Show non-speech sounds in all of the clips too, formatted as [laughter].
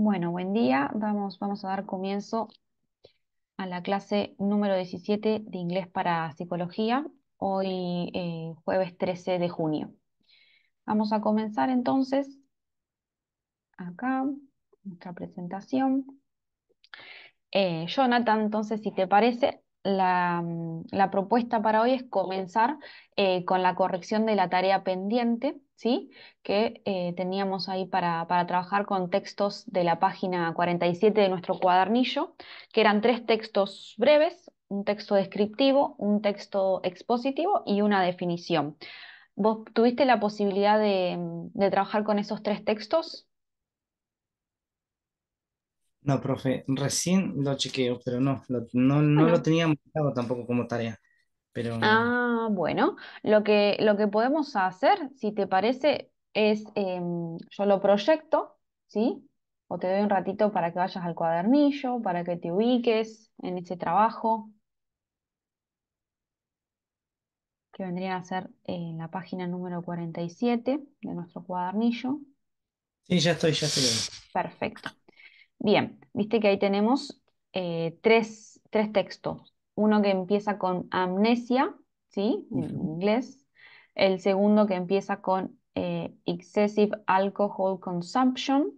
Bueno, buen día. Vamos, vamos a dar comienzo a la clase número 17 de inglés para psicología, hoy eh, jueves 13 de junio. Vamos a comenzar entonces acá nuestra presentación. Eh, Jonathan, entonces, si te parece, la, mm, propuesta para hoy es comenzar eh, con la corrección de la tarea pendiente ¿sí? que eh, teníamos ahí para, trabajar con textos de la página 47 de nuestro cuadernillo, que eran tres textos breves, un texto descriptivo, un texto expositivo y una definición. ¿Vos tuviste la posibilidad de, mm, trabajar con esos tres textos? No, profe, recién lo chequeo, pero no, no, lo tenía tampoco como tarea. Ah, bueno, lo que, lo que podemos hacer, si te parece, es em, yo lo proyecto, ¿sí? O te doy un ratito para que vayas al cuadernillo, para que te ubiques en ese trabajo que vendría a ser en eh, la página número 47 de nuestro cuadernillo. sí, ya estoy, ya estoy Perfecto. Bien, viste que ahí tenemos eh, tres textos uno que empieza con amnesia, ¿sí? En inglés. El segundo que empieza con eh, excessive alcohol consumption.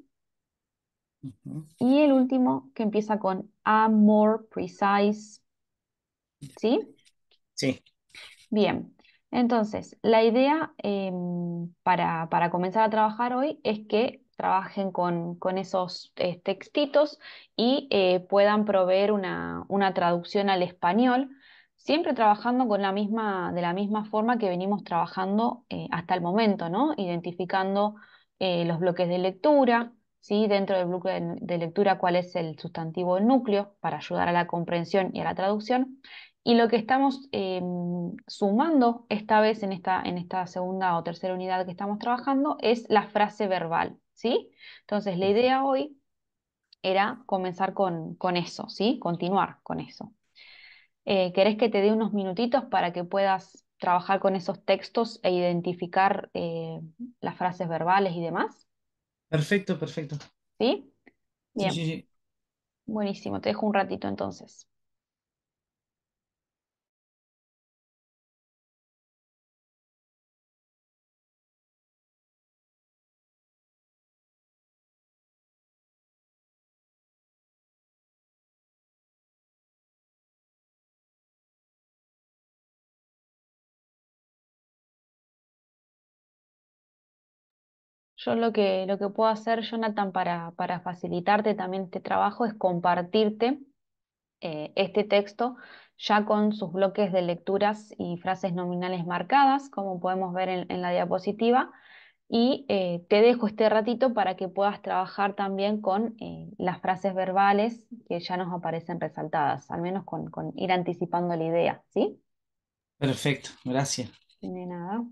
Y el último que empieza con a more precise. ¿Sí? Sí. Bien. Entonces, la idea em, para, para comenzar a trabajar hoy es que trabajen con, esos eh, textitos y eh, puedan proveer una, traducción al español, siempre trabajando con la misma, de la misma forma que venimos trabajando eh, hasta el momento, identificando los bloques de lectura, dentro del bloque de, lectura cuál es el sustantivo núcleo para ayudar a la comprensión y a la traducción, y lo que estamos sumando esta vez en esta, en esta segunda o tercera unidad que estamos trabajando es la frase verbal. ¿sí? Entonces, la idea hoy era comenzar con, eso, ¿sí? Continuar con eso. Eh, ¿Querés que te dé unos minutitos para que puedas trabajar con esos textos e identificar eh, las frases verbales y demás? Perfecto, perfecto. ¿Sí? Sí, sí, sí. Buenísimo, te dejo un ratito entonces. Yo lo que, lo que puedo hacer, Jonathan, para, facilitarte también este trabajo es compartirte eh, este texto ya con sus bloques de lecturas y frases nominales marcadas, como podemos ver en, la diapositiva. Y eh, te dejo este ratito para que puedas trabajar también con eh, las frases verbales que ya nos aparecen resaltadas, al menos con, con ir anticipando la idea, ¿sí? Perfecto, gracias. De nada.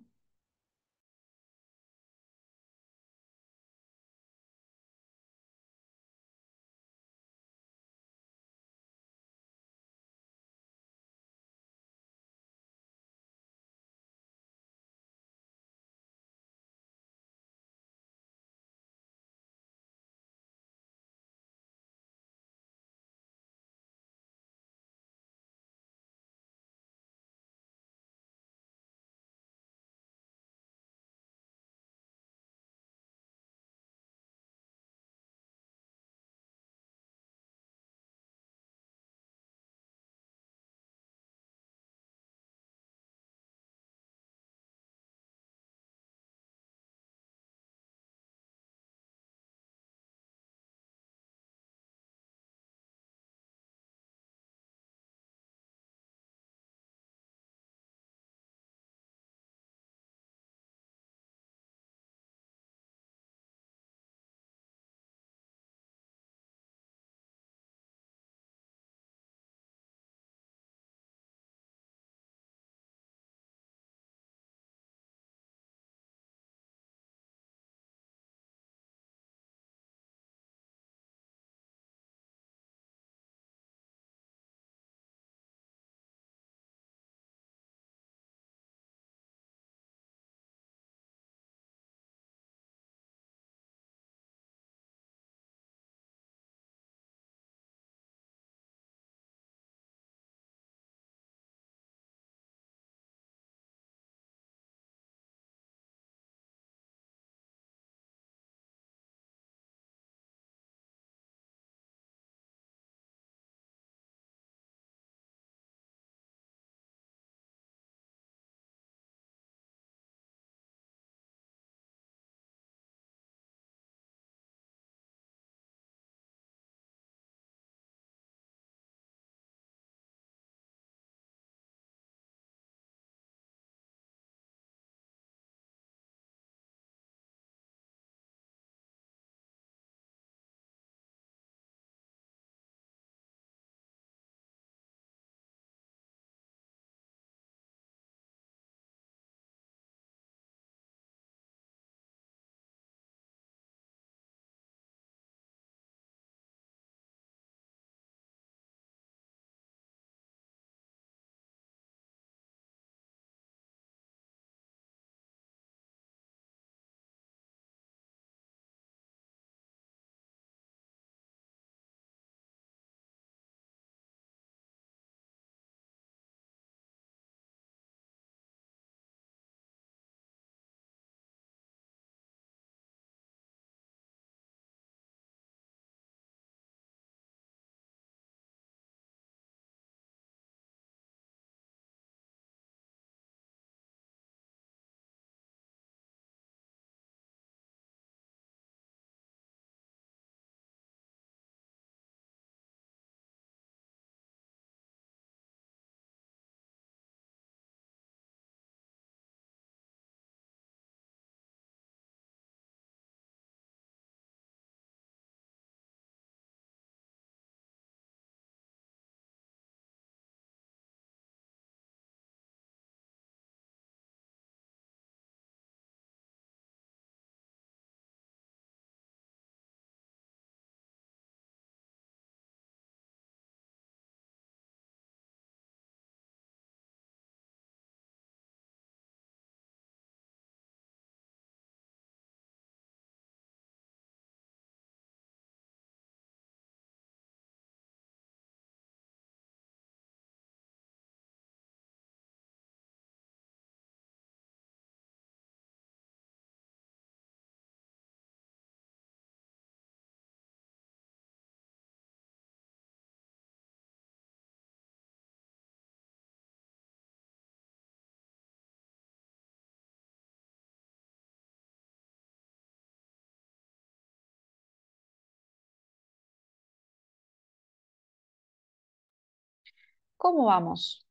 ¿Cómo vamos?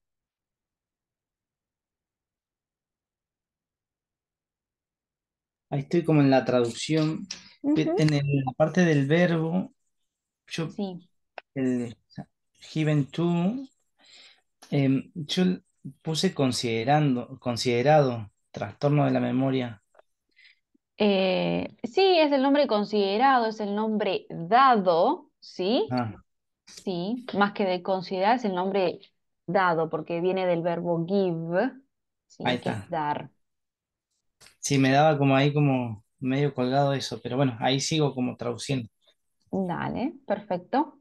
Ahí estoy como en la traducción, en la parte del verbo, yo, el given to, em, yo puse considerando, considerado, trastorno de la memoria. Eh, sí, es el nombre considerado, es el nombre dado, ¿sí? Ah. Sí, más que de considerar es el nombre dado, porque viene del verbo give, ¿sí? Ahí dar. Sí, me daba como ahí como medio colgado eso, pero bueno, ahí sigo como traduciendo. Dale, perfecto.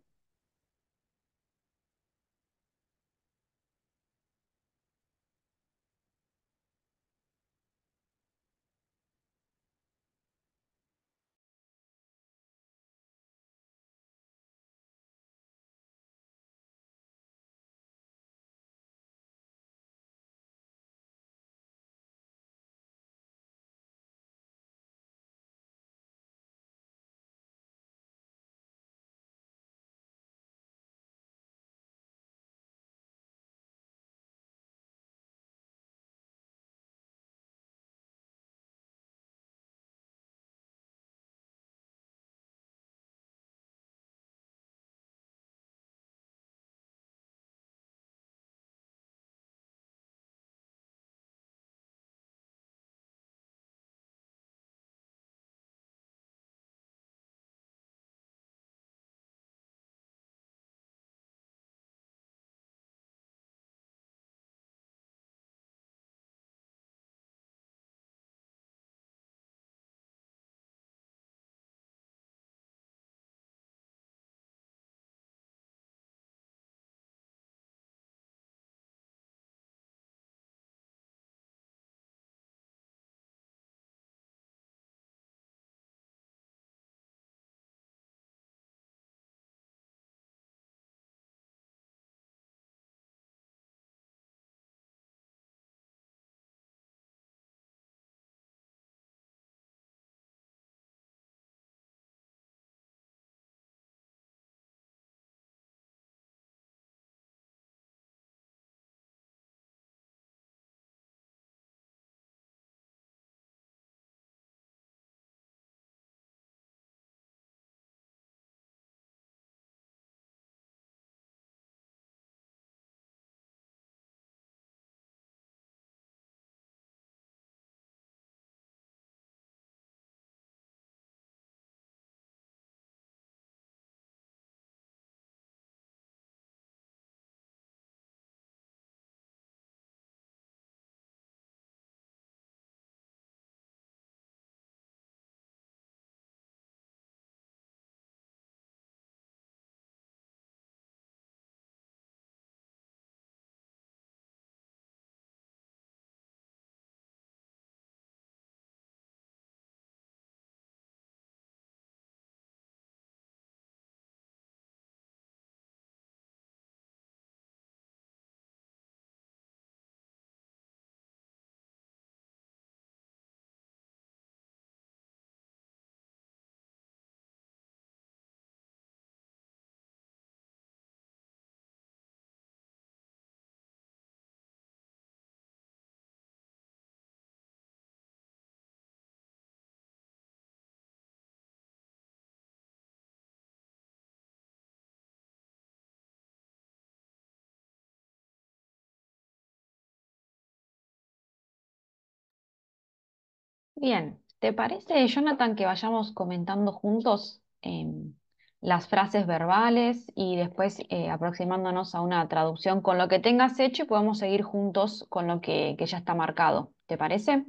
Bien, ¿te parece, Jonathan, que vayamos comentando juntos em, las frases verbales y después eh, aproximándonos a una traducción con lo que tengas hecho y podemos seguir juntos con lo que, ya está marcado? ¿Te parece?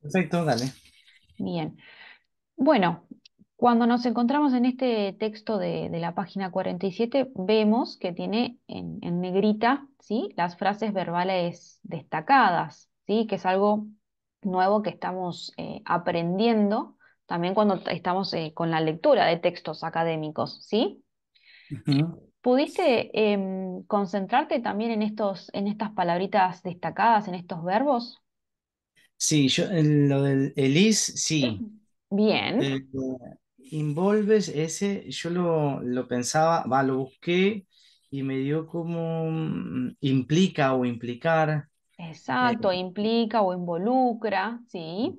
Perfecto, dale. Bien. Bueno, cuando nos encontramos en este texto de, la página 47, vemos que tiene en, en negrita ¿sí? las frases verbales destacadas, ¿sí? que es algo nuevo que estamos eh, aprendiendo también cuando estamos eh, con la lectura de textos académicos, ¿sí? ¿Pudiste em, concentrarte también en, estos, en estas palabritas destacadas, en estos verbos? Sí, yo, en lo del is, sí. Bien. envolves eh, ese, yo lo, pensaba, lo busqué y me dio como mm, implica o implicar, Exacto, implica o involucra, ¿sí?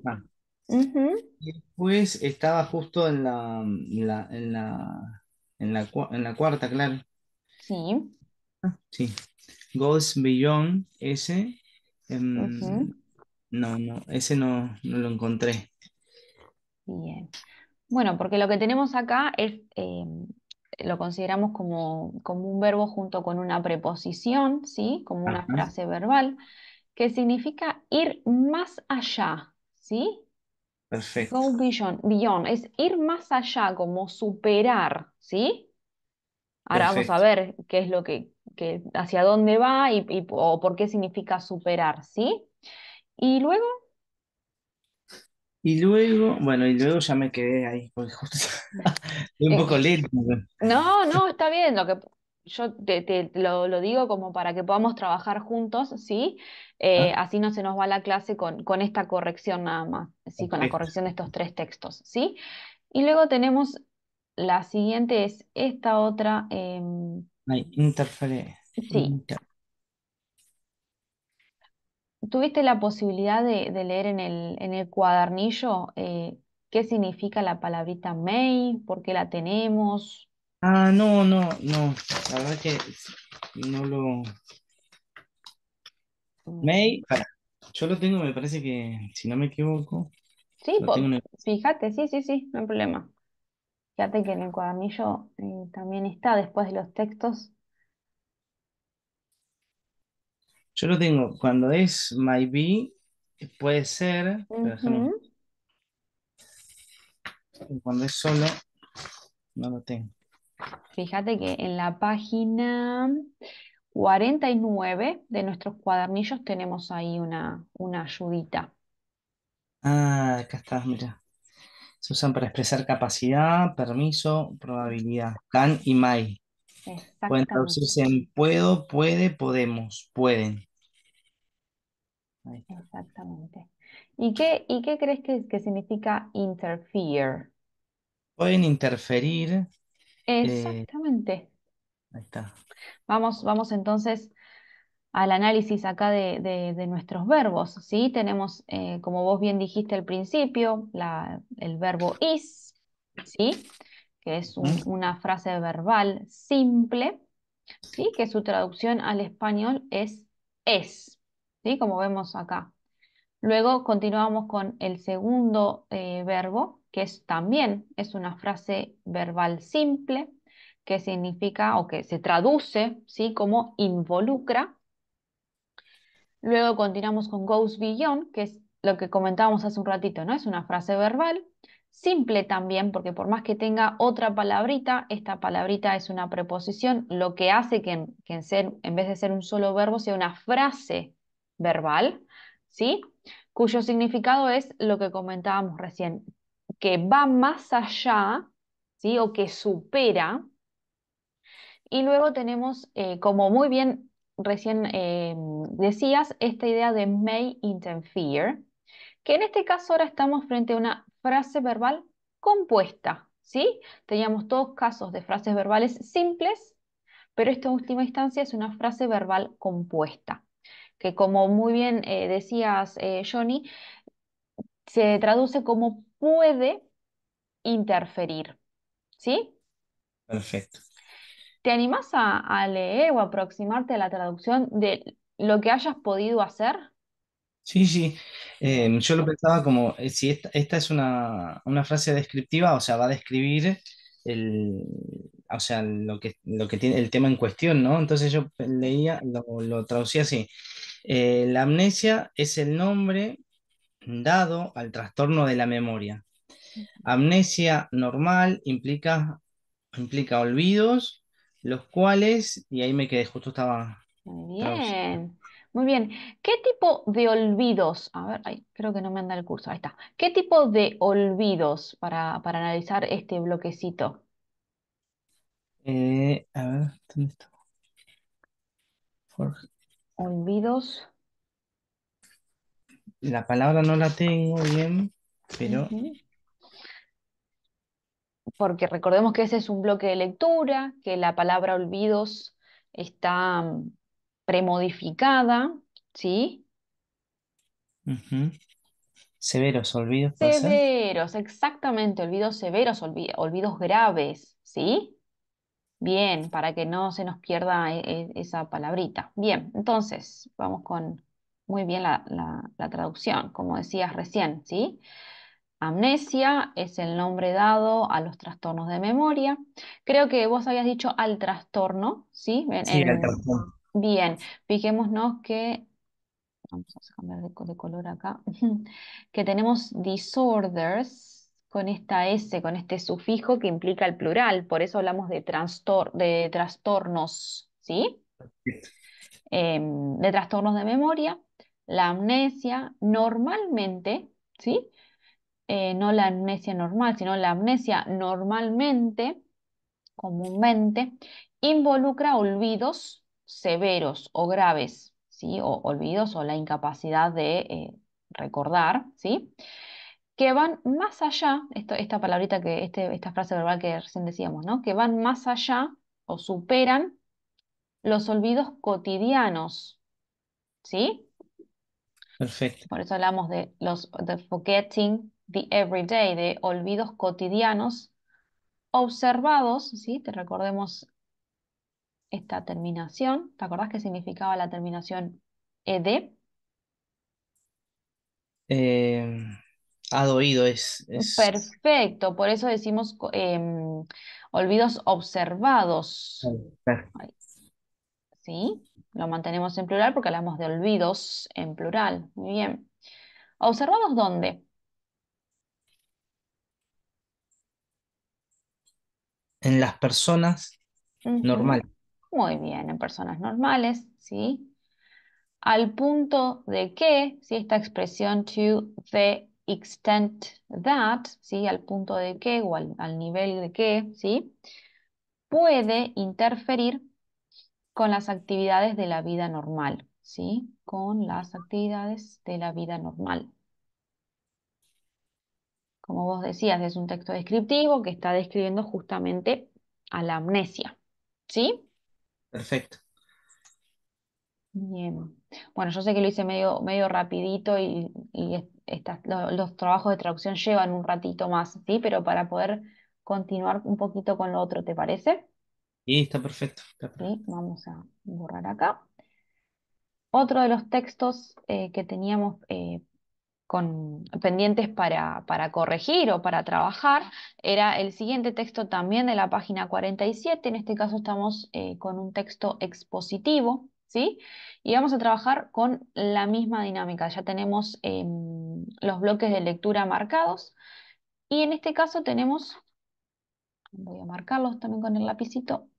Después estaba justo en la, en la, cuarta, claro. Sí. Ah, sí. Goes Beyond, ese. Em, no, no, ese no, lo encontré. Bien. Bueno, porque lo que tenemos acá es, em, lo consideramos como, un verbo junto con una preposición, ¿sí? Como una frase verbal que significa ir más allá, ¿sí? Perfecto. Go beyond, es ir más allá, como superar, ¿sí? Ahora vamos a ver qué es lo que, hacia dónde va y, por qué significa superar, ¿sí? Y luego. Y luego, bueno, y luego ya me quedé ahí, justo [laughs] un eh, poco lento. No, no, está bien, que yo te, lo, digo como para que podamos trabajar juntos, ¿sí? Eh, ah. Así no se nos va la clase con, esta corrección nada más, Con la corrección de estos tres textos, ¿sí? Y luego tenemos la siguiente, es esta otra. Em, sí. ¿Tuviste la posibilidad de, leer en el, cuadernillo eh, qué significa la palabrita May? ¿Por qué la tenemos? Ah, no, no, no. La verdad que no lo. May, mm. Yo lo tengo, me parece que, si no me equivoco. Sí, fíjate, sí, sí, sí, no hay problema. Fíjate que en el cuadernillo eh, también está después de los textos. Yo lo tengo. Cuando es My be, puede ser, cuando es solo, no lo tengo. Fíjate que en la página 49 de nuestros cuadernillos tenemos ahí una, una ayudita. Ah, acá estás, mira. Se usan para expresar capacidad, permiso, probabilidad. Can y may. Pueden traducirse en puedo, puede, podemos, pueden. Exactamente. ¿Y qué, y qué crees que, que significa interfere? Pueden interferir, eh, Exactamente. ahí está. Vamos, vamos entonces al análisis acá de, nuestros verbos, ¿sí? Tenemos, eh, como vos bien dijiste al principio, la, el verbo is, ¿sí? Que es una frase verbal simple, ¿sí? Que su traducción al español es es, ¿sí? Como vemos acá. Luego continuamos con el segundo eh, verbo, que también es una frase verbal simple que significa o que se traduce ¿sí? como involucra. Luego continuamos con goes beyond, que es lo que comentábamos hace un ratito, ¿no? Es una frase verbal, simple también, porque por más que tenga otra palabrita, esta palabrita es una preposición, lo que hace que, en, en vez de ser un solo verbo sea una frase verbal, ¿sí? Cuyo significado es lo que comentábamos recién, que va más allá, ¿sí? O que supera. Y luego tenemos, eh, como muy bien recién eh, decías, esta idea de may interfere, que en este caso ahora estamos frente a una frase verbal compuesta, ¿sí? Teníamos todos casos de frases verbales simples, pero esta última instancia es una frase verbal compuesta, que como muy bien eh, decías, Johnny, se traduce como puede interferir. ¿Sí? Perfecto. ¿Te animás a, leer o aproximarte a la traducción de lo que hayas podido hacer? Sí, sí. Em, yo lo pensaba como, eh, si esta, es una, frase descriptiva, o sea, va a describir el, o sea, lo que, lo que tiene el tema en cuestión, ¿no? Entonces yo leía, lo, lo traducía así. Eh, la amnesia es el nombre dado al trastorno de la memoria. Amnesia normal implica, implica olvidos, los cuales, y ahí me quedé, justo estaba... Bien, muy bien. ¿Qué tipo de olvidos? A ver, creo que no me anda el curso, ahí está. ¿Qué tipo de olvidos para, analizar este bloquecito? Eh, a ver, ¿dónde está? Olvidos la palabra no la tengo bien, pero... Porque recordemos que ese es un bloque de lectura, que la palabra olvidos está mm, premodificada, ¿sí? Severos olvidos. Severos, exactamente, olvidos severos, olvidos, graves, ¿sí? Bien, para que no se nos pierda eh, eh, esa palabrita. Bien, entonces, vamos con muy bien la, traducción, como decías recién, ¿sí? Amnesia es el nombre dado a los trastornos de memoria. Creo que vos habías dicho al trastorno, ¿sí? sí, al trastorno. Bien, fijémonos que, vamos a cambiar de, color acá, [laughs] que tenemos disorders con esta S, con este sufijo que implica el plural, por eso hablamos de, de trastornos, ¿sí? Em, de trastornos de memoria la amnesia normalmente, ¿sí? Eh, no la amnesia normal, sino la amnesia normalmente, comúnmente, involucra olvidos severos o graves, ¿sí? O olvidos o la incapacidad de eh, recordar, ¿sí? que van más allá, esta palabrita que, este, esta frase verbal que recién decíamos, ¿no? Que van más allá o superan los olvidos cotidianos, ¿sí? Perfecto. Por eso hablamos de los de forgetting the everyday, de olvidos cotidianos observados, ¿sí? Te recordemos esta terminación. ¿Te acordás qué significaba la terminación ed? Eh, em, oído es, Perfecto, por eso decimos em, olvidos observados. Perfecto. ¿Sí? Lo mantenemos en plural porque hablamos de olvidos en plural. Muy bien. ¿Observamos dónde? En las personas normales. Muy bien, en personas normales, ¿sí? Al punto de que, si Esta expresión to the extent that, ¿sí? Al punto de que o al, nivel de que, ¿sí? Puede interferir con las actividades de la vida normal, ¿sí? Con las actividades de la vida normal. Como vos decías, es un texto descriptivo que está describiendo justamente a la amnesia, ¿sí? Perfecto. Bien. Bueno, yo sé que lo hice medio, medio rapidito y, los trabajos de traducción llevan un ratito más, ¿sí? Pero para poder continuar un poquito con lo otro, ¿te parece? Y está perfecto. vamos a borrar acá. Otro de los textos eh, que teníamos eh, con, pendientes para, corregir o para trabajar era el siguiente texto también de la página 47. En este caso estamos eh, con un texto expositivo. ¿sí? Y vamos a trabajar con la misma dinámica. Ya tenemos em, los bloques de lectura marcados. Y en este caso tenemos, voy a marcarlos también con el lapicito,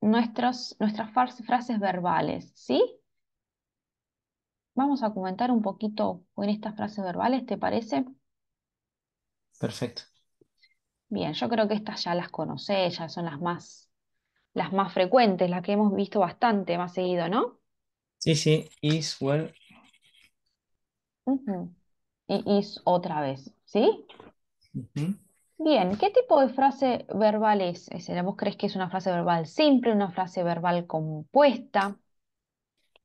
nuestras frases verbales, ¿sí? Vamos a comentar un poquito con estas frases verbales, ¿te parece? Perfecto. Bien, yo creo que estas ya las conoces ya son las más, las más frecuentes, las que hemos visto bastante más seguido, ¿no? Sí, sí, is, well. Y is otra vez, ¿sí? Bien, ¿qué tipo de frase verbal es? ¿Vos crees que es una frase verbal simple, una frase verbal compuesta?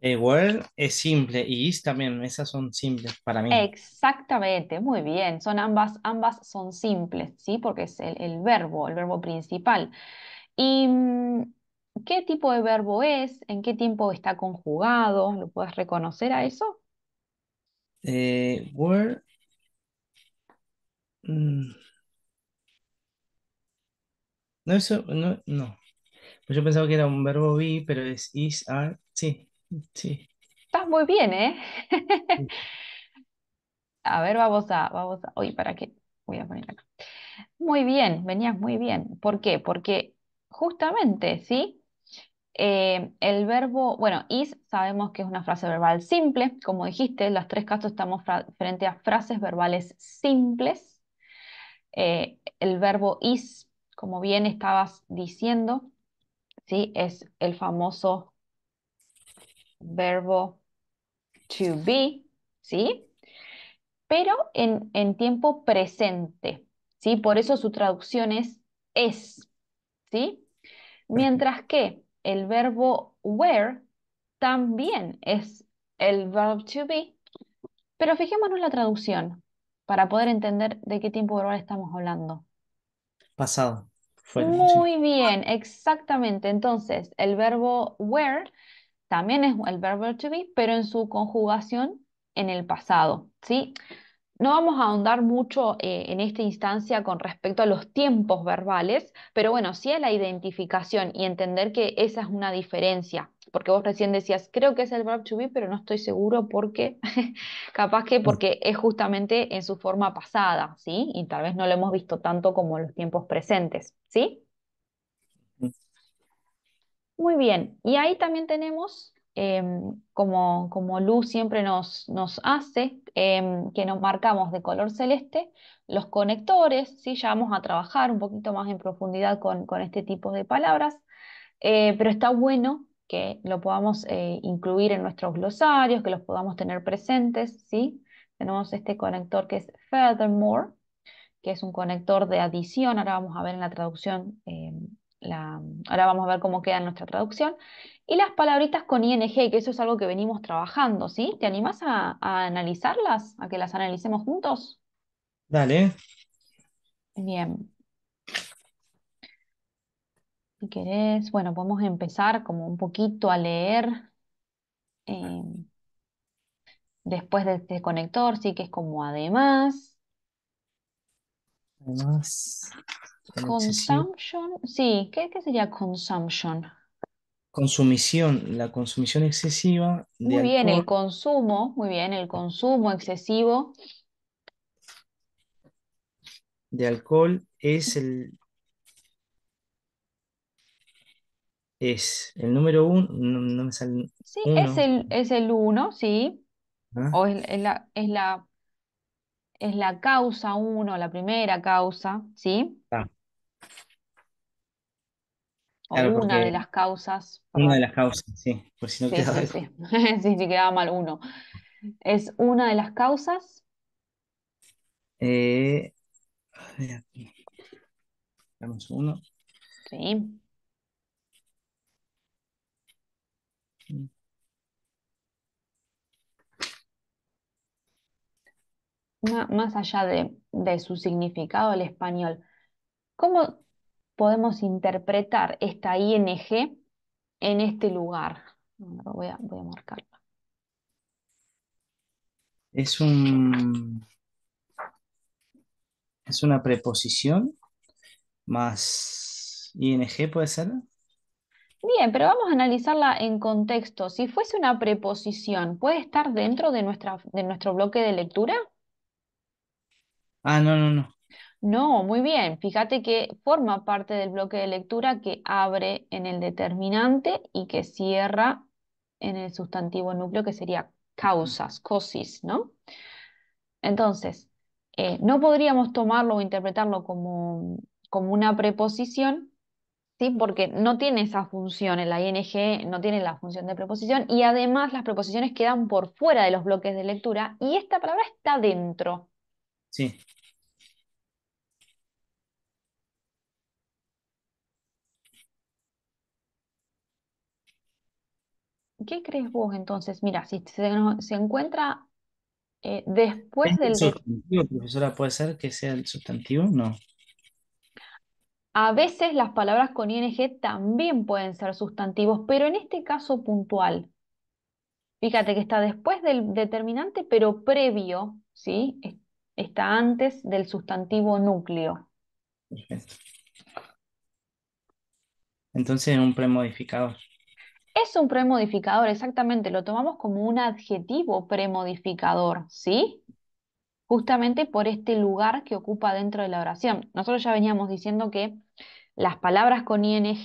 word es simple y is también, esas son simples para mí. Exactamente, muy bien, son ambas, ambas son simples, ¿sí? Porque es el, verbo, el verbo principal. ¿Y mm, qué tipo de verbo es? ¿En qué tiempo está conjugado? ¿Lo puedes reconocer a eso? Eh, word... Mm, no, eso, no, no. Pues yo pensaba que era un verbo be, pero es is, are. Sí, sí. Estás muy bien, ¿eh? [laughs] a ver, vamos a, vamos a. Uy, ¿para qué? Voy a poner Muy bien, venías muy bien. ¿Por qué? Porque justamente, ¿sí? Eh, el verbo, bueno, is sabemos que es una frase verbal simple, como dijiste, en las tres casos estamos frente a frases verbales simples. Eh, el verbo is como bien estabas diciendo, ¿sí? es el famoso verbo to be, ¿sí? pero en, tiempo presente. ¿sí? Por eso su traducción es es. ¿sí? Mientras que el verbo were también es el verbo to be, pero fijémonos la traducción para poder entender de qué tiempo verbal estamos hablando pasado. Muy bien, exactamente. Entonces, el verbo were también es el verbo to be, pero en su conjugación en el pasado, ¿sí? No vamos a ahondar mucho eh, en esta instancia con respecto a los tiempos verbales, pero bueno, sí a la identificación y entender que esa es una diferencia, porque vos recién decías, creo que es el verb to be, pero no estoy seguro porque, [laughs] capaz que porque es justamente en su forma pasada, ¿sí? Y tal vez no lo hemos visto tanto como en los tiempos presentes, ¿sí? Muy bien, y ahí también tenemos Em, como, como, luz siempre nos, hace, em, que nos marcamos de color celeste, los conectores, ¿sí? ya vamos a trabajar un poquito más en profundidad con, este tipo de palabras, eh, pero está bueno que lo podamos eh, incluir en nuestros glosarios, que los podamos tener presentes, ¿sí? Tenemos este conector que es furthermore, que es un conector de adición, ahora vamos a ver en la traducción, em, ahora vamos a ver cómo queda en nuestra traducción, y las palabritas con ING, que eso es algo que venimos trabajando, ¿sí? ¿Te animas a, analizarlas? ¿A que las analicemos juntos? Dale. Bien. Si querés, bueno, podemos empezar como un poquito a leer em, después de este conector, sí que es como además. Además. Consumption, sí, ¿qué, qué sería consumption? Consumición, la consumición excesiva de Muy bien, el consumo, muy bien, el consumo excesivo. De alcohol es el, es el número uno, no, me sale. Sí, es el, es el uno, sí. Ah. O es, la, es, la, es la causa uno, la primera causa, ¿sí? Ah una de las causas. Una de las causas, sí. por si no queda quedaba sí, sí. [laughs] quedaba mal uno. ¿Es una de las causas? Eh, a ver aquí. Más allá de, de su significado, el español. ¿Cómo, podemos interpretar esta ING en este lugar. Voy a, marcarla. Es un. Es una preposición más ING, ¿puede ser? Bien, pero vamos a analizarla en contexto. Si fuese una preposición, ¿puede estar dentro de, nuestra, de nuestro bloque de lectura? Ah, no, no, no. No, muy bien. Fíjate que forma parte del bloque de lectura que abre en el determinante y que cierra en el sustantivo núcleo que sería causas, cosis, ¿no? Entonces, eh, no podríamos tomarlo o interpretarlo como, como una preposición, ¿sí? porque no tiene esa función, en la ING no tiene la función de preposición, y además las preposiciones quedan por fuera de los bloques de lectura, y esta palabra está dentro. Sí. ¿Qué crees vos entonces? Mira, si se, encuentra eh, después del... el sustantivo, profesora? ¿Puede ser que sea el sustantivo? No. a veces las palabras con ing también pueden ser sustantivos, pero en este caso puntual, fíjate que está después del determinante, pero previo, ¿sí? Está antes del sustantivo núcleo. Perfecto. Entonces en un premodificador. Es un premodificador, exactamente, lo tomamos como un adjetivo premodificador, ¿sí? Justamente por este lugar que ocupa dentro de la oración. Nosotros ya veníamos diciendo que las palabras con ing,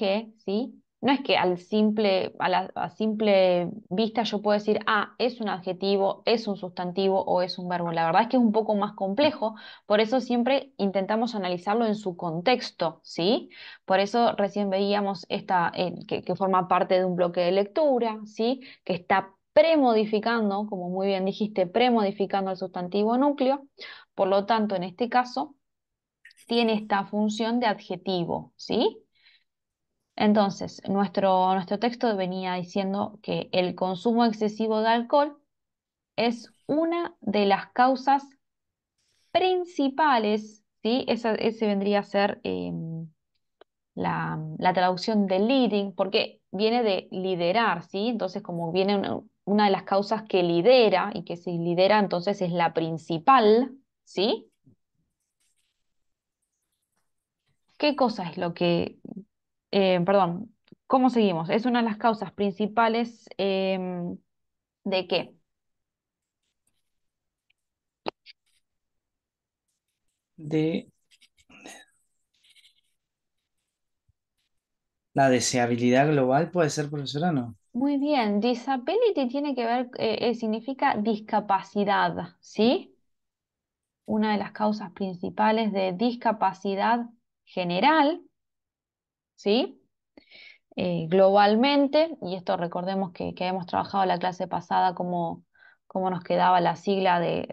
¿sí? no es que al simple, a, la, simple vista yo puedo decir, ah, es un adjetivo, es un sustantivo o es un verbo. La verdad es que es un poco más complejo, por eso siempre intentamos analizarlo en su contexto, ¿sí? Por eso recién veíamos esta, eh, que, que, forma parte de un bloque de lectura, ¿sí? Que está premodificando, como muy bien dijiste, premodificando el sustantivo núcleo. Por lo tanto, en este caso, tiene esta función de adjetivo, ¿sí? Entonces, nuestro, nuestro texto venía diciendo que el consumo excesivo de alcohol es una de las causas principales, ¿sí? Esa, ese vendría a ser em, la, traducción de leading, porque viene de liderar, ¿sí? Entonces, como viene una, una, de las causas que lidera y que si lidera, entonces es la principal, ¿sí? ¿Qué cosa es lo que, eh, perdón, ¿cómo seguimos? Es una de las causas principales em, de qué? de la deseabilidad global puede ser profesora, ¿no? Muy bien, disability tiene que ver, eh, eh, significa discapacidad, ¿sí? Una de las causas principales de discapacidad general ¿sí? Eh, globalmente, y esto recordemos que, hemos trabajado la clase pasada como cómo nos quedaba la sigla de,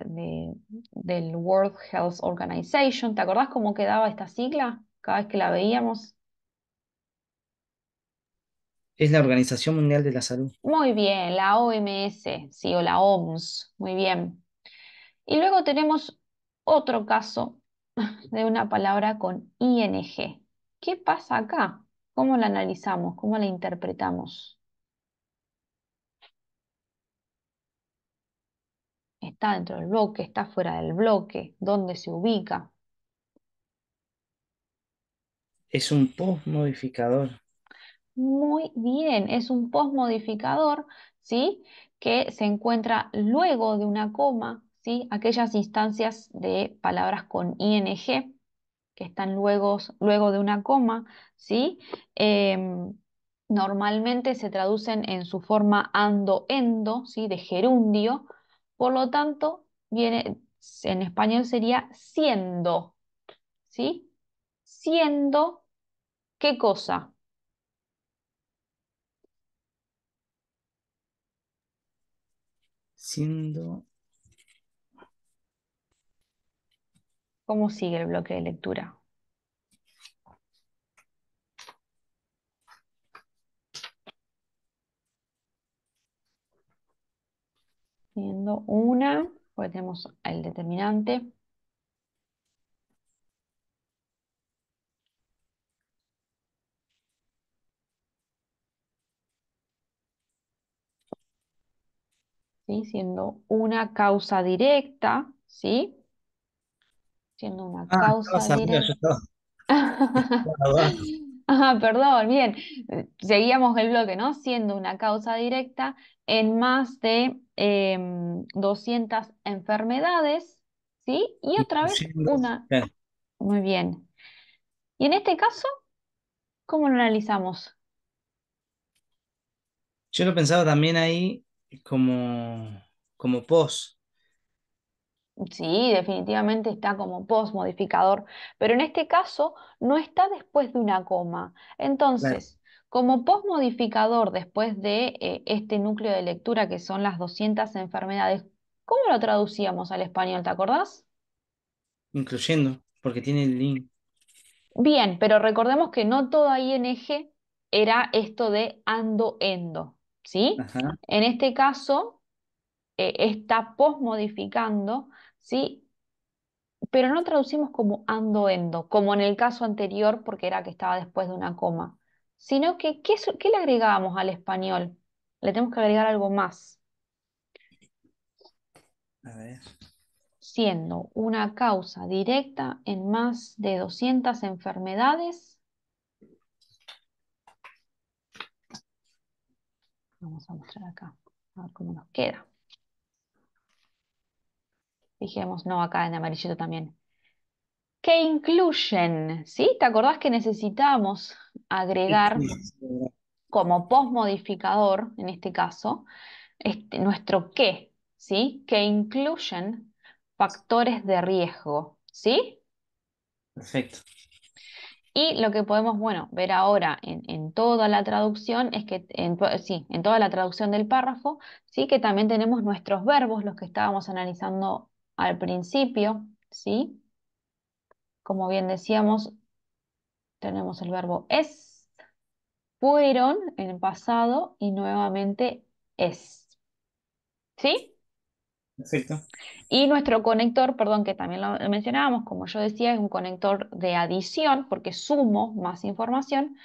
del World Health Organization. ¿Te acordás cómo quedaba esta sigla cada vez que la veíamos? Es la Organización Mundial de la Salud. Muy bien, la OMS, sí, o la OMS, muy bien. Y luego tenemos otro caso [laughs] de una palabra con ING. ¿qué pasa acá? ¿Cómo la analizamos? ¿Cómo la interpretamos? ¿Está dentro del bloque? ¿Está fuera del bloque? ¿Dónde se ubica? Es un postmodificador. Muy bien, es un postmodificador, ¿sí? Que se encuentra luego de una coma, ¿sí? Aquellas instancias de palabras con ing que están luego, luego de una coma, ¿sí? Em, normalmente se traducen en su forma ando-endo, ¿sí? de gerundio, por lo tanto, viene, en español sería siendo, ¿sí? Siendo, ¿qué cosa? Siendo ¿Cómo sigue el bloque de lectura? Siendo una, pues tenemos el determinante. ¿Sí? Siendo una causa directa, ¿sí? siendo una ah, causa directa. [laughs] ah, perdón, bien. Seguíamos el bloque, ¿no? Siendo una causa directa en más de 200 em, enfermedades, ¿sí? Y otra vez una. Eh. Muy bien. Y en este caso, ¿cómo lo analizamos? Yo lo pensaba también ahí como, como post, Sí, definitivamente está como postmodificador, pero en este caso no está después de una coma. Entonces, como postmodificador después de eh, este núcleo de lectura que son las 200 enfermedades, ¿cómo lo traducíamos al español? ¿Te acordás? Incluyendo, porque tiene el link. Bien, pero recordemos que no todo en eje era esto de ando-endo, ¿sí? En este caso, eh, está postmodificando ¿sí? Pero no traducimos como andoendo, como en el caso anterior, porque era que estaba después de una coma, sino que ¿qué, le agregamos al español? Le tenemos que agregar algo más. A ver. Siendo una causa directa en más de 200 enfermedades. Vamos a mostrar acá, a ver cómo nos queda dijimos, no, acá en amarillito también. Que incluyen, ¿sí? ¿Te acordás que necesitamos agregar como postmodificador, en este caso, este, nuestro qué, ¿sí? Que incluyen factores de riesgo, ¿sí? Perfecto. Y lo que podemos, bueno, ver ahora en, toda la traducción es que, en, sí, en toda la traducción del párrafo, sí que también tenemos nuestros verbos, los que estábamos analizando al principio, ¿sí? Como bien decíamos, tenemos el verbo es, fueron en el pasado y nuevamente es. ¿Sí? Exacto. Y nuestro conector, perdón, que también lo mencionábamos, como yo decía, es un conector de adición, porque sumo más información,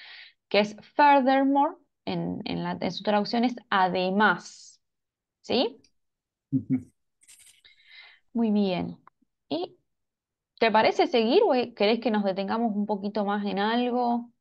que es furthermore, en, la, su traducción es además. ¿Sí? Muy bien. ¿Y te parece seguir o e, querés que nos detengamos un poquito más en algo?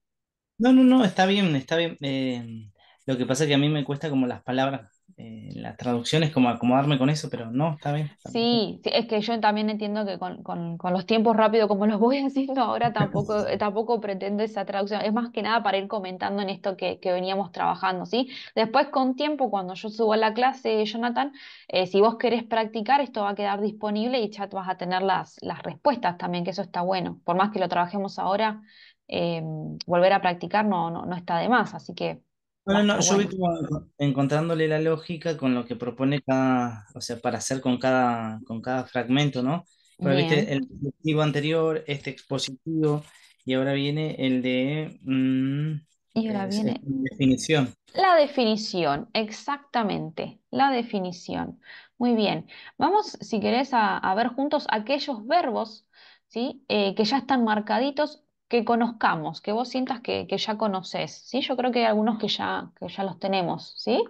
No, no, no, está bien, está bien. Em, lo que pasa es que a mí me cuesta como las palabras eh, las la traducción como acomodarme con eso, pero no, está bien. Sí, es que yo también entiendo que con, los tiempos rápidos como los voy [laughs] haciendo ahora [laughs] tampoco, tampoco pretendo esa traducción, es más que nada para ir comentando en esto que, veníamos trabajando, ¿sí? Después con tiempo, cuando yo subo a la clase, Jonathan, eh, si vos querés practicar, esto va a quedar disponible y chat vas a tener las, las respuestas también, que eso está bueno. Por más que lo trabajemos ahora, eh, volver a practicar no, no está de más, así que bueno, ah, no, yo encontrándole la lógica con lo que propone cada, o sea, para hacer con cada, con cada fragmento, ¿no? Pero el dispositivo anterior, este expositivo, y ahora viene el de... Mm, y ahora eh, viene... Definición. La definición, exactamente, la definición. Muy bien, vamos si querés a, ver juntos aquellos verbos ¿sí? Eh, que ya están marcaditos que conozcamos, que vos sientas que, ya conoces, ¿sí? Yo creo que hay algunos que ya, que ya los tenemos, ¿sí?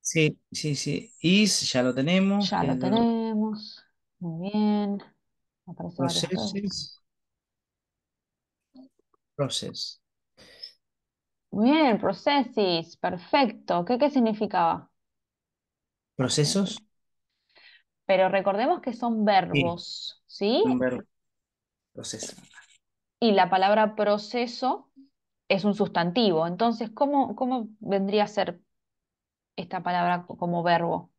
Sí, sí, sí. IS ya lo tenemos. Ya lo tenemos. Muy bien. Aparece Procesos. Muy bien, proceses Perfecto. ¿Qué, qué significaba? Procesos. Pero recordemos que son verbos, ¿sí? son verbos. Procesos y la palabra proceso es un sustantivo. Entonces, ¿cómo, cómo vendría a ser esta palabra como verbo?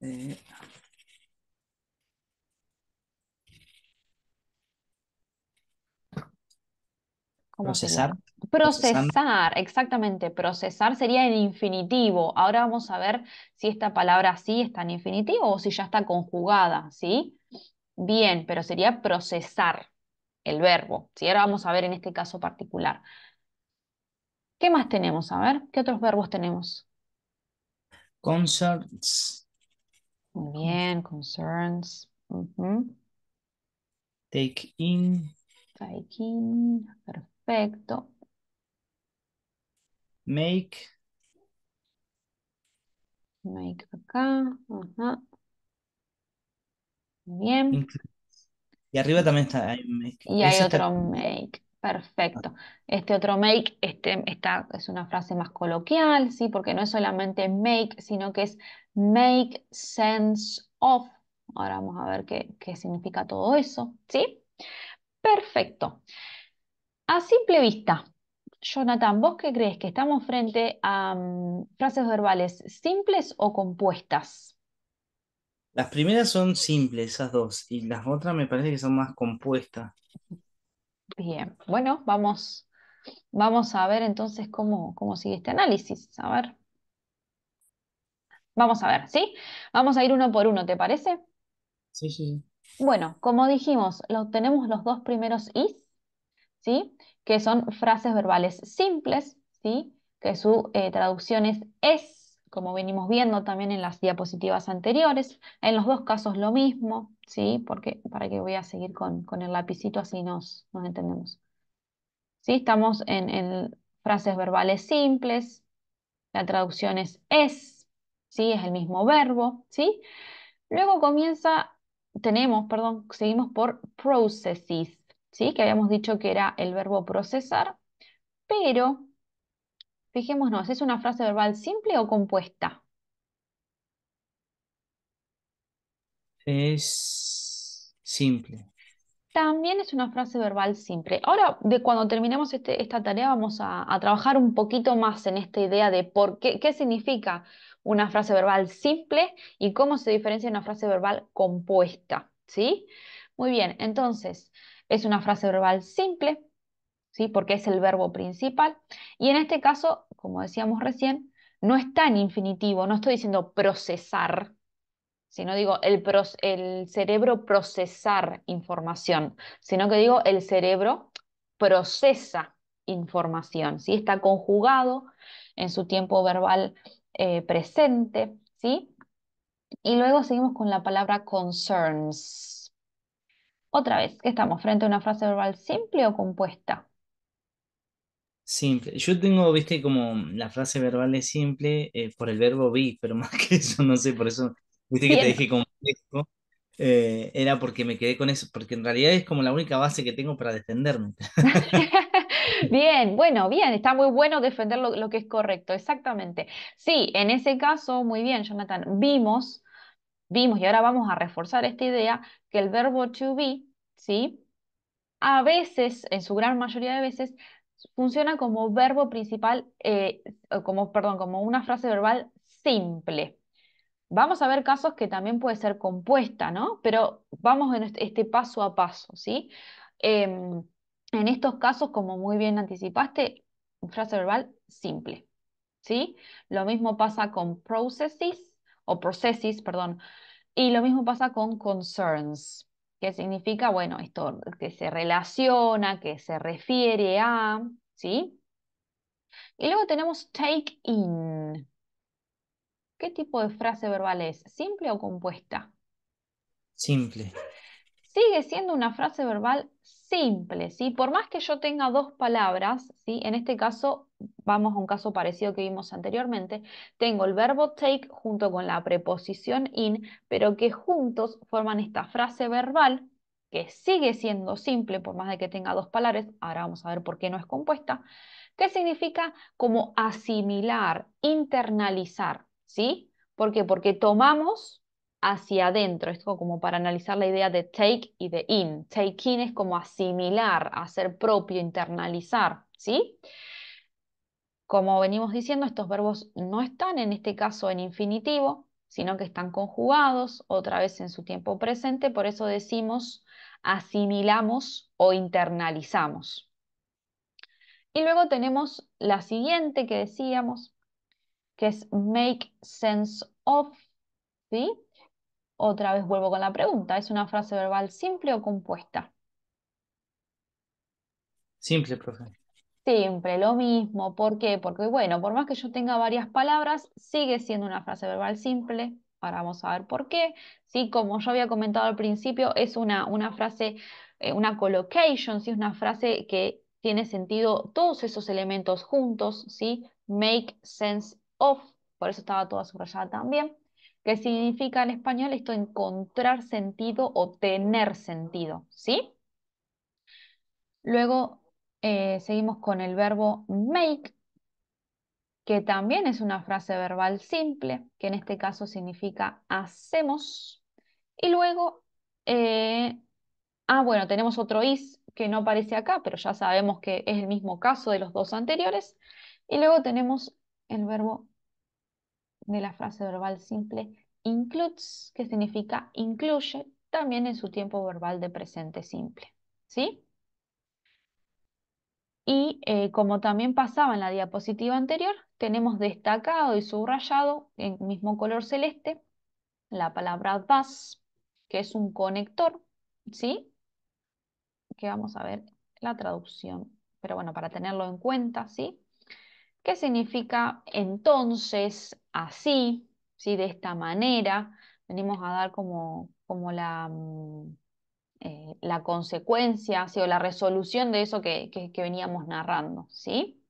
Eh, procesar. Procesar, exactamente. Procesar sería en infinitivo. Ahora vamos a ver si esta palabra sí está en infinitivo o si ya está conjugada, ¿sí? Bien, pero sería procesar el verbo. Si Ahora vamos a ver en este caso particular. ¿Qué más tenemos? A ver, ¿qué otros verbos tenemos? Concerns. Muy bien, concerns. Take in. Take in, perfecto. Make. Make acá, Bien. Y arriba también está Y hay otro make. Perfecto. Este otro make este, está, es una frase más coloquial, ¿sí? porque no es solamente make, sino que es make sense of. Ahora vamos a ver qué, qué significa todo eso. ¿sí? Perfecto. A simple vista, Jonathan, ¿vos qué crees? ¿Que estamos frente a mm, frases verbales simples o compuestas? Las primeras son simples, esas dos, y las otras me parece que son más compuestas. Bien, bueno, vamos, vamos a ver entonces cómo, cómo sigue este análisis. A ver. Vamos a ver, ¿sí? Vamos a ir uno por uno, ¿te parece? Sí, sí. Bueno, como dijimos, tenemos los dos primeros is, ¿sí? Que son frases verbales simples, ¿sí? Que su eh, traducción es es, como venimos viendo también en las diapositivas anteriores. En los dos casos lo mismo, ¿sí? Porque, para que voy a seguir con, el lapicito, así nos, nos entendemos. ¿Sí? Estamos en, en, frases verbales simples, la traducción es es, ¿sí? Es el mismo verbo, ¿sí? Luego comienza, tenemos, perdón, seguimos por processes, ¿sí? Que habíamos dicho que era el verbo procesar, pero Fijémonos, ¿es una frase verbal simple o compuesta? Es simple. También es una frase verbal simple. Ahora, de cuando terminemos este, esta tarea, vamos a, trabajar un poquito más en esta idea de por qué, qué significa una frase verbal simple y cómo se diferencia una frase verbal compuesta. ¿Sí? Muy bien, entonces, es una frase verbal simple, ¿sí? porque es el verbo principal. Y en este caso, como decíamos recién, no está en infinitivo, no estoy diciendo procesar, sino digo el, cerebro procesar información, sino que digo el cerebro procesa información, ¿sí? está conjugado en su tiempo verbal eh, presente, ¿sí? Y luego seguimos con la palabra concerns. Otra vez, que estamos frente a una frase verbal simple o compuesta. Simple. Yo tengo, viste, como la frase verbal es simple eh, por el verbo be, pero [laughs] más que eso, no sé, por eso, viste que te dije complejo, eh, era porque me quedé con eso, porque en realidad es como la única base que tengo para defenderme. [laughs] Bien, bueno, bien, está muy bueno defender lo, lo, que es correcto, exactamente. Sí, en ese caso, muy bien, Jonathan, vimos, vimos, y ahora vamos a reforzar esta idea, que el verbo to be, ¿sí? A veces, en su gran mayoría de veces, funciona como verbo principal, eh, como, perdón, como una frase verbal simple. Vamos a ver casos que también puede ser compuesta, ¿no? Pero vamos en este paso a paso, ¿sí? Em, en estos casos, como muy bien anticipaste, frase verbal simple, ¿sí? Lo mismo pasa con processes, o processes, perdón, y lo mismo pasa con concerns, ¿Qué significa, bueno, esto que se relaciona, que se refiere a, ¿sí? Y luego tenemos take in. ¿Qué tipo de frase verbal es? ¿Simple o compuesta? Simple sigue siendo una frase verbal simple, ¿sí? Por más que yo tenga dos palabras, ¿sí? En este caso, vamos a un caso parecido que vimos anteriormente, tengo el verbo take junto con la preposición in, pero que juntos forman esta frase verbal que sigue siendo simple, por más de que tenga dos palabras, ahora vamos a ver por qué no es compuesta, ¿Qué significa como asimilar, internalizar, ¿sí? ¿Por qué? Porque tomamos hacia adentro, esto como para analizar la idea de take y de in. Take in es como asimilar, hacer propio, internalizar, ¿sí? Como venimos diciendo, estos verbos no están en este caso en infinitivo, sino que están conjugados otra vez en su tiempo presente, por eso decimos asimilamos o internalizamos. Y luego tenemos la siguiente que decíamos, que es make sense of, ¿sí? Otra vez vuelvo con la pregunta. ¿Es una frase verbal simple o compuesta? Simple, profe. Simple, lo mismo. ¿Por qué? Porque, bueno, por más que yo tenga varias palabras, sigue siendo una frase verbal simple. Ahora vamos a ver por qué. ¿Sí? Como yo había comentado al principio, es una, una frase, eh, una collocation, ¿sí? una frase que tiene sentido todos esos elementos juntos, ¿sí? Make sense of, por eso estaba toda subrayada también que significa en español esto encontrar sentido o tener sentido, ¿sí? Luego eh, seguimos con el verbo make, que también es una frase verbal simple, que en este caso significa hacemos. Y luego, eh, ah, bueno, tenemos otro is que no aparece acá, pero ya sabemos que es el mismo caso de los dos anteriores. Y luego tenemos el verbo de la frase verbal simple includes, que significa incluye, también en su tiempo verbal de presente simple. ¿Sí? Y eh, como también pasaba en la diapositiva anterior, tenemos destacado y subrayado en mismo color celeste la palabra bus, que es un conector, ¿sí? Que vamos a ver la traducción, pero bueno, para tenerlo en cuenta, ¿sí? ¿Qué significa entonces, así, ¿sí? de esta manera, venimos a dar como, como la, mm, eh, la consecuencia o la resolución de eso que, veníamos narrando. ¿sí?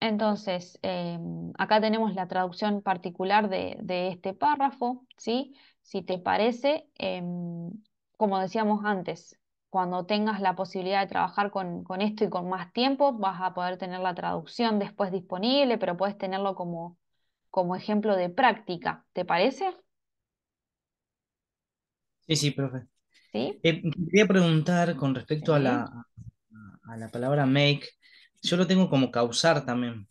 Entonces, em, acá tenemos la traducción particular de, este párrafo. ¿sí? Si te parece, em, como decíamos antes, cuando tengas la posibilidad de trabajar con, esto y con más tiempo, vas a poder tener la traducción después disponible, pero puedes tenerlo como, como ejemplo de práctica. ¿Te parece? Sí, sí, profe. ¿Sí? Eh, quería preguntar con respecto a la, palabra make. Yo lo tengo como causar también.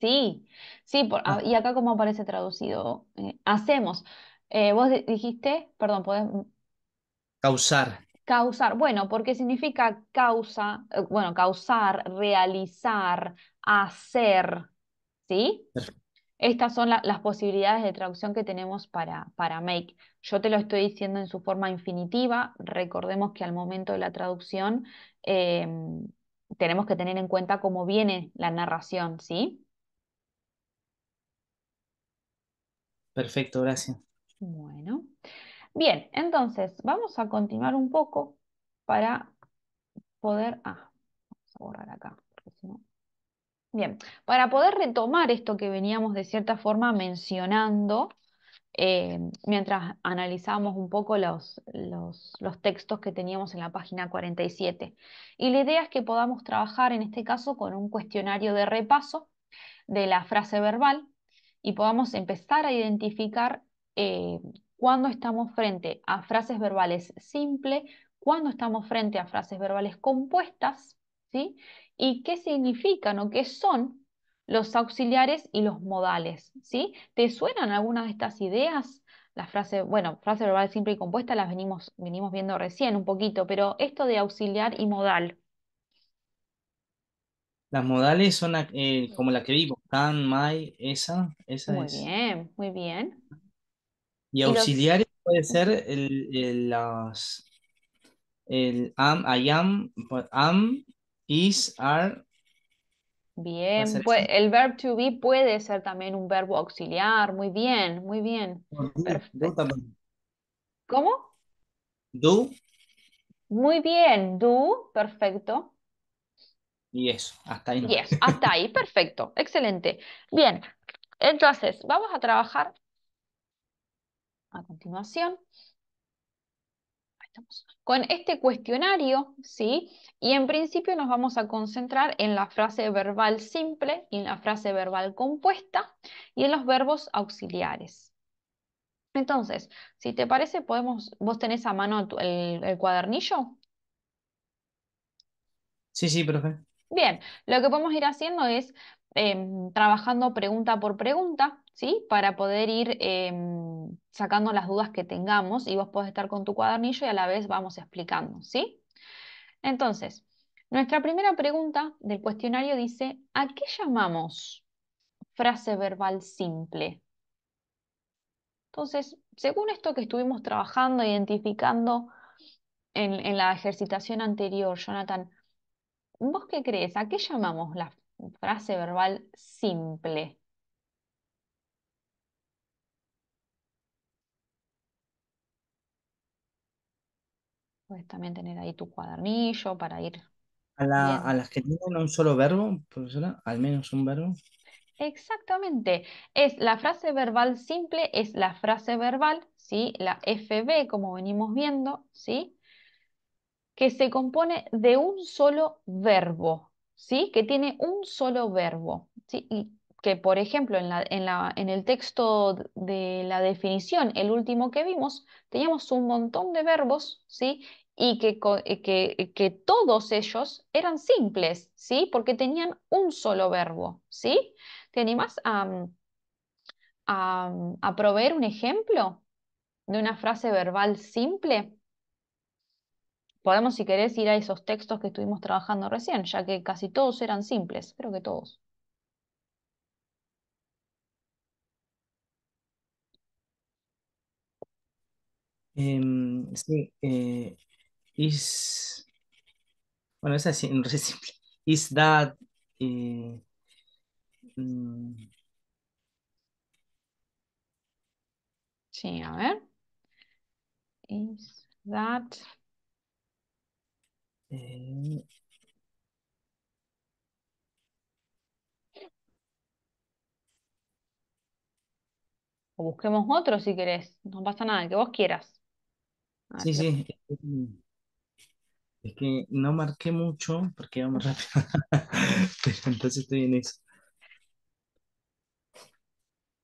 Sí, sí, ah, ah. y acá como aparece traducido. Eh, hacemos. Eh, vos dijiste, perdón, podés... Causar. Causar, bueno, porque significa causa, eh, bueno, causar, realizar, hacer, ¿sí? Estas son las posibilidades de traducción que tenemos para, para make. Yo te lo estoy diciendo en su forma infinitiva. Recordemos que al momento de la traducción em, tenemos que tener en cuenta cómo viene la narración, ¿sí? Perfecto, gracias. Bueno. Bien, entonces vamos a continuar un poco para poder... Ah, vamos a borrar acá, si no... Bien, para poder retomar esto que veníamos de cierta forma mencionando, eh, mientras analizábamos un poco los, los, textos que teníamos en la página 47. Y la idea es que podamos trabajar en este caso con un cuestionario de repaso de la frase verbal y podamos empezar a identificar eh, cuando estamos frente a frases verbales simples, cuando estamos frente a frases verbales compuestas, ¿sí? Y qué significan o qué son los auxiliares y los modales, ¿sí? ¿Te suenan algunas de estas ideas? las frases, bueno, frases verbal simple y compuesta las venimos, venimos viendo recién un poquito, pero esto de auxiliar y modal. Las modales son eh, como la que vimos, can, may, esa, esa es. Muy bien, muy bien. Y auxiliar puede ser el, el, el am, I am, pues, am, is, are. Bien, pues el verb to be puede ser también un verbo auxiliar. Muy bien, muy bien. ¿Cómo? Do. Muy bien, do, perfecto. Y eso, hasta ahí. hasta ahí, perfecto, excelente. Bien, entonces vamos a trabajar a continuación. Con este cuestionario, ¿sí? Y en principio nos vamos a concentrar en la frase verbal simple y en la frase verbal compuesta y en los verbos auxiliares. Entonces, si te parece, podemos, vos tenés a mano el, cuadernillo. Sí, sí, profe. Bien, lo que podemos ir haciendo es em, trabajando pregunta por pregunta, ¿sí? Para poder ir em, sacando las dudas que tengamos y vos podés estar con tu cuadernillo y a la vez vamos explicando, ¿sí? Entonces, nuestra primera pregunta del cuestionario dice, ¿a qué llamamos frase verbal simple? Entonces, según esto que estuvimos trabajando, identificando en, en la ejercitación anterior, Jonathan, ¿vos qué crees? ¿A qué llamamos la frase verbal simple? Puedes también tener ahí tu cuadernillo para ir. A, las que tienen un solo verbo, profesora, al menos un verbo. Exactamente. Es la frase verbal simple, es la frase verbal, ¿sí? La FB, como venimos viendo, ¿sí? Que se compone de un solo verbo, ¿sí? Que tiene un solo verbo, ¿sí? Y que, por ejemplo, en, el texto de la definición, el último que vimos, teníamos un montón de verbos, ¿sí? y que, eh, todos ellos eran simples, ¿sí? Porque tenían un solo verbo, ¿sí? ¿Te animas a, mm, mm, a, proveer un ejemplo de una frase verbal simple? Podemos, si querés, ir a esos textos que estuvimos trabajando recién, ya que casi todos eran simples, creo que todos. Em, sí, eh, is, bueno, es así, [laughs] no es simple. Is that, eh, mm. sí, a ver. Is that, eh, O busquemos otro si querés, no pasa nada, que vos quieras. Ah, sí, sí. Es que no marqué mucho porque iba más rápido. [laughs] Pero entonces estoy en eso.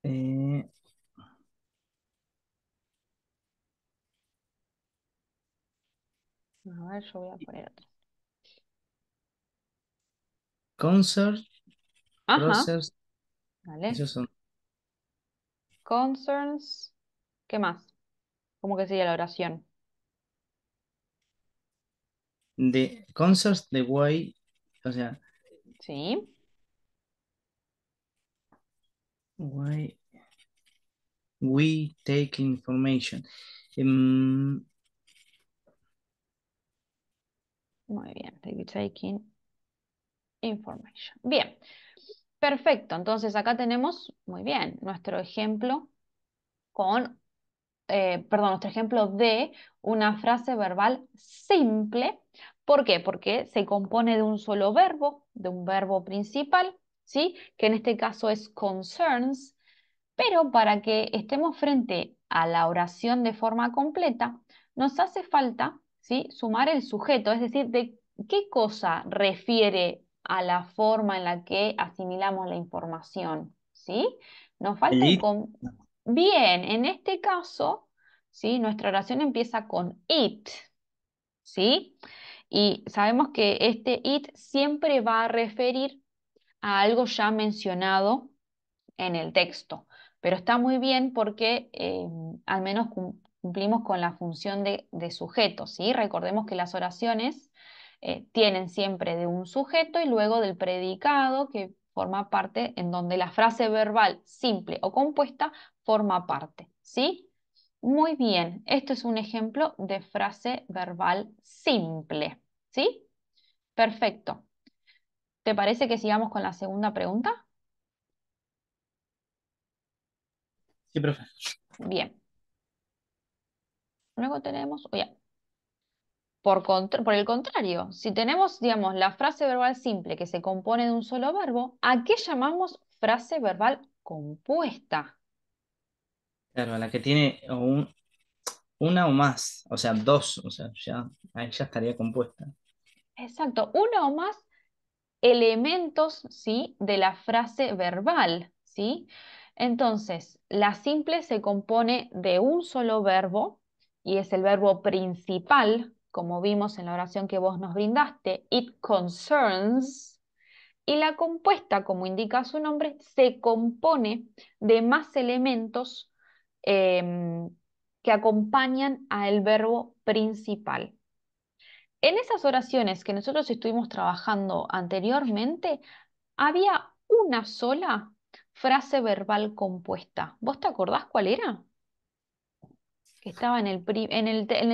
Eh, a ver, yo voy a poner otro. concert, Ajá, vale. esos son. Concerns, ¿qué más? ¿Cómo que sería la oración? de Concerts the Way, o sea. Sí. we take information. Em, muy bien, we taking information. Bien, perfecto. Entonces acá tenemos, muy bien, nuestro ejemplo con eh, perdón, nuestro ejemplo de una frase verbal simple. ¿Por qué? Porque se compone de un solo verbo, de un verbo principal, ¿sí? que en este caso es concerns, pero para que estemos frente a la oración de forma completa, nos hace falta ¿sí? sumar el sujeto, es decir, de qué cosa refiere a la forma en la que asimilamos la información. ¿sí? Nos falta el, Bien, en este caso, ¿sí? nuestra oración empieza con it, ¿sí? Y sabemos que este it siempre va a referir a algo ya mencionado en el texto, pero está muy bien porque em, al menos cumplimos con la función de, sujeto, ¿sí? Recordemos que las oraciones eh, tienen siempre de un sujeto y luego del predicado que forma parte en donde la frase verbal simple o compuesta forma parte, ¿sí? Muy bien, esto es un ejemplo de frase verbal simple, ¿sí? Perfecto. ¿Te parece que sigamos con la segunda pregunta? Sí, profesor. Bien. Luego tenemos, oye, oh, por, el contrario, si tenemos, digamos, la frase verbal simple que se compone de un solo verbo, ¿a qué llamamos frase verbal compuesta? Claro, la que tiene una o más, o sea, dos, o sea, ya, ahí ya estaría compuesta. Exacto, una o más elementos, ¿sí? De la frase verbal, ¿sí? Entonces, la simple se compone de un solo verbo, y es el verbo principal, como vimos en la oración que vos nos brindaste, it concerns, y la compuesta, como indica su nombre, se compone de más elementos em, que acompañan al verbo principal. En esas oraciones que nosotros estuvimos trabajando anteriormente, había una sola frase verbal compuesta. ¿Vos te acordás cuál era? estaba en el,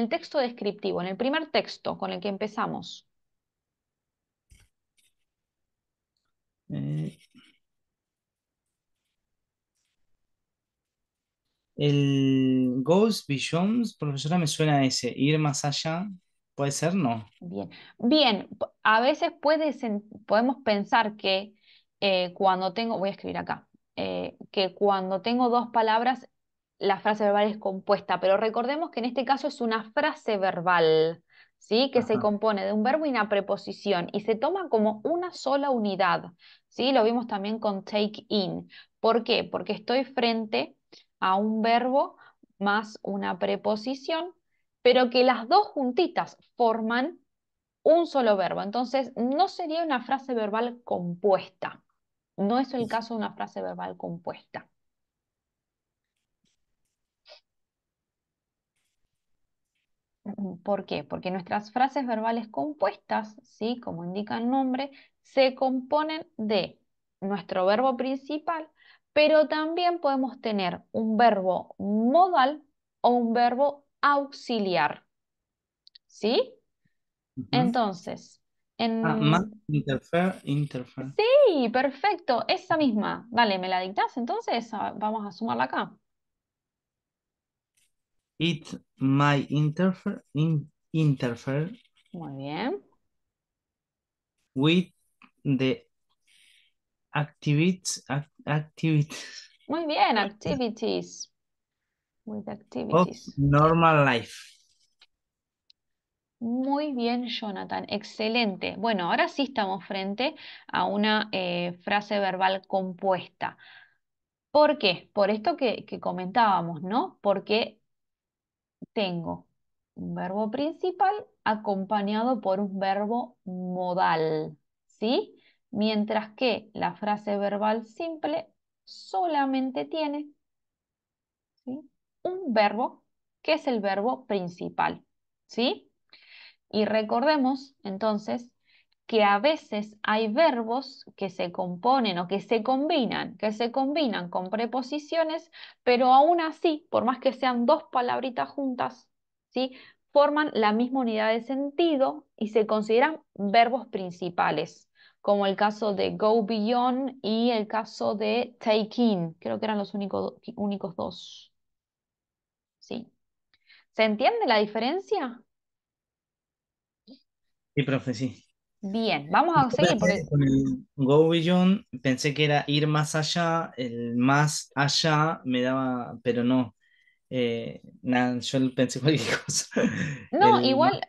texto descriptivo, en el primer texto con el que empezamos. Eh, el Ghost Visions, profesora, me suena a ese, ir más allá, puede ser, ¿no? Bien, bien, a veces podemos pensar que eh, cuando tengo, voy a escribir acá, eh, que cuando tengo dos palabras la frase verbal es compuesta, pero recordemos que en este caso es una frase verbal, ¿sí? Que se compone de un verbo y una preposición y se toma como una sola unidad, ¿sí? Lo vimos también con take in. ¿Por qué? Porque estoy frente a un verbo más una preposición, pero que las dos juntitas forman un solo verbo. Entonces, no sería una frase verbal compuesta. No es el caso de una frase verbal compuesta. ¿Por qué? Porque nuestras frases verbales compuestas, ¿sí? como indica el nombre, se componen de nuestro verbo principal, pero también podemos tener un verbo modal o un verbo auxiliar. ¿Sí? Entonces, ah, en... Sí, perfecto, esa misma. Dale, ¿me la dictás entonces? Ah, vamos a sumarla acá. It my interfere, in, interfere Muy bien. with the activities. activities. Muy bien, activities. With activities. normal life. Muy bien, Jonathan. Excelente. Bueno, ahora sí estamos frente a una eh, frase verbal compuesta. ¿Por qué? Por esto que, que comentábamos, ¿no? Porque tengo un verbo principal acompañado por un verbo modal, ¿sí? Mientras que la frase verbal simple solamente tiene ¿sí? un verbo, que es el verbo principal, ¿sí? Y recordemos, entonces, que a veces hay verbos que se componen o que se combinan, que se combinan con preposiciones, pero aún así, por más que sean dos palabritas juntas, ¿sí? forman la misma unidad de sentido y se consideran verbos principales, como el caso de go beyond y el caso de take in, creo que eran los únicos dos. Sí. ¿Se entiende la diferencia? Sí, profe, sí. Bien, vamos a seguir. Porque... Con el Go pensé que era ir más allá, el más allá me daba, pero no. Eh, nada, yo pensé cualquier [laughs] cosa. No, igual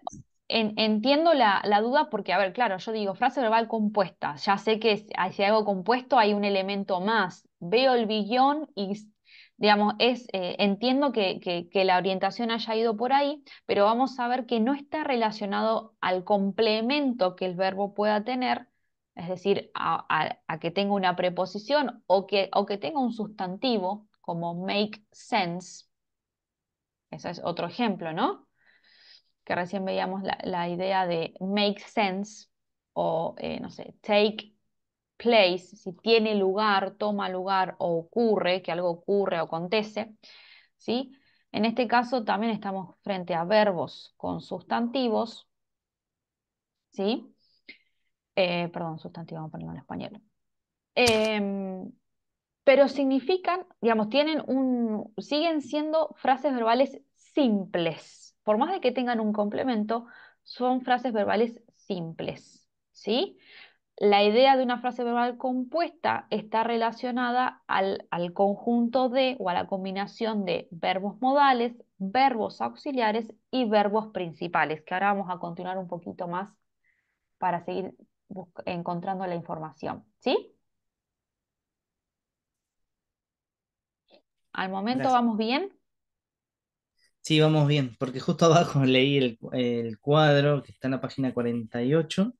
entiendo la, la, duda porque, a ver, claro, yo digo frase verbal compuesta, ya sé que si hay algo compuesto hay un elemento más. Veo el billón y Digamos, es, eh, entiendo que, la orientación haya ido por ahí, pero vamos a ver que no está relacionado al complemento que el verbo pueda tener, es decir, a, que tenga una preposición o que, que tenga un sustantivo como make sense. Ese es otro ejemplo, ¿no? Que recién veíamos la, idea de make sense o, eh, no sé, take place, si tiene lugar, toma lugar o ocurre, que algo ocurre o acontece, ¿sí? En este caso también estamos frente a verbos con sustantivos, ¿sí? Eh, perdón, sustantivos vamos a ponerlo en español. Em, pero significan, digamos, tienen un, siguen siendo frases verbales simples. Por más de que tengan un complemento, son frases verbales simples, ¿sí? la idea de una frase verbal compuesta está relacionada al, conjunto de o a la combinación de verbos modales, verbos auxiliares y verbos principales, que ahora vamos a continuar un poquito más para seguir encontrando la información. ¿Sí? ¿Al momento vamos bien? Sí, vamos bien, porque justo abajo leí el, el, cuadro que está en la página 48,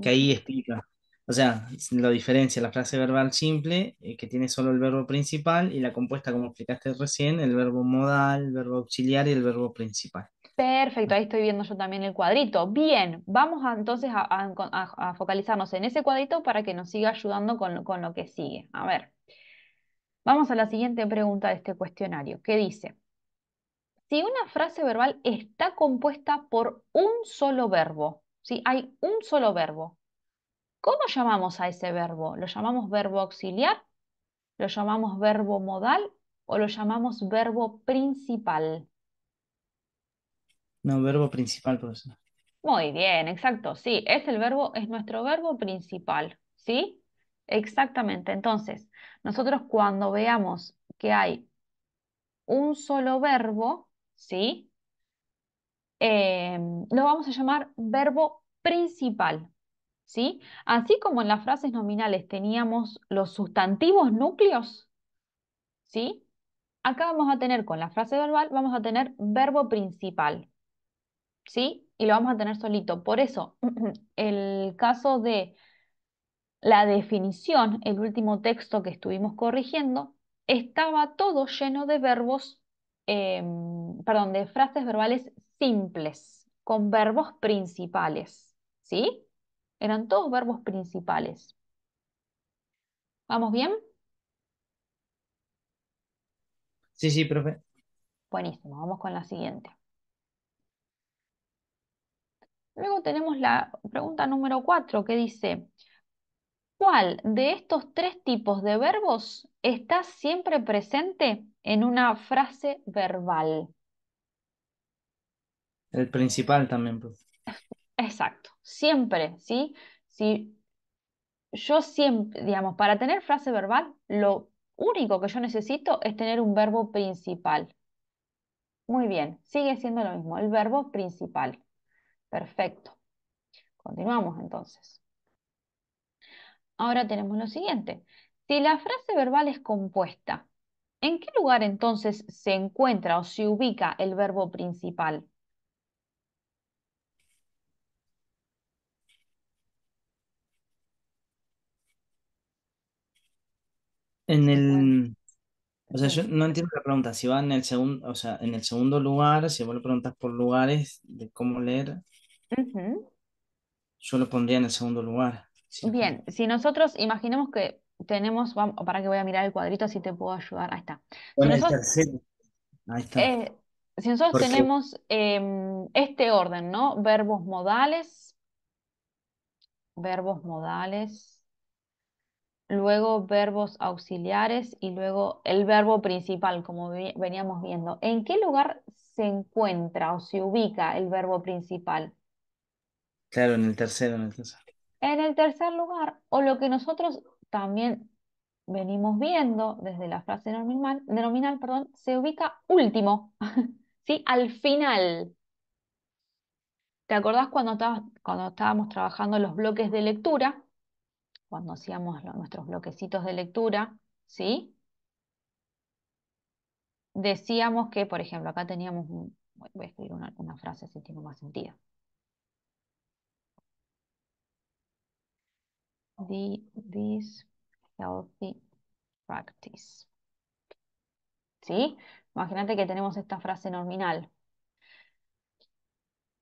que ahí explica o sea, lo diferencia la frase verbal simple, eh, que tiene solo el verbo principal, y la compuesta, como explicaste recién, el verbo modal, el verbo auxiliar y el verbo principal. Perfecto, ahí estoy viendo yo también el cuadrito. Bien, vamos entonces a, focalizarnos en ese cuadrito para que nos siga ayudando con, lo que sigue. A ver, vamos a la siguiente pregunta de este cuestionario, ¿Qué dice, si una frase verbal está compuesta por un solo verbo, si hay un solo verbo, ¿Cómo llamamos a ese verbo? ¿Lo llamamos verbo auxiliar? ¿Lo llamamos verbo modal? ¿O lo llamamos verbo principal? No, verbo principal, profesor. Muy bien, exacto. Sí, es el verbo, es nuestro verbo principal. ¿Sí? Exactamente. Entonces, nosotros cuando veamos que hay un solo verbo, ¿sí? Em, lo vamos a llamar verbo principal. ¿sí? Así como en las frases nominales teníamos los sustantivos núcleos, ¿sí? Acá vamos a tener con la frase verbal, vamos a tener verbo principal, ¿sí? Y lo vamos a tener solito. Por eso, [clears throat] el caso de la definición, el último texto que estuvimos corrigiendo, estaba todo lleno de verbos, em, perdón, de frases verbales simples, con verbos principales, ¿sí? Eran todos verbos principales. ¿Vamos bien? Sí, sí, profe. Buenísimo, vamos con la siguiente. Luego tenemos la pregunta número cuatro, que dice, ¿cuál de estos tres tipos de verbos está siempre presente en una frase verbal? El principal también, profe. [laughs] Exacto siempre, ¿sí? Si yo siempre, digamos, para tener frase verbal, lo único que yo necesito es tener un verbo principal. Muy bien, sigue siendo lo mismo, el verbo principal. Perfecto. Continuamos entonces. Ahora tenemos lo siguiente. Si la frase verbal es compuesta, ¿en qué lugar entonces se encuentra o se ubica el verbo principal? En el. O sea, yo no entiendo la pregunta. Si va en el segundo, o sea, en el segundo lugar, si vos lo preguntas por lugares de cómo leer, yo lo pondría en el segundo lugar. Bien, si nosotros imaginemos que tenemos, para que voy a mirar el cuadrito si te puedo ayudar, ahí está. Si nosotros, eh, tenemos em, este orden, ¿no? Verbos modales, verbos modales luego verbos auxiliares y luego el verbo principal, como veníamos viendo. ¿En qué lugar se encuentra o se ubica el verbo principal? Claro, en el tercero, en el En el tercer lugar, o lo que nosotros también venimos viendo desde la frase nominal, denominal, perdón, se ubica último, [laughs] ¿sí? Al final. ¿Te acordás cuando, cuando estábamos trabajando los bloques de lectura? cuando hacíamos nuestros bloquecitos de lectura, ¿sí? Decíamos que, por ejemplo, acá teníamos, voy a escribir una, frase si tiene más sentido. The, this healthy practice. ¿Sí? Imagínate que tenemos esta frase nominal.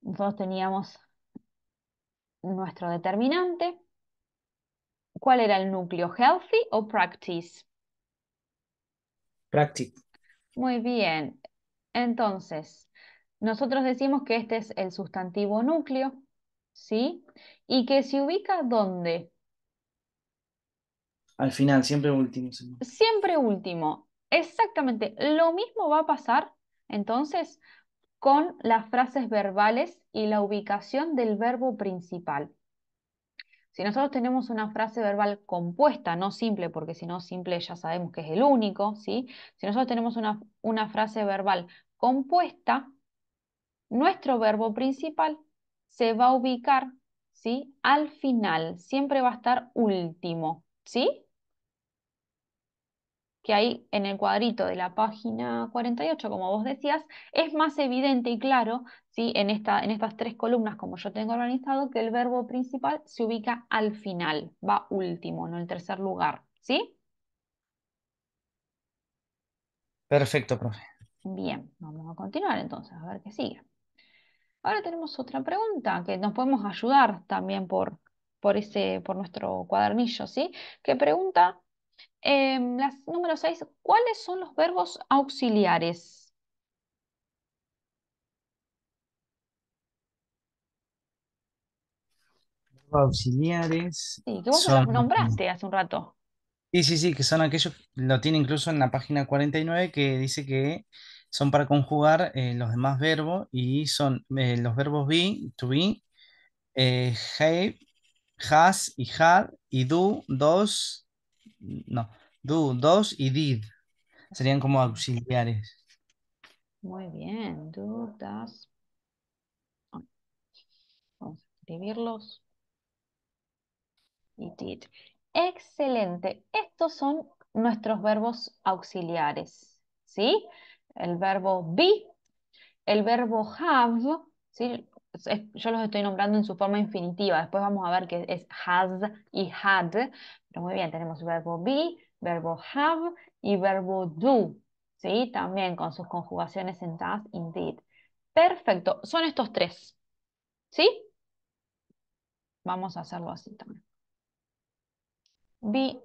Nosotros teníamos nuestro determinante, ¿Cuál era el núcleo? ¿Healthy o practice? Practice. Muy bien. Entonces, nosotros decimos que este es el sustantivo núcleo, ¿sí? Y que se ubica ¿dónde? Al final, siempre último. Siempre último. Exactamente. Lo mismo va a pasar, entonces, con las frases verbales y la ubicación del verbo principal. Si nosotros tenemos una frase verbal compuesta, no simple, porque si no simple ya sabemos que es el único, ¿sí? Si nosotros tenemos una, frase verbal compuesta, nuestro verbo principal se va a ubicar, ¿sí? Al final, siempre va a estar último, ¿sí? que ahí en el cuadrito de la página 48, como vos decías, es más evidente y claro en, esta, en estas tres columnas, como yo tengo organizado, que el verbo principal se ubica al final, va último, no el tercer lugar. ¿Sí? Perfecto, profe. Bien, vamos a continuar entonces, a ver qué sigue. Ahora tenemos otra pregunta que nos podemos ayudar también por, por, ese, por nuestro cuadernillo, ¿sí? Que pregunta, em, las, número 6, ¿cuáles son los verbos auxiliares? auxiliares. Sí, que vos son... nombraste hace un rato. Sí, sí, sí, que son aquellos, lo tiene incluso en la página 49, que dice que son para conjugar eh, los demás verbos y son eh, los verbos be, to be, eh, have, has y had y do, dos, no, do, dos y did. Serían como auxiliares. Muy bien, do, das. Vamos a escribirlos. Excelente. Estos son nuestros verbos auxiliares, ¿sí? El verbo be, el verbo have, ¿sí? yo los estoy nombrando en su forma infinitiva, después vamos a ver que es has y had, pero muy bien, tenemos verbo be, verbo have y verbo do, ¿sí? También con sus conjugaciones en does, indeed. Perfecto, son estos tres, ¿sí? Vamos a hacerlo así también. Be,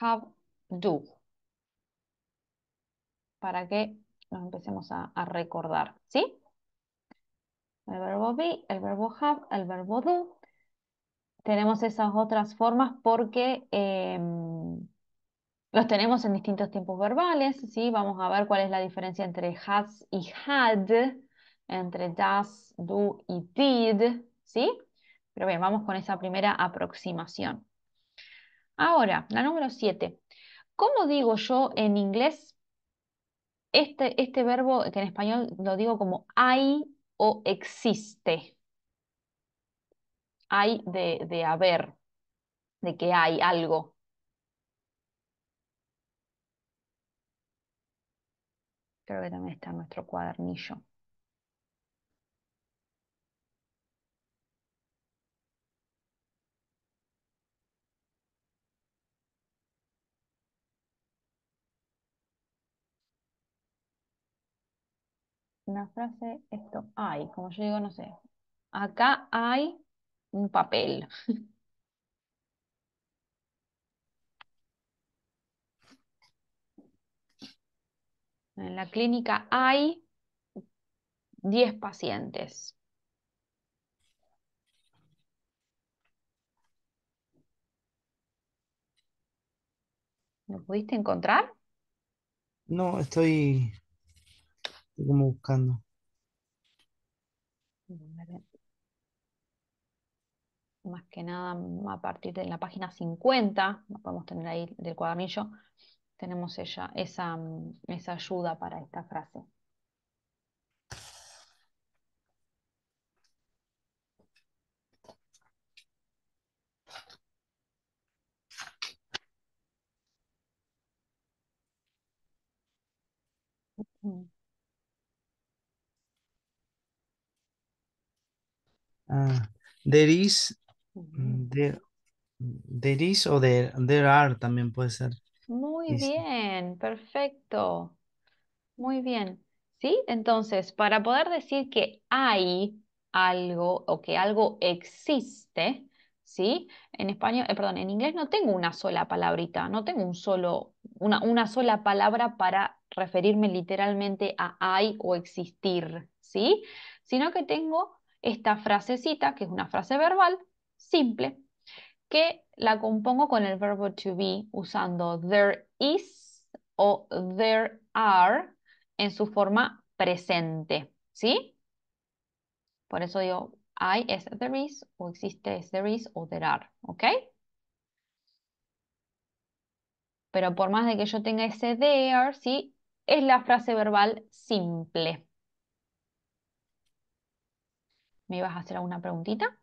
have do. Para que nos empecemos a, recordar, ¿sí? El verbo be, el verbo have, el verbo do. Tenemos esas otras formas porque em, los tenemos en distintos tiempos verbales, ¿sí? Vamos a ver cuál es la diferencia entre has y had, entre does, do y did, ¿sí? Pero bien, vamos con esa primera aproximación. Ahora, la número 7. ¿Cómo digo yo en inglés este, este verbo que en español lo digo como hay o existe? Hay de, de haber, de que hay algo. Creo que también está en nuestro cuadernillo. una frase, esto hay, como yo digo, no sé, acá hay un papel. [laughs] En la clínica hay 10 pacientes. ¿Lo pudiste encontrar? No, estoy buscando. Más que nada mm, a partir de la página 50, podemos tener ahí del cuadernillo, tenemos ella, esa, mm, esa ayuda para esta frase. ah there is, mm, there, there is o there, there are también puede ser. Muy bien, perfecto. Muy bien. ¿Sí? Entonces, para poder decir que hay algo o que algo existe, ¿sí? En español, eh, perdón, en inglés no tengo una sola palabrita, no tengo un solo, una, una sola palabra para referirme literalmente a hay o existir, ¿sí? Sino que tengo esta frasecita, que es una frase verbal, simple, que la compongo con el verbo to be usando there is o there are en su forma presente, ¿sí? Por eso digo I es there is o existe is there is o there are, ¿ok? Pero por más de que yo tenga ese there, ¿sí? Es la frase verbal simple. ¿Me ibas a hacer alguna preguntita?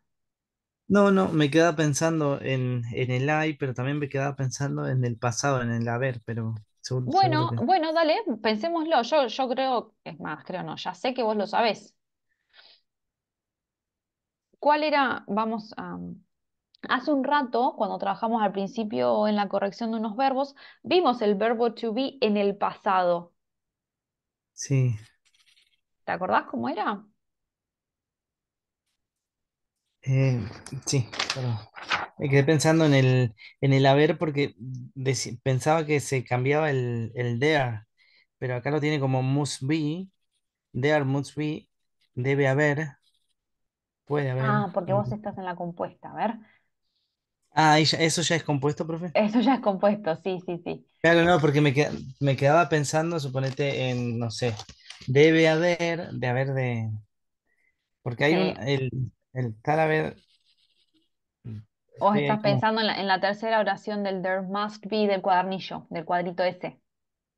No, no, me quedaba pensando en, el hay, pero también me quedaba pensando en el pasado, en el haber, pero Bueno, bueno, dale, pensémoslo. Yo, yo creo, es más, creo no, ya sé que vos lo sabés. ¿Cuál era, vamos a... Hace un rato, cuando trabajamos al principio en la corrección de unos verbos, vimos el verbo to be en el pasado. sí. ¿Te acordás cómo era? Eh, sí, perdón. Me quedé pensando en el, en el haber porque pensaba que se cambiaba el, el there, pero acá lo tiene como must be, there must be, debe haber, puede haber. Ah, porque vos estás en la compuesta, a ver. Ah, eso ya es compuesto, profe. Eso ya es compuesto, sí, sí, sí. Claro, no, porque me, quedaba pensando, suponete, en, no sé, debe haber, de haber de, porque hay un, el cadáver. O estás pensando en la, en la, tercera oración del There Must Be del cuadernillo, del cuadrito ese.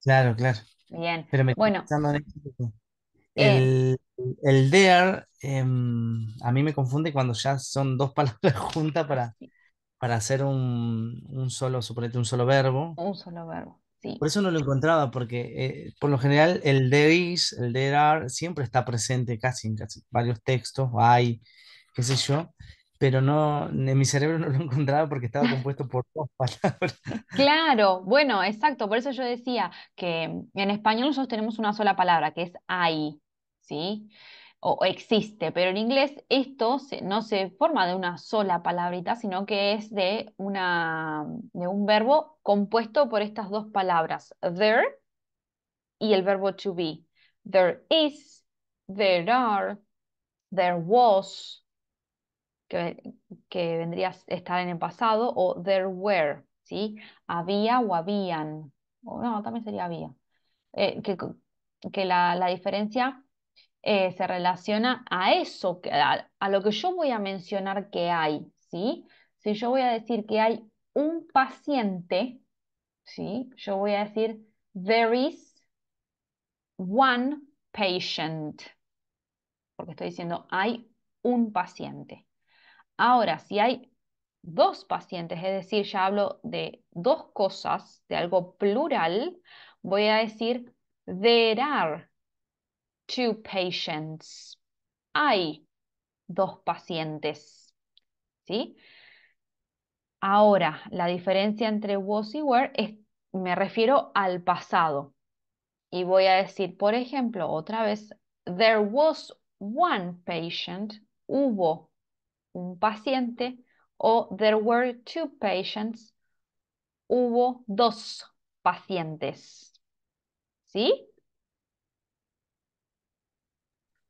Claro, claro. Bien. Pero bueno. Pensando en este eh, El, there em, a mí me confunde cuando ya son dos [laughs] palabras juntas para, para hacer un, solo, suponete, un solo verbo. Un solo verbo. Sí. Por eso no lo encontraba, porque eh, por lo general el there is, el there are, siempre está presente casi en casi varios textos, hay, qué sé yo, pero no, en mi cerebro no lo [laughs] encontraba porque estaba compuesto por dos [laughs] palabras. Claro, bueno, exacto, por eso yo decía que en español nosotros tenemos una sola palabra, que es hay, ¿sí? O existe, pero en inglés esto no se forma de una sola palabrita, sino que es de, una, de un verbo compuesto por estas dos palabras, there y el verbo to be. There is, there are, there was, que, vendría a estar en el pasado, o there were, ¿sí? Había o habían, o no, también sería había, eh, que, la, diferencia eh, se relaciona a eso, a, a lo que yo voy a mencionar que hay, ¿sí? Si yo voy a decir que hay un paciente, ¿sí? Yo voy a decir, there is one patient, porque estoy diciendo, hay un paciente. Ahora, si hay dos pacientes, es decir, ya hablo de dos cosas, de algo plural, voy a decir there are two patients. Hay dos pacientes. ¿Sí? Ahora, la diferencia entre was y were es, me refiero al pasado. Y voy a decir, por ejemplo, otra vez, there was one patient, hubo un paciente, o there were two patients, hubo dos pacientes. ¿Sí?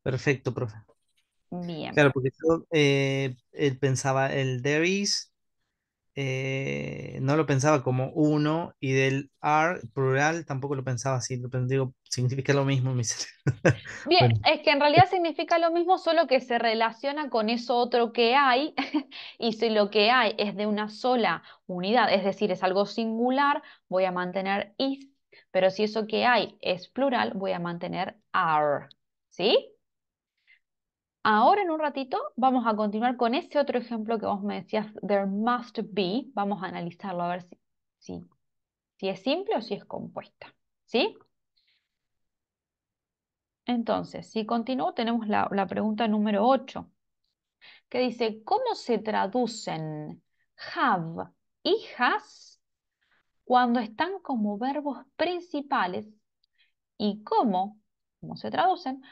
Perfecto, profe. Bien. Claro, porque yo eh, él pensaba el there is, eh, no lo pensaba como uno, y del are plural tampoco lo pensaba así, lo digo significa lo mismo. Mi [laughs] Bien, es que en realidad significa lo mismo, solo que se relaciona con eso otro que hay, [laughs] y si lo que hay es de una sola unidad, es decir, es algo singular, voy a mantener is, pero si eso que hay es plural, voy a mantener are, ¿sí? Ahora en un ratito vamos a continuar con ese otro ejemplo que vos me decías, there must be, vamos a analizarlo a ver si, si es simple o si es compuesta, ¿sí? Entonces, si continúo, tenemos la, pregunta número 8, que dice, ¿cómo se traducen have y has cuando están como verbos principales y cómo, cómo se traducen,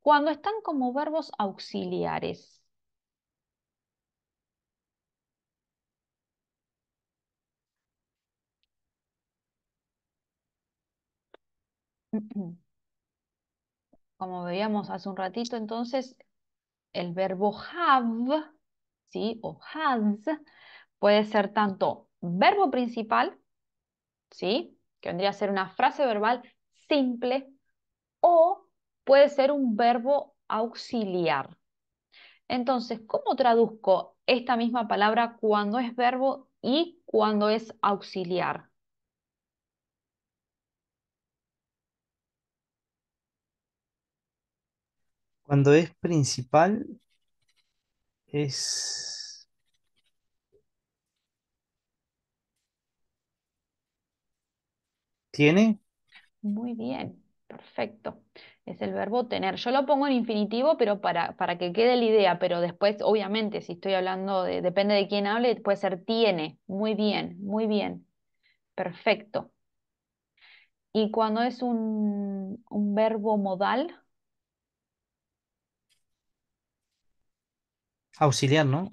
cuando están como verbos auxiliares? Mm, mm como veíamos hace un ratito, entonces el verbo have, ¿sí? O has, puede ser tanto verbo principal, ¿sí? Que vendría a ser una frase verbal simple, o puede ser un verbo auxiliar. Entonces, ¿cómo traduzco esta misma palabra cuando es verbo y cuando es auxiliar? Cuando es principal, es... ¿Tiene? Muy bien, perfecto. Es el verbo tener. Yo lo pongo en infinitivo, pero para, que quede la idea, pero después, obviamente, si estoy hablando de, depende de quién hable, puede ser tiene. Muy bien, muy bien. Perfecto. Y cuando es un, un verbo modal, Auxiliar, ¿no?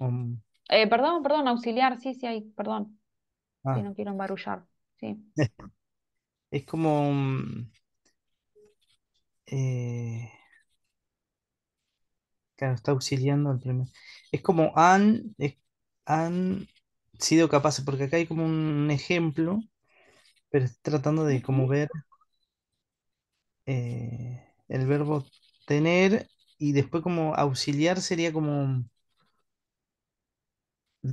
Eh, perdón, perdón, auxiliar, sí, sí hay, perdón. Ah. Si no quiero embarullar, sí. [laughs] Es como... Eh, claro, está auxiliando al primer. Es como han, han sido capaces, porque acá hay como un ejemplo, pero tratando de como ver eh, el verbo tener y después como auxiliar sería como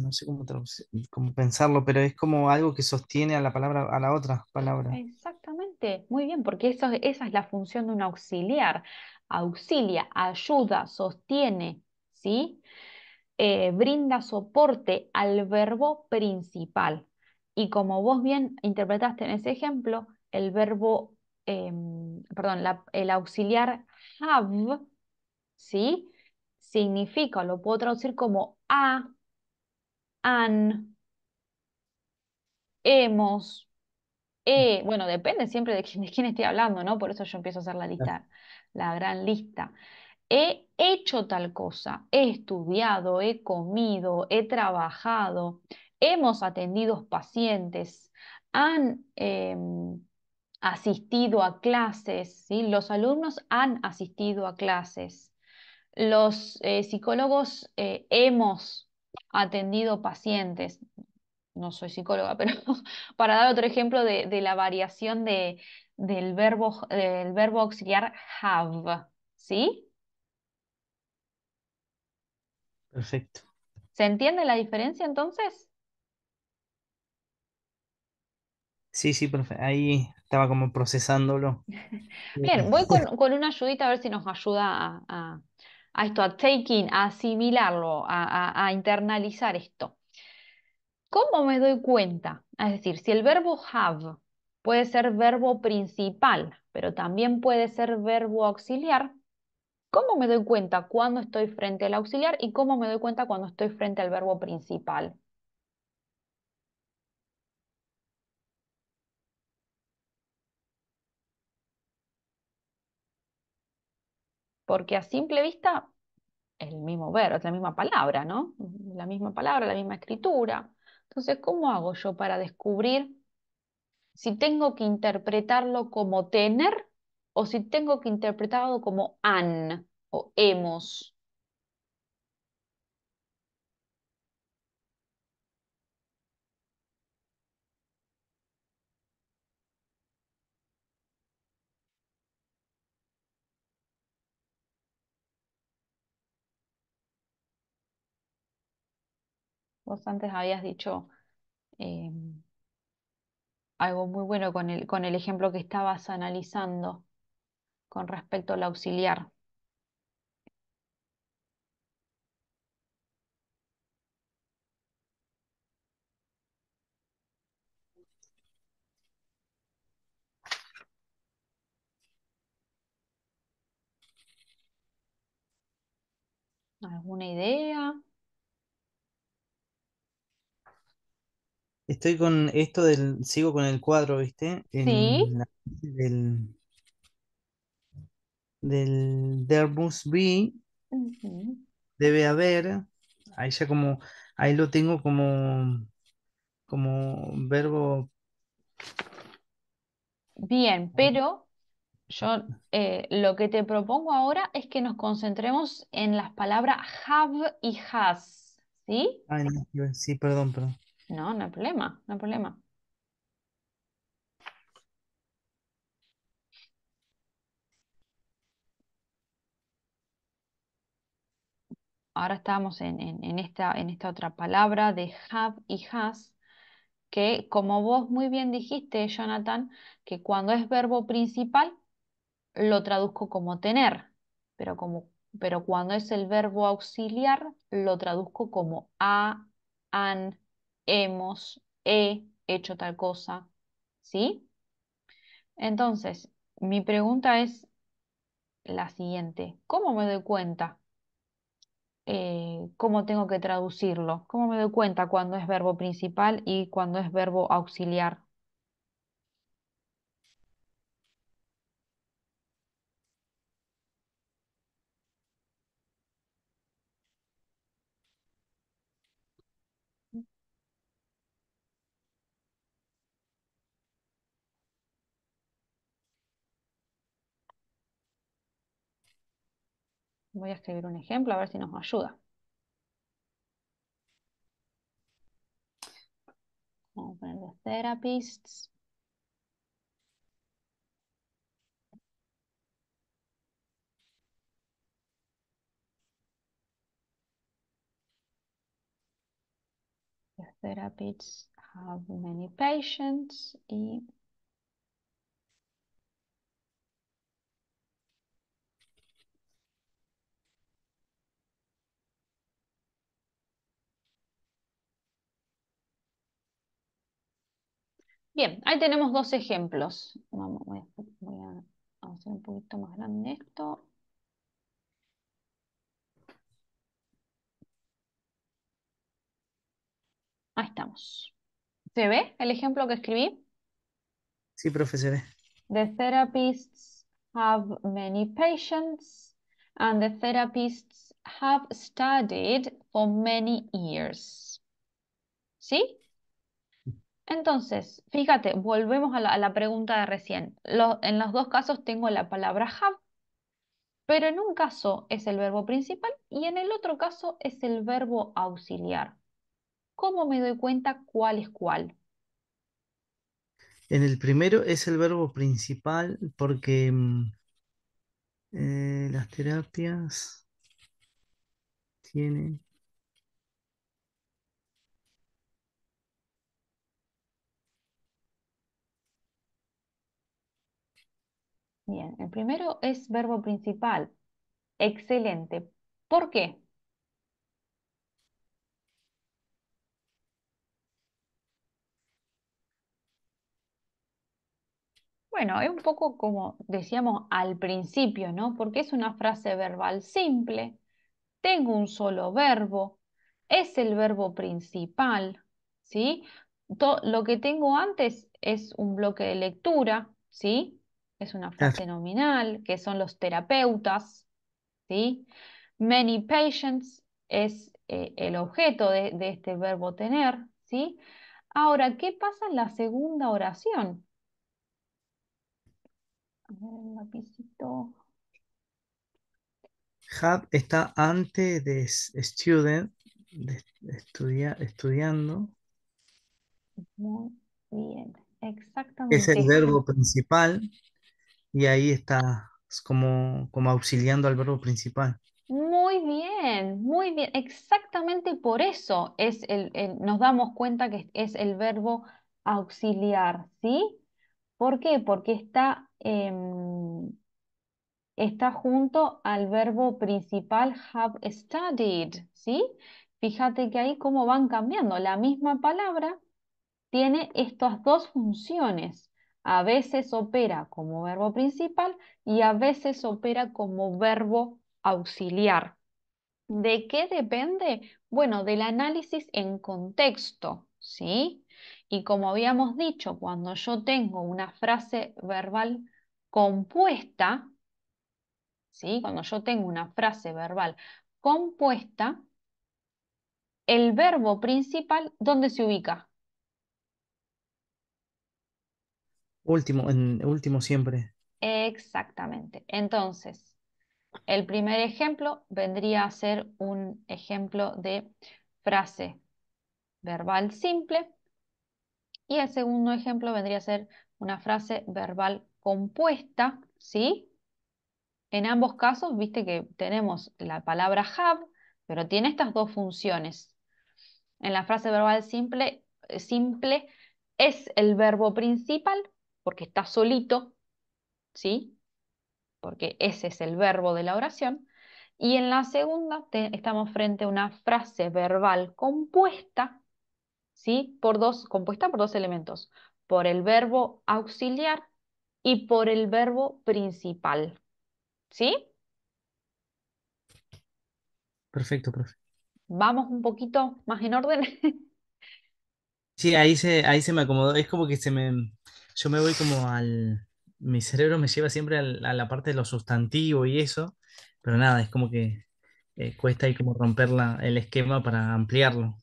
no sé cómo, pensarlo, pero es como algo que sostiene a la palabra, a la otra palabra. Exactamente, muy bien, porque eso, esa es la función de un auxiliar. Auxilia, ayuda, sostiene, ¿sí? Eh, brinda soporte al verbo principal. Y como vos bien interpretaste en ese ejemplo, el verbo, em, perdón, el auxiliar have, ¿sí? Significa, lo puedo traducir como a han, hemos, eh, bueno, depende siempre de quién, estoy quién esté hablando, ¿no? Por eso yo empiezo a hacer la lista, la gran lista. He hecho tal cosa, he estudiado, he comido, he trabajado, hemos atendido pacientes, han em, asistido a clases, los alumnos han asistido a clases, los eh, psicólogos eh, hemos atendido pacientes, no soy psicóloga, pero [laughs] para dar otro ejemplo de, la variación de, del, verbo, del verbo auxiliar have, ¿sí? Perfecto. ¿Se entiende la diferencia entonces? Sí, sí, perfecto. ahí estaba como procesándolo. [laughs] Bien, eh, voy [laughs] con, una ayudita a ver si nos ayuda a, a esto, a taking, a asimilarlo, a, a internalizar esto. ¿Cómo me doy cuenta? Es decir, si el verbo have puede ser verbo principal, pero también puede ser verbo auxiliar, ¿cómo me doy cuenta cuando estoy frente al auxiliar y cómo me doy cuenta cuando estoy frente al verbo principal? porque a simple vista el mismo verbo, es la misma palabra, ¿no? La misma palabra, la misma escritura. Entonces, ¿cómo hago yo para descubrir si tengo que interpretarlo como tener o si tengo que interpretarlo como han o hemos? Vos antes habías dicho em, algo muy bueno con el, con el ejemplo que estabas analizando con respecto al auxiliar. ¿Alguna idea? Estoy con esto del, sigo con el cuadro, ¿viste? En del, del There Must Be, debe haber, ahí ya como, ahí lo tengo como, como verbo, Bien, pero yo eh, lo que te propongo ahora es que nos concentremos en las palabras have y has, ¿sí? Ah, sí, perdón, perdón. No, no hay problema, no hay problema. Ahora estamos en, esta, en esta otra palabra de have y has, que como vos muy bien dijiste, Jonathan, que cuando es verbo principal lo traduzco como tener, pero, como, pero cuando es el verbo auxiliar lo traduzco como a, an, hemos, he hecho tal cosa, ¿sí? Entonces, mi pregunta es la siguiente, ¿cómo me doy cuenta? Eh, ¿Cómo tengo que traducirlo? ¿Cómo me doy cuenta cuando es verbo principal y cuando es verbo auxiliar? Voy a escribir un ejemplo a ver si nos ayuda. Vamos a poner los therapists. Los therapists have many patients y Bien, ahí tenemos dos ejemplos. Vamos, voy a, hacer un poquito más grande esto. Ahí estamos. ¿Se ve el ejemplo que escribí? Sí, profesor. The therapists have many patients and the therapists have studied for many years. ¿Sí? Entonces, fíjate, volvemos a la, pregunta de recién. en los dos casos tengo la palabra have, pero en un caso es el verbo principal y en el otro caso es el verbo auxiliar. ¿Cómo me doy cuenta cuál es cuál? En el primero es el verbo principal porque mm, eh, las terapias tienen Bien, el primero es verbo principal. Excelente. ¿Por qué? Bueno, es un poco como decíamos al principio, ¿no? Porque es una frase verbal simple. Tengo un solo verbo. Es el verbo principal, ¿sí? lo que tengo antes es un bloque de lectura, ¿sí? es una ah. frase nominal, que son los terapeutas, ¿sí? Many patients es eh, el objeto de, este verbo tener, ¿sí? Ahora, ¿qué pasa en la segunda oración? A ver, un lapicito. Have está antes de student, estudiando. Muy bien, exactamente. Es el verbo principal y ahí está como, como auxiliando al verbo principal. Muy bien, muy bien. Exactamente por eso es el, nos damos cuenta que es el verbo auxiliar, ¿sí? ¿Por qué? Porque está, em, está junto al verbo principal have studied, ¿sí? Fíjate que ahí cómo van cambiando. La misma palabra tiene estas dos funciones a veces opera como verbo principal y a veces opera como verbo auxiliar. ¿De qué depende? Bueno, del análisis en contexto, ¿sí? Y como habíamos dicho, cuando yo tengo una frase verbal compuesta, ¿sí? Cuando yo tengo una frase verbal compuesta, el verbo principal, ¿dónde se ubica? Último, en último siempre. Exactamente. Entonces, el primer ejemplo vendría a ser un ejemplo de frase verbal simple y el segundo ejemplo vendría a ser una frase verbal compuesta, ¿sí? En ambos casos, viste que tenemos la palabra have, pero tiene estas dos funciones. En la frase verbal simple, eh, simple es el verbo principal porque está solito, ¿sí? Porque ese es el verbo de la oración. Y en la segunda estamos frente a una frase verbal compuesta, ¿sí? Por dos, compuesta por dos elementos, por el verbo auxiliar y por el verbo principal. ¿Sí? Perfecto, profe. Vamos un poquito más en orden. [laughs] Sí, ahí se, ahí se me acomodó. Es como que se me, yo me voy como al, mi cerebro me lleva siempre a la parte de los sustantivos y eso, pero nada, es como que eh, cuesta ahí como romper el esquema para ampliarlo.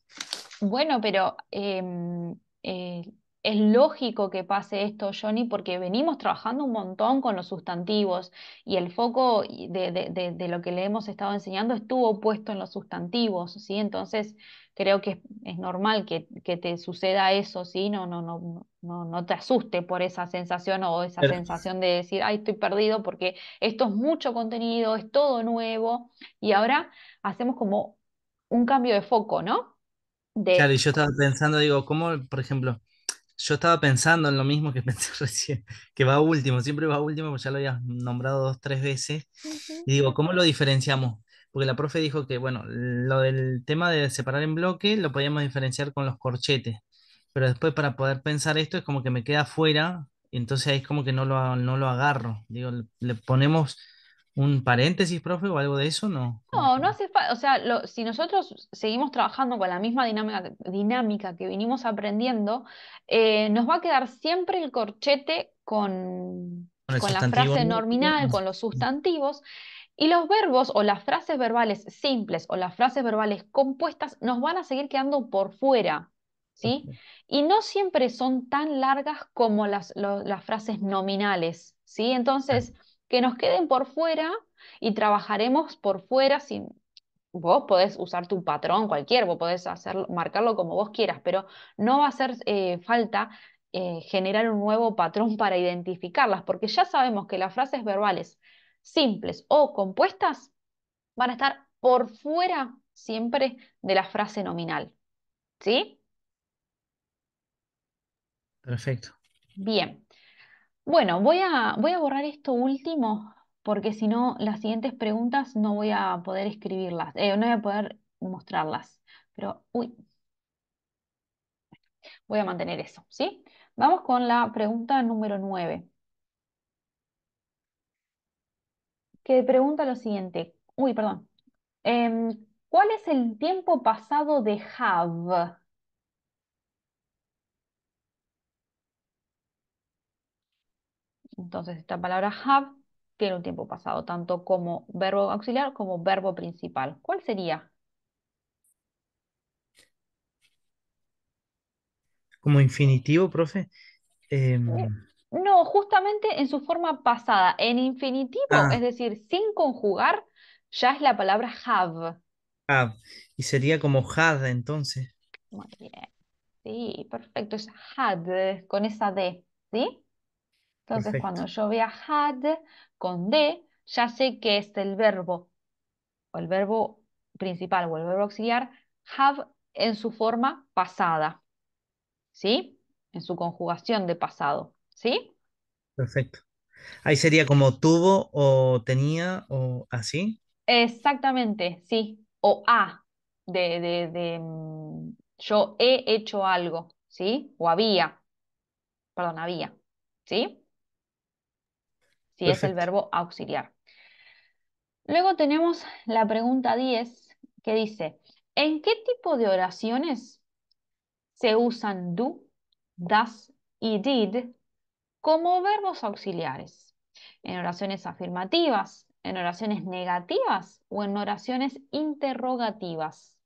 Bueno, pero em, eh, es lógico que pase esto, Johnny, porque venimos trabajando un montón con los sustantivos y el foco de, de, de lo que le hemos estado enseñando estuvo puesto en los sustantivos, ¿sí? Entonces, creo que es normal que, te suceda eso, ¿sí? No, no, no, no, te asuste por esa sensación o esa sensación de decir, ay, estoy perdido porque esto es mucho contenido, es todo nuevo. Y ahora hacemos como un cambio de foco, ¿no? De... Claro, y yo estaba pensando, digo, ¿cómo, por ejemplo, yo estaba pensando en lo mismo que [laughs] pensé recién, que va último, siempre va último, porque ya lo habías nombrado dos, tres veces. Y digo, ¿cómo lo diferenciamos? porque la profe dijo que, bueno, lo del tema de separar en bloque lo podíamos diferenciar con los corchetes, pero después para poder pensar esto es como que me queda fuera, y entonces ahí es como que no lo, no lo agarro. Digo, le ponemos un paréntesis, profe, o algo de eso, ¿no? No, no hace falta, o sea, si nosotros seguimos trabajando con la misma dinámica, dinámica que vinimos aprendiendo, eh, nos va a quedar siempre el corchete con, con, la frase nominal, con los sustantivos, y los verbos o las frases verbales simples o las frases verbales compuestas nos van a seguir quedando por fuera, ¿sí? Y no siempre son tan largas como las, las frases nominales, ¿sí? Entonces, que nos queden por fuera y trabajaremos por fuera sin... Vos podés usar tu patrón cualquier, vos podés hacerlo, marcarlo como vos quieras, pero no va a hacer eh, falta eh, generar un nuevo patrón para identificarlas, porque ya sabemos que las frases verbales simples o compuestas van a estar por fuera siempre de la frase nominal. ¿Sí? Perfecto. Bien. Bueno, voy a, voy a borrar esto último porque si no, las siguientes preguntas no voy a poder escribirlas, eh, no voy a poder mostrarlas. Pero, uy, voy a mantener eso, ¿sí? Vamos con la pregunta número 9. que pregunta lo siguiente. Uy, perdón. Em, ¿Cuál es el tiempo pasado de have? Entonces, esta palabra have tiene un tiempo pasado, tanto como verbo auxiliar como verbo principal. ¿Cuál sería? Como infinitivo, profe. Em, no, justamente en su forma pasada, en infinitivo, es ah. decir, sin conjugar, ya es la palabra have. Have, y sería como had entonces. Muy bien. Sí, perfecto. Es had con esa D, ¿sí? Entonces, cuando yo vea had con D, ya sé que es el verbo o el verbo principal o el verbo auxiliar have en su forma pasada, ¿sí? En su conjugación de pasado. ¿Sí? Perfecto. Ahí sería como tuvo o tenía o así. Exactamente, sí. O a, de, de, de mm, yo he hecho algo, ¿sí? O había. Perdón, había. ¿Sí? Sí, es el verbo auxiliar. Luego tenemos la pregunta 10 que dice, ¿en qué tipo de oraciones se usan do, das y did como verbos auxiliares, en oraciones afirmativas, en oraciones negativas o en oraciones interrogativas.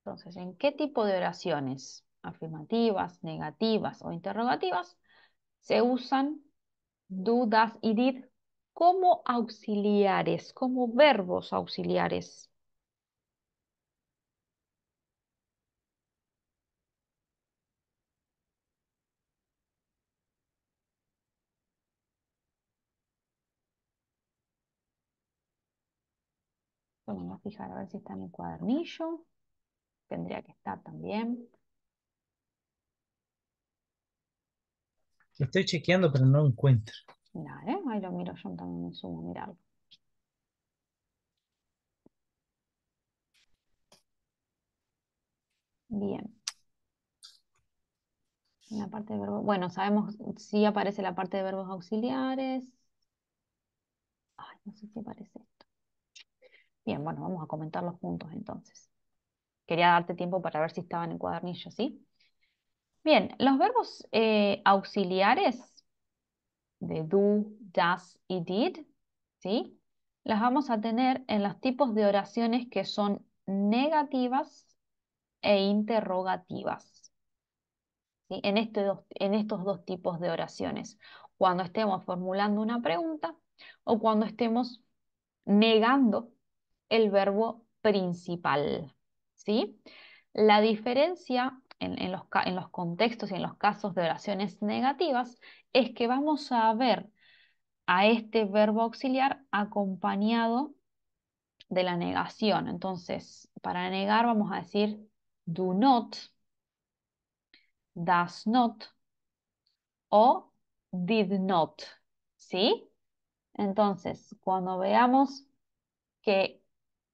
Entonces, ¿en qué tipo de oraciones afirmativas, negativas o interrogativas se usan do, das y did como auxiliares, como verbos auxiliares. Vamos a fijar a ver si está en el cuadernillo. Tendría que estar también. Estoy chequeando, pero no lo encuentro. ¿eh? ahí lo miro yo también, me sumo a mirarlo. Bien. La parte de bueno, sabemos si aparece la parte de verbos auxiliares. Ay, no sé si aparece esto. Bien, bueno, vamos a comentarlos juntos entonces. Quería darte tiempo para ver si estaban en cuadernillo, ¿sí? Bien, los verbos eh, auxiliares de do, does y did, ¿sí? Las vamos a tener en los tipos de oraciones que son negativas e interrogativas. ¿sí? En, este dos, en estos dos tipos de oraciones. Cuando estemos formulando una pregunta o cuando estemos negando el verbo principal. ¿sí? La diferencia en, los, los contextos y en los casos de oraciones negativas es que vamos a ver a este verbo auxiliar acompañado de la negación. Entonces, para negar vamos a decir do not, does not o did not. ¿Sí? Entonces, cuando veamos que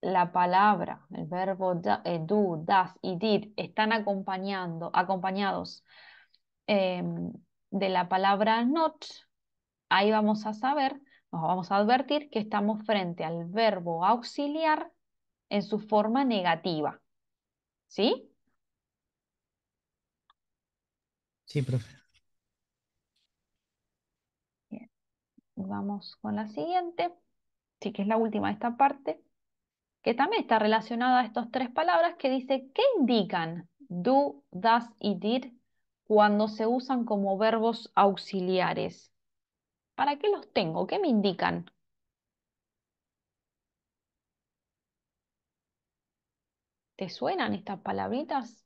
la palabra, el verbo do, eh, das y did están acompañando, acompañados em, de la palabra not, ahí vamos a saber, nos vamos a advertir que estamos frente al verbo auxiliar en su forma negativa. ¿Sí? Sí, profe. Vamos con la siguiente, sí que es la última de esta parte que también está relacionada a estas tres palabras que dice, ¿qué indican do, das y did cuando se usan como verbos auxiliares? ¿Para qué los tengo? ¿Qué me indican? ¿Te suenan estas palabritas?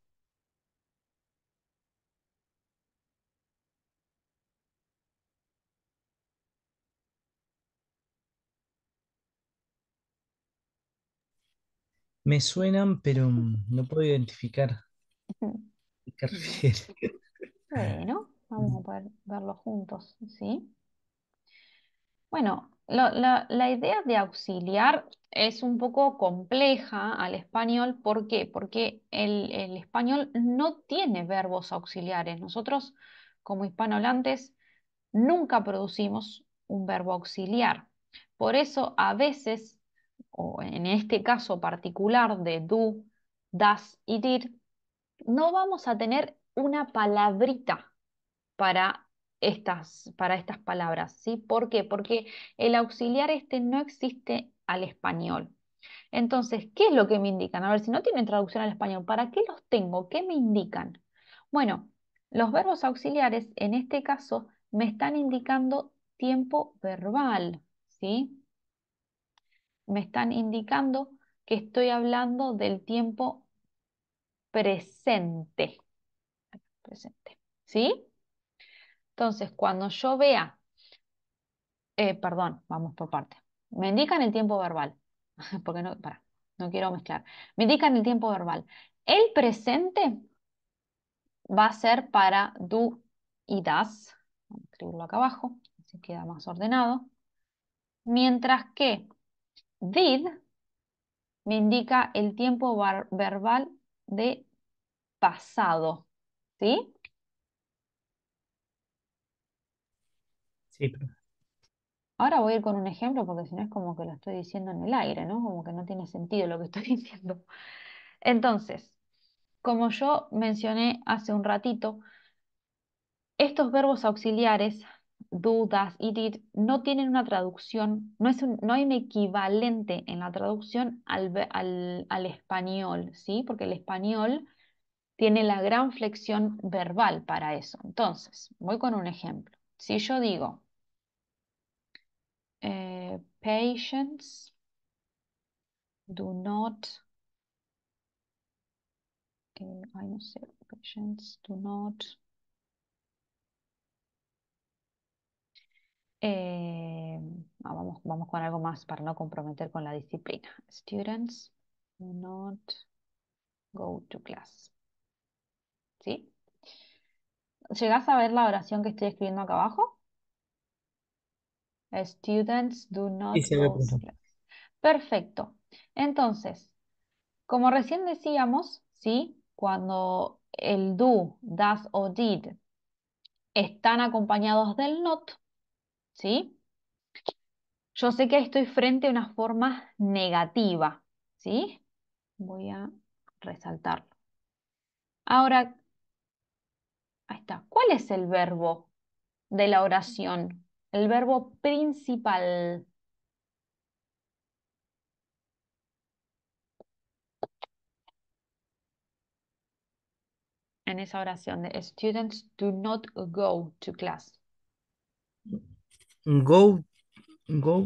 Me suenan, pero mm, no puedo identificar qué [laughs] Bueno, vamos a poder verlo juntos, ¿sí? Bueno, la, idea de auxiliar es un poco compleja al español. ¿Por qué? Porque el, el español no tiene verbos auxiliares. Nosotros, como hispanohablantes, nunca producimos un verbo auxiliar. Por eso a veces o en este caso particular de do, das y did, no vamos a tener una palabrita para estas, para estas palabras. ¿sí? ¿Por qué? Porque el auxiliar este no existe al español. Entonces, ¿qué es lo que me indican? A ver, si no tienen traducción al español, ¿para qué los tengo? ¿Qué me indican? Bueno, los verbos auxiliares, en este caso, me están indicando tiempo verbal, ¿sí? me están indicando que estoy hablando del tiempo presente. Presente. ¿Sí? Entonces, cuando yo vea, eh, perdón, vamos por parte. Me indican el tiempo verbal. [laughs] Porque no, para, no quiero mezclar. Me indican el tiempo verbal. El presente va a ser para do y das. Vamos a escribirlo acá abajo, así queda más ordenado. Mientras que Did me indica el tiempo verbal de pasado. ¿Sí? Sí. Ahora voy a ir con un ejemplo porque si no es como que lo estoy diciendo en el aire, ¿no? Como que no tiene sentido lo que estoy [laughs] diciendo. Entonces, como yo mencioné hace un ratito, estos verbos auxiliares dudas, did no tienen una traducción, no, es no hay un equivalente en la traducción al, español, ¿sí? Porque el español tiene la gran flexión verbal para eso. Entonces, voy con un ejemplo. Si yo digo eh, patience, do not, eh, no patience, do not, Eh, vamos, vamos con algo más para no comprometer con la disciplina. Students do not go to class. ¿Sí? ¿Llegas a ver la oración que estoy escribiendo acá abajo? Students do not go to class. Perfecto. Entonces, como recién decíamos, ¿sí? Cuando el do, does o did están acompañados del not, ¿sí? Yo sé que estoy frente a una forma negativa, ¿sí? Voy a resaltarlo. Ahora, ahí está. ¿Cuál es el verbo de la oración? El verbo principal. en esa oración de students do not go to class. Go, go.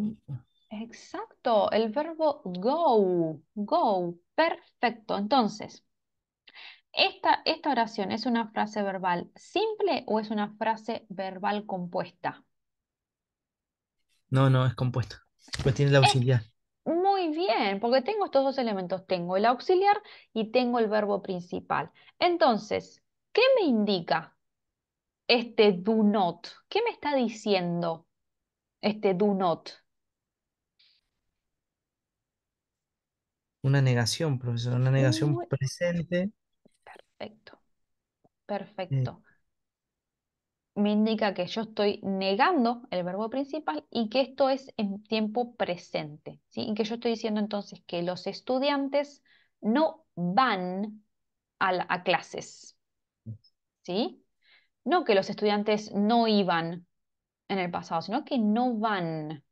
Exacto, el verbo go, go, perfecto. Entonces, esta, ¿esta oración es una frase verbal simple o es una frase verbal compuesta? No, no, es compuesta, pues tiene el auxiliar. muy bien, porque tengo estos dos elementos, tengo el auxiliar y tengo el verbo principal. Entonces, ¿qué me indica este do not? ¿Qué me está diciendo? Este do not. Una negación, profesor, una negación presente. Perfecto. Perfecto. Eh. Me indica que yo estoy negando el verbo principal y que esto es en tiempo presente, ¿sí? Y que yo estoy diciendo entonces que los estudiantes no van a, a clases, ¿sí? No que los estudiantes no iban en el pasado, sino que no van.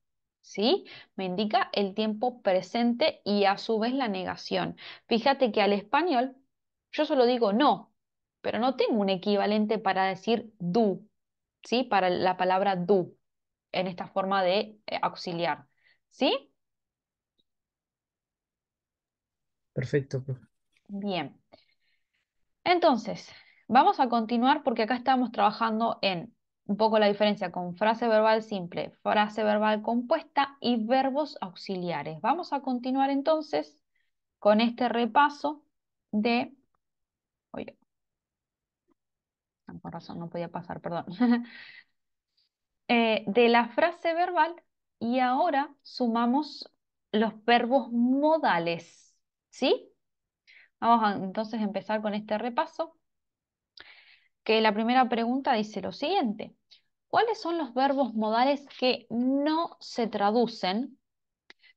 ¿Sí? Me indica el tiempo presente y a su vez la negación. Fíjate que al español yo solo digo no, pero no tengo un equivalente para decir do, ¿sí? Para la palabra do en esta forma de eh, auxiliar, ¿sí? Perfecto. Bien. Entonces, vamos a continuar porque acá estamos trabajando en un poco la diferencia con frase verbal simple, frase verbal compuesta y verbos auxiliares. Vamos a continuar entonces con este repaso de... razón, no podía pasar, perdón. [laughs] Eh, de la frase verbal y ahora sumamos los verbos modales, ¿sí? Vamos a empezar con este repaso que la primera pregunta dice lo siguiente. ¿Cuáles son los verbos modales que no se traducen,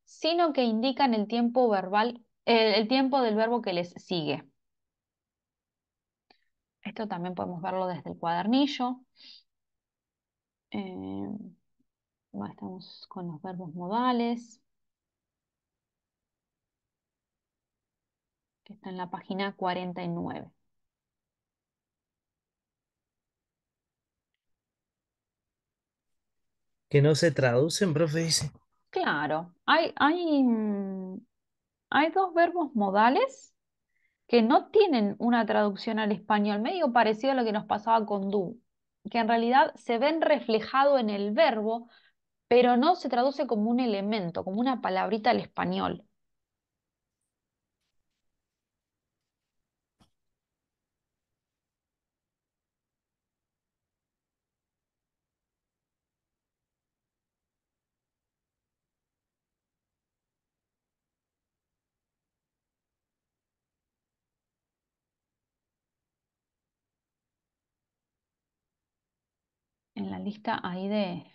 sino que indican el tiempo verbal, el, tiempo del verbo que les sigue? Esto también podemos verlo desde el cuadernillo. Eh, estamos con los verbos modales. Que está en la página 49. que no se traducen, profe dice. Claro, hay, hay, mm, hay dos verbos modales que no tienen una traducción al español, medio parecido a lo que nos pasaba con do, que en realidad se ven reflejado en el verbo, pero no se traduce como un elemento, como una palabrita al español. lista ahí de,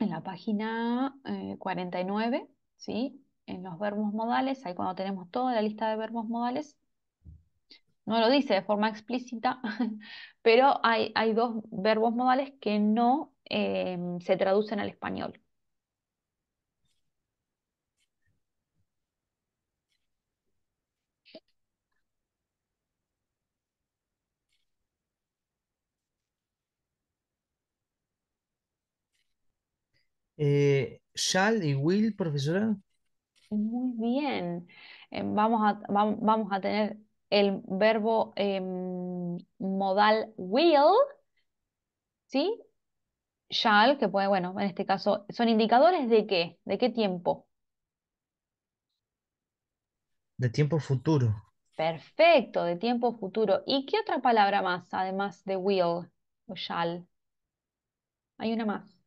en la página 49, eh, ¿sí? En los verbos modales, ahí cuando tenemos toda la lista de verbos modales, no lo dice de forma explícita, [laughs] pero hay, hay dos verbos modales que no eh, se traducen al español. Eh, ¿shall y Will, profesora. Eh, muy bien. Eh, vamos, a, vamos a tener el verbo em, modal will, ¿sí? Shall, que puede, bueno, en este caso, ¿son indicadores de qué? ¿De qué tiempo? De tiempo futuro. Perfecto, de tiempo futuro. ¿Y qué otra palabra más, además de will o shall? Hay una más.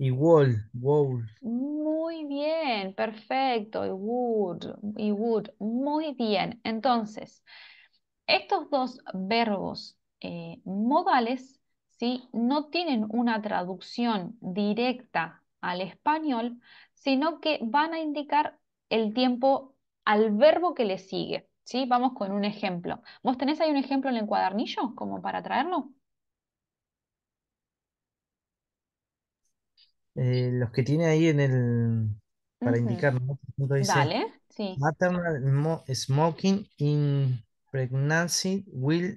Igual, wall, Muy bien, perfecto. Y would, y would. Muy bien. Entonces, estos dos verbos eh, modales ¿sí? no tienen una traducción directa al español, sino que van a indicar el tiempo al verbo que le sigue. ¿sí? Vamos con un ejemplo. ¿Vos tenés ahí un ejemplo en el cuadernillo como para traerlo? Eh, los que tiene ahí en el, para indicar, maternal smoking in pregnancy will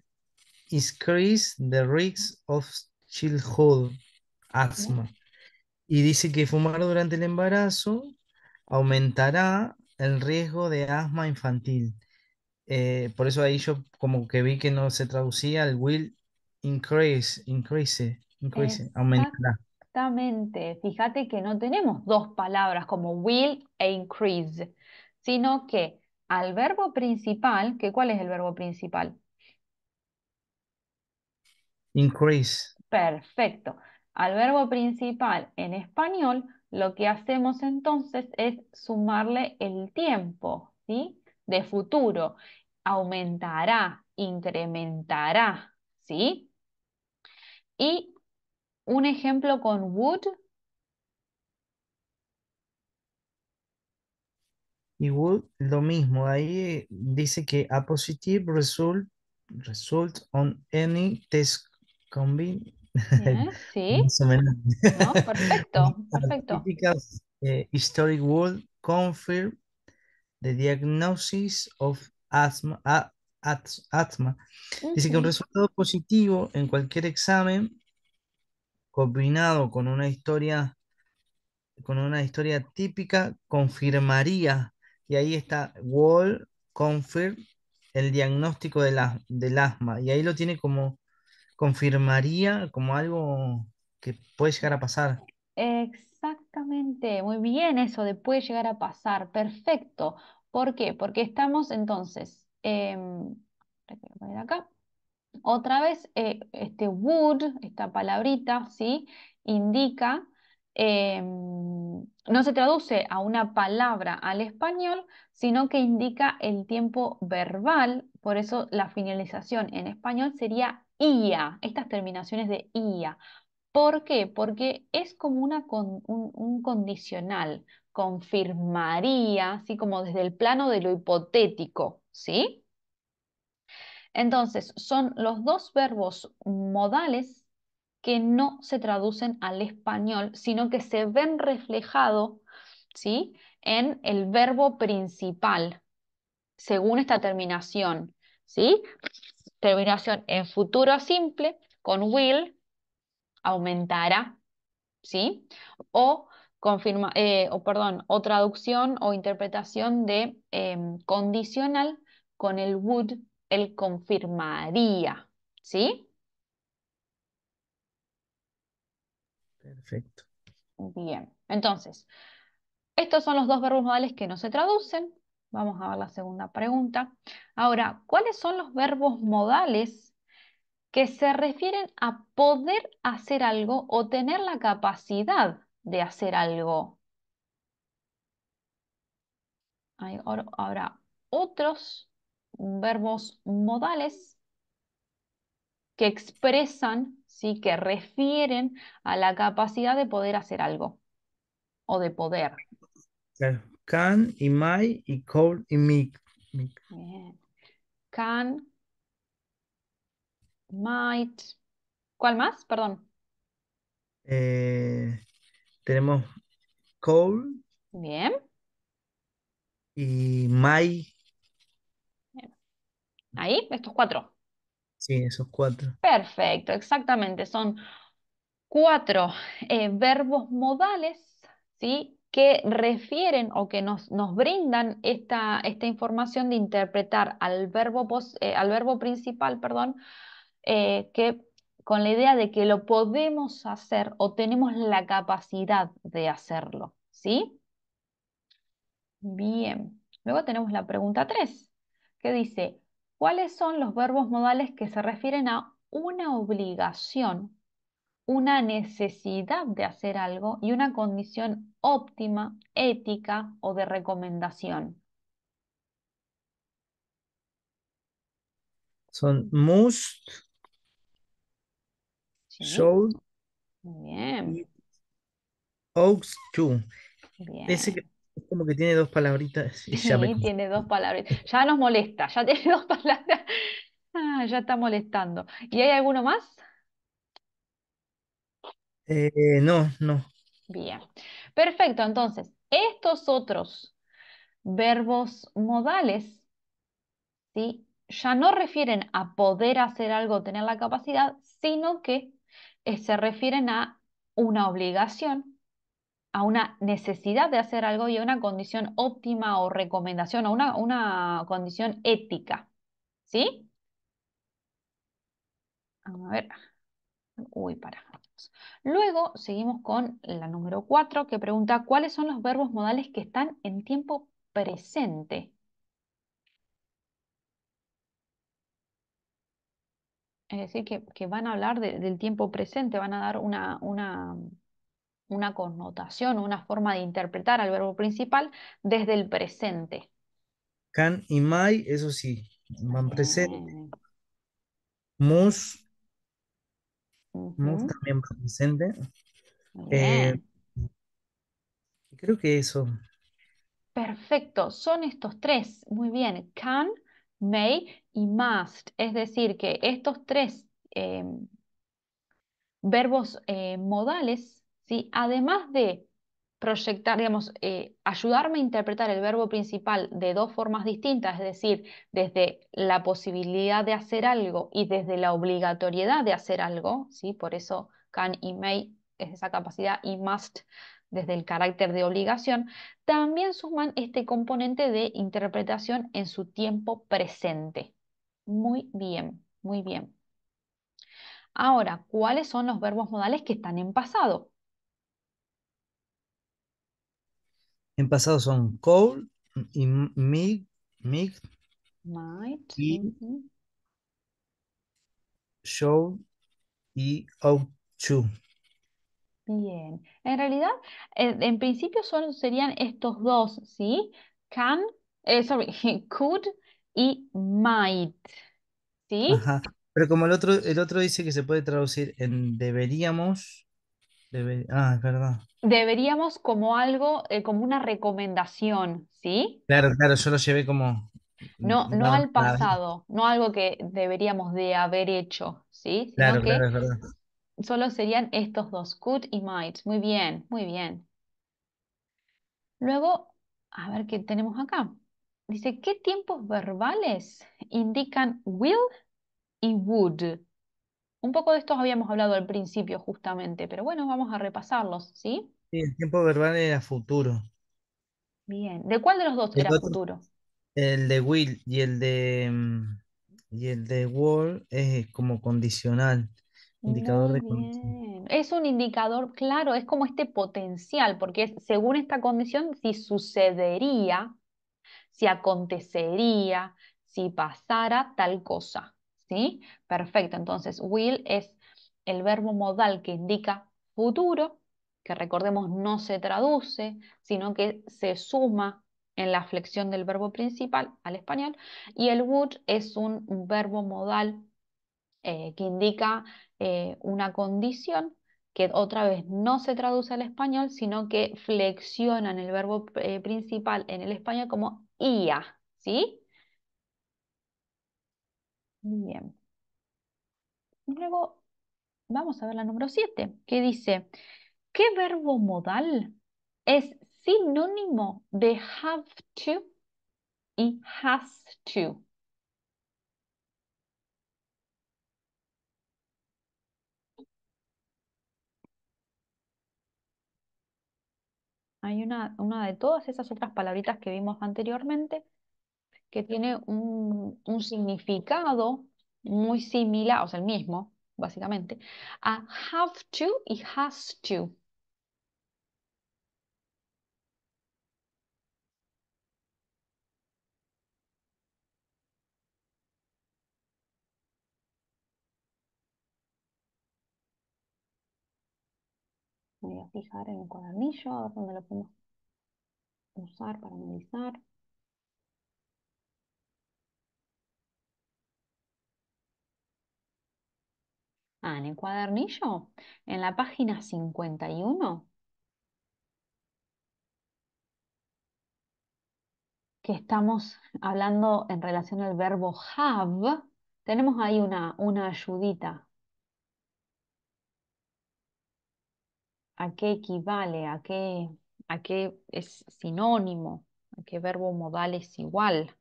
increase the risk of childhood asthma. Y dice que fumar durante el embarazo aumentará el riesgo de asma infantil. Eh, por eso ahí yo como que vi que no se traducía el will increase, increase, increase, aumentará. Exactamente. Fíjate que no tenemos dos palabras como will e increase, sino que al verbo principal, que ¿cuál es el verbo principal? Increase. Perfecto. Al verbo principal en español, lo que hacemos entonces es sumarle el tiempo, ¿sí? De futuro. Aumentará, incrementará, ¿sí? Y un ejemplo con wood Y wood lo mismo. Ahí eh, dice que a positive result, result on any test [laughs] Sí. perfecto, [laughs] perfecto. Eh, historic would confirm the diagnosis of asthma. Dice que un resultado positivo en cualquier examen combinado con una historia, con una historia típica, confirmaría, y ahí está Wall Confirm, el diagnóstico de la, del asma, y ahí lo tiene como, confirmaría como algo que puede llegar a pasar. Exactamente, muy bien eso de puede llegar a pasar, perfecto. ¿Por qué? Porque estamos entonces, eh, acá, otra vez, eh, este would, esta palabrita, ¿sí? Indica, em, no se traduce a una palabra al español, sino que indica el tiempo verbal, por eso la finalización en español sería IA, estas terminaciones de IA. ¿Por qué? Porque es como una un, condicional, confirmaría, así como desde el plano de lo hipotético, ¿sí? Entonces, son los dos verbos modales que no se traducen al español, sino que se ven reflejados ¿sí? en el verbo principal, según esta terminación. ¿sí? Terminación en futuro simple con will, aumentará, ¿sí? O, eh, o, traducción o interpretación de em, condicional con el would el confirmaría, ¿sí? Perfecto. Bien, entonces, estos son los dos verbos modales que no se traducen. Vamos a ver la segunda pregunta. Ahora, ¿cuáles son los verbos modales que se refieren a poder hacer algo o tener la capacidad de hacer algo? Hay ahora otros verbos modales que expresan, ¿sí? que refieren a la capacidad de poder hacer algo o de poder. Can y my y could y me. Can, might. ¿Cuál más? Perdón. Eh, tenemos call Bien. Y my. Ahí, estos cuatro. Sí, esos cuatro. Perfecto, exactamente. Son cuatro eh, verbos modales, ¿sí? que refieren o que nos, nos brindan esta, esta, información de interpretar al verbo, eh, al verbo principal, perdón, eh, que con la idea de que lo podemos hacer o tenemos la capacidad de hacerlo, ¿sí? Bien. Luego tenemos la pregunta 3, que dice, ¿Cuáles son los verbos modales que se refieren a una obligación, una necesidad de hacer algo y una condición óptima, ética o de recomendación? Son must, should, ought to. Es como que tiene dos palabritas. Y [laughs] ya tiene dos palabras Ya nos molesta, ya tiene [laughs] dos palabras. Ah, ya está molestando. ¿Y hay alguno más? Eh, no, no. Bien. Perfecto, entonces, estos otros verbos modales, ¿sí? Ya no refieren a poder hacer algo, tener la capacidad, sino que eh, se refieren a una obligación a una necesidad de hacer algo y a una condición óptima o recomendación o una, una condición ética. ¿Sí? a ver. Uy, para. Luego seguimos con la número 4 que pregunta cuáles son los verbos modales que están en tiempo presente. Es decir, que, van a hablar del tiempo presente, van a dar una una connotación, una forma de interpretar al verbo principal desde el presente. Can y may, eso sí, van presente. Must, must eh, también presente. creo que eso. Perfecto, son estos tres. Muy bien, can, may y must. Es decir, que estos tres eh, verbos eh, modales Además de proyectar, digamos, eh, ayudarme a interpretar el verbo principal de dos formas distintas, es decir, desde la posibilidad de hacer algo y desde la obligatoriedad de hacer algo, ¿sí? Por eso can y may es esa capacidad y must desde el carácter de obligación, también suman este componente de interpretación en su tiempo presente. Muy bien, muy bien. Ahora, ¿cuáles son los verbos modales que están en pasado? En pasado son cold y mig, might show y ought to. Bien, en realidad, eh, en, principio solo serían estos dos, ¿sí? Can, eh, sorry, [laughs] could y might, ¿sí? Ajá. Pero como el otro, el otro dice que se puede traducir en deberíamos, Ah, verdad. Deberíamos como algo, eh, como una recomendación, ¿sí? Claro, claro, solo se ve como... No, no, al pasado, no algo que deberíamos de haber hecho, ¿sí? Claro, claro, es verdad. Solo serían estos dos, could y might. Muy bien, muy bien. Luego, a ver qué tenemos acá. Dice, ¿qué tiempos verbales indican will y would? Un poco de estos habíamos hablado al principio justamente, pero bueno, vamos a repasarlos, ¿sí? Sí, el tiempo verbal era futuro. Bien. ¿De cuál de los dos era futuro? el de will y el de y el de es eh, como condicional, indicador de condición. Es un indicador claro, es como este potencial, porque según esta condición, si sucedería, si acontecería, si pasara tal cosa. ¿Sí? Perfecto. Entonces, will es el verbo modal que indica futuro, que recordemos no se traduce, sino que se suma en la flexión del verbo principal al español. Y el would es un verbo modal eh, que indica eh, una condición que otra vez no se traduce al español, sino que flexionan el verbo eh, principal en el español como ia, ¿sí? Bien. Luego vamos a ver la número 7, que dice, ¿qué verbo modal es sinónimo de have to y has to? Hay una, una de todas esas otras palabritas que vimos anteriormente que tiene un, significado muy similar, o sea, el mismo, básicamente, a have to y has to. voy a fijar en el cuadernillo, a ver dónde lo podemos usar para analizar. Ah, en el cuadernillo, en la página 51, que estamos hablando en relación al verbo have, tenemos ahí una, una ayudita. ¿A qué equivale? ¿A qué, a qué es sinónimo? ¿A qué verbo modal es igual?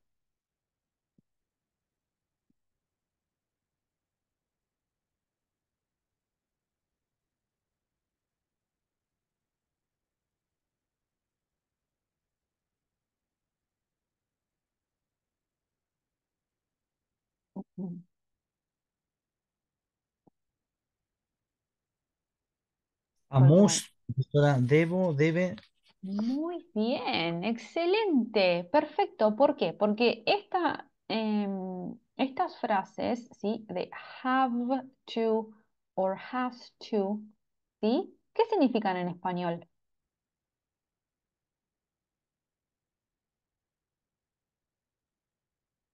debo, debe. Muy bien, excelente, perfecto. ¿Por qué? Porque esta, em, estas frases, ¿sí? De have to or has to, ¿sí? ¿Qué significan en español?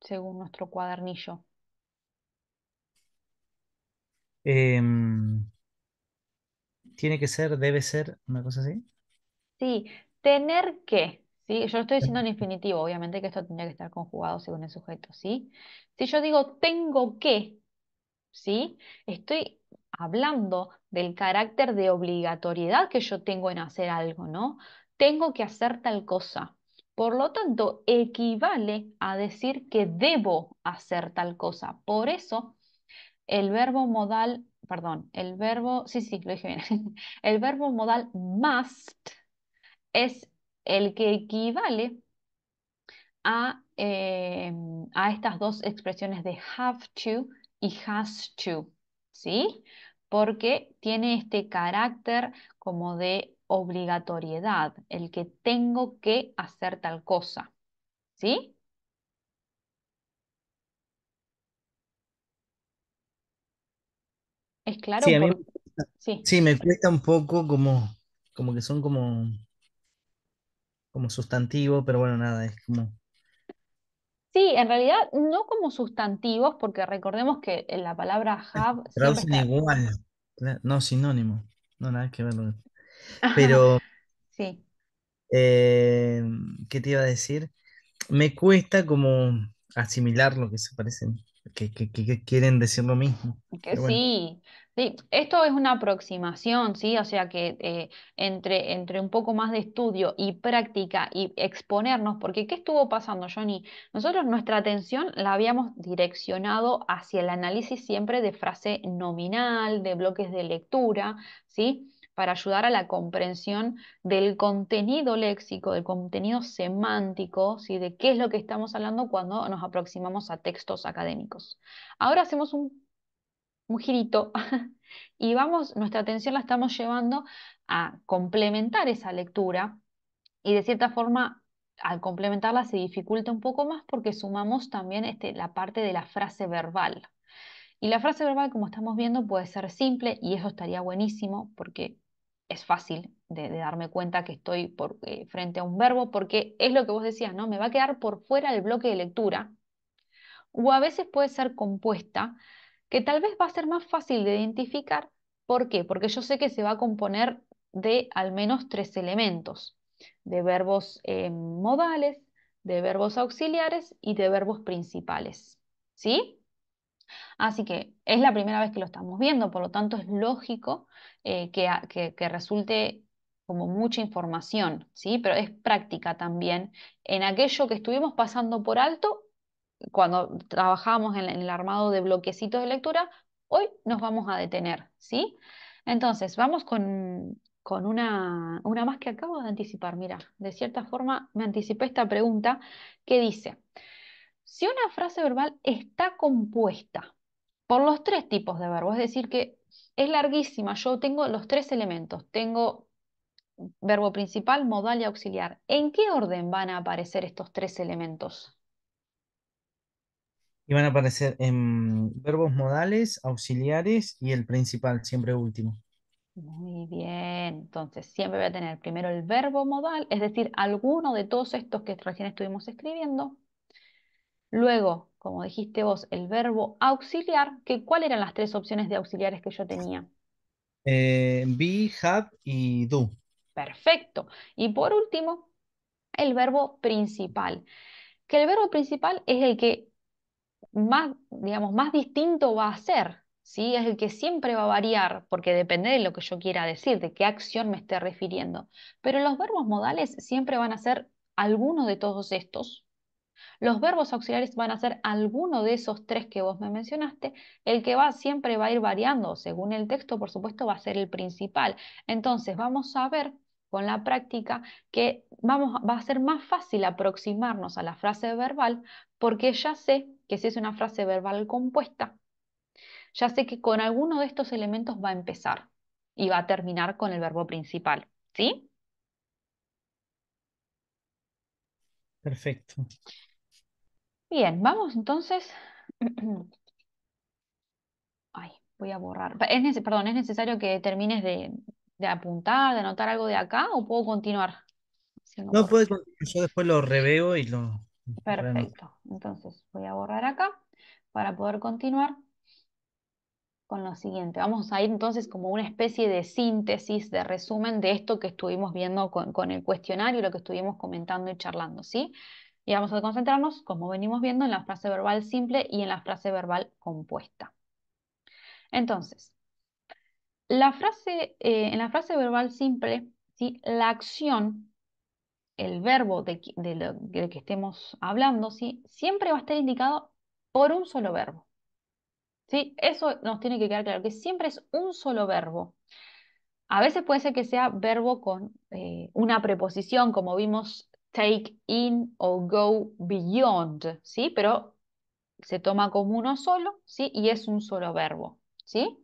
Según nuestro cuadernillo. Em, tiene que ser, debe ser, una cosa así. Sí, tener que. ¿sí? Yo lo estoy diciendo en infinitivo, obviamente que esto tendría que estar conjugado según el sujeto, ¿sí? Si yo digo tengo que, ¿sí? Estoy hablando del carácter de obligatoriedad que yo tengo en hacer algo, ¿no? Tengo que hacer tal cosa. Por lo tanto, equivale a decir que debo hacer tal cosa. Por eso el verbo modal, perdón, el verbo, sí, sí, lo dije bien, [laughs] el verbo modal must es el que equivale a, eh, a estas dos expresiones de have to y has to, ¿sí? Porque tiene este carácter como de obligatoriedad, el que tengo que hacer tal cosa, ¿sí? Es claro. Sí, sí. me cuesta un poco como, como que son como, como sustantivo, pero bueno, nada, es como... Sí, en realidad no como sustantivos, porque recordemos que eh, la palabra hub... traducen igual, no sinónimo, no nada que ver. [laughs] Pero... sí. Em, ¿qué te iba a decir? Me cuesta como asimilar lo que se parecen que, quieren decir lo mismo. Que sí. sí. esto es una aproximación, ¿sí? O sea que eh, entre, entre un poco más de estudio y práctica y exponernos, porque ¿qué estuvo pasando, Johnny? Nosotros nuestra atención la habíamos direccionado hacia el análisis siempre de frase nominal, de bloques de lectura, ¿sí? para ayudar a la comprensión del contenido léxico, del contenido semántico, de qué es lo que estamos hablando cuando nos aproximamos a textos académicos. Ahora hacemos un, un girito [laughs] y vamos, nuestra atención la estamos llevando a complementar esa lectura y de cierta forma al complementarla se dificulta un poco más porque sumamos también este, la parte de la frase verbal. Y la frase verbal, como estamos viendo, puede ser simple y eso estaría buenísimo porque es fácil de, darme cuenta que estoy por, eh, frente a un verbo porque es lo que vos decías, ¿no? Me va a quedar por fuera del bloque de lectura. O a veces puede ser compuesta, que tal vez va a ser más fácil de identificar. ¿Por qué? Porque yo sé que se va a componer de al menos tres elementos, de verbos eh, modales, de verbos auxiliares y de verbos principales. ¿Sí? Así que es la primera vez que lo estamos viendo, por lo tanto es lógico eh, que, resulte como mucha información, ¿sí? pero es práctica también en aquello que estuvimos pasando por alto cuando trabajamos en, el armado de bloquecitos de lectura, hoy nos vamos a detener. ¿sí? Entonces, vamos con, una, una, más que acabo de anticipar. Mira, de cierta forma me anticipé esta pregunta que dice, si una frase verbal está compuesta por los tres tipos de verbos, es decir, que es larguísima, yo tengo los tres elementos, tengo verbo principal, modal y auxiliar. ¿En qué orden van a aparecer estos tres elementos? Y van a aparecer en verbos modales, auxiliares y el principal, siempre último. Muy bien, entonces siempre voy a tener primero el verbo modal, es decir, alguno de todos estos que recién estuvimos escribiendo. Luego, como dijiste vos, el verbo auxiliar, que ¿cuáles eran las tres opciones de auxiliares que yo tenía? Eh, be, have y do. Perfecto. Y por último, el verbo principal. Que el verbo principal es el que más, digamos, más distinto va a ser, ¿sí? Es el que siempre va a variar, porque depende de lo que yo quiera decir, de qué acción me esté refiriendo. Pero los verbos modales siempre van a ser alguno de todos estos, los verbos auxiliares van a ser alguno de esos tres que vos me mencionaste. El que va siempre va a ir variando según el texto, por supuesto, va a ser el principal. Entonces, vamos a ver con la práctica que va a ser más fácil aproximarnos a la frase verbal porque ya sé que si es una frase verbal compuesta, ya sé que con alguno de estos elementos va a empezar y va a terminar con el verbo principal. ¿Sí? Perfecto. Bien, vamos entonces. [clears throat] Ay, voy a borrar. Es, perdón, ¿es necesario que termines de, apuntar, de anotar algo de acá o puedo continuar? no, puedes, yo después lo reveo y lo... Perfecto. Entonces voy a borrar acá para poder continuar con lo siguiente. Vamos a ir entonces como una especie de síntesis, de resumen de esto que estuvimos viendo con, el cuestionario, lo que estuvimos comentando y charlando, ¿sí? Y vamos a concentrarnos, como venimos viendo, en la frase verbal simple y en la frase verbal compuesta. Entonces, la frase, eh, en la frase verbal simple, ¿sí? la acción, el verbo de, lo, que estemos hablando, ¿sí? siempre va a estar indicado por un solo verbo. ¿Sí? Eso nos tiene que quedar claro, que siempre es un solo verbo. A veces puede ser que sea verbo con eh, una preposición, como vimos take in o go beyond, ¿sí? Pero se toma como uno solo, ¿sí? Y es un solo verbo, ¿sí?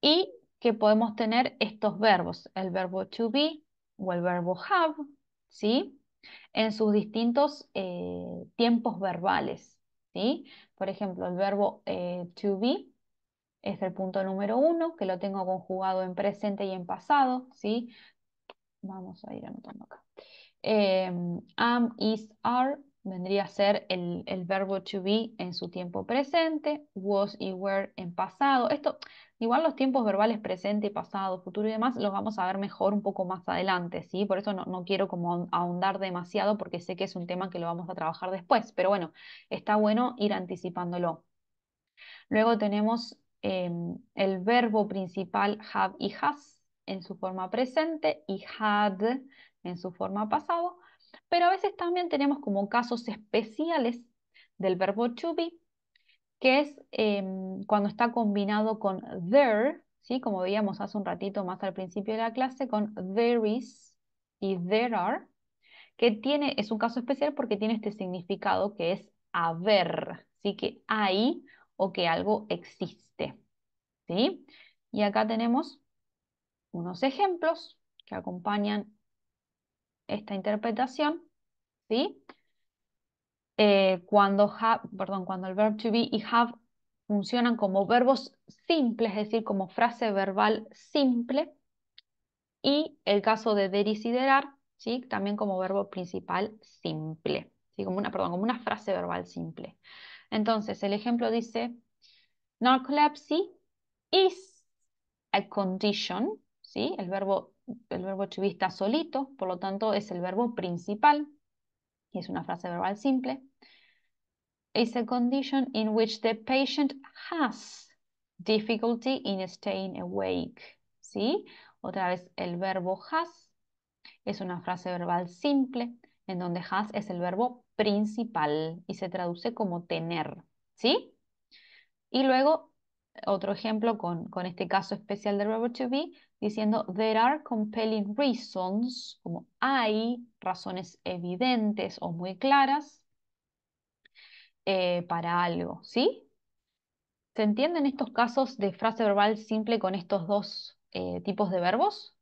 Y que podemos tener estos verbos, el verbo to be o el verbo have, ¿sí? En sus distintos eh, tiempos verbales, ¿sí? Por ejemplo, el verbo eh, to be es el punto número uno, que lo tengo conjugado en presente y en pasado, ¿sí? Vamos a ir anotando acá. Em, am, is, are vendría a ser el, el, verbo to be en su tiempo presente, was y were en pasado. Esto Igual los tiempos verbales presente, pasado, futuro y demás los vamos a ver mejor un poco más adelante, ¿sí? Por eso no, quiero como ahondar demasiado porque sé que es un tema que lo vamos a trabajar después, pero bueno, está bueno ir anticipándolo. Luego tenemos em, el verbo principal have y has en su forma presente y had en su forma pasado, pero a veces también tenemos como casos especiales del verbo to be que es em, cuando está combinado con there, ¿sí? como veíamos hace un ratito más al principio de la clase, con there is y there are, que tiene, es un caso especial porque tiene este significado que es haber, ¿sí? que hay o que algo existe. ¿sí? Y acá tenemos unos ejemplos que acompañan esta interpretación. ¿sí? Eh, cuando, cuando el verbo to be y have funcionan como verbos simples, es decir, como frase verbal simple, y el caso de derisiderar, ¿sí? también como verbo principal simple, como, una, perdón, como una frase verbal simple. Entonces, el ejemplo dice, narcolepsy is a condition, el, verbo, el verbo to be está solito, por lo tanto es el verbo principal, es una frase verbal simple, is a condition in which the patient has difficulty in staying awake. ¿Sí? Otra vez, el verbo has es una frase verbal simple, en donde has es el verbo principal y se traduce como tener. ¿Sí? Y luego otro ejemplo con, este caso especial del verbo to be, diciendo there are compelling reasons, como hay razones evidentes o muy claras eh, para algo, ¿sí? ¿Se entienden estos casos de frase verbal simple con estos dos eh, tipos de verbos?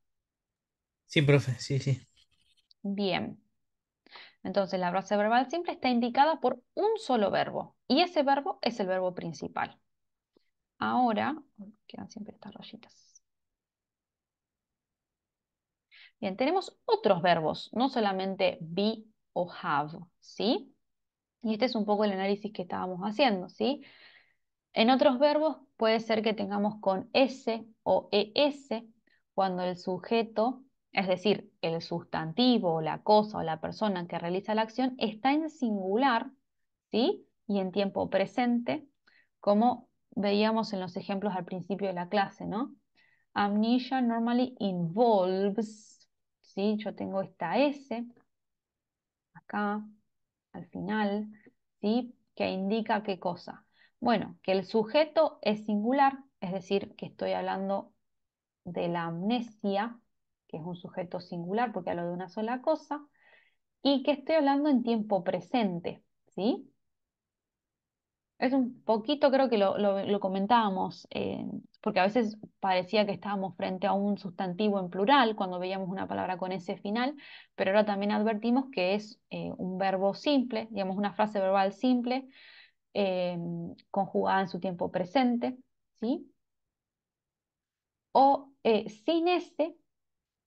Sí, profe, sí, sí. Bien. Entonces, la frase verbal simple está indicada por un solo verbo y ese verbo es el verbo principal. Ahora, quedan siempre estas rayitas. Bien, tenemos otros verbos, no solamente be o have, ¿sí? Y este es un poco el análisis que estábamos haciendo, ¿sí? En otros verbos puede ser que tengamos con S o ES cuando el sujeto, es decir, el sustantivo, o la cosa o la persona que realiza la acción, está en singular, ¿sí? Y en tiempo presente, como veíamos en los ejemplos al principio de la clase, ¿no? Amnesia normally involves, ¿sí? Yo tengo esta S acá, al final, ¿sí? Que indica qué cosa. Bueno, que el sujeto es singular, es decir, que estoy hablando de la amnesia, que es un sujeto singular porque hablo de una sola cosa, y que estoy hablando en tiempo presente, ¿sí? Es un poquito, creo que lo, comentábamos, eh, porque a veces parecía que estábamos frente a un sustantivo en plural cuando veíamos una palabra con ese final, pero ahora también advertimos que es eh, un verbo simple, digamos una frase verbal simple, eh, conjugada en su tiempo presente, ¿sí? O sin ese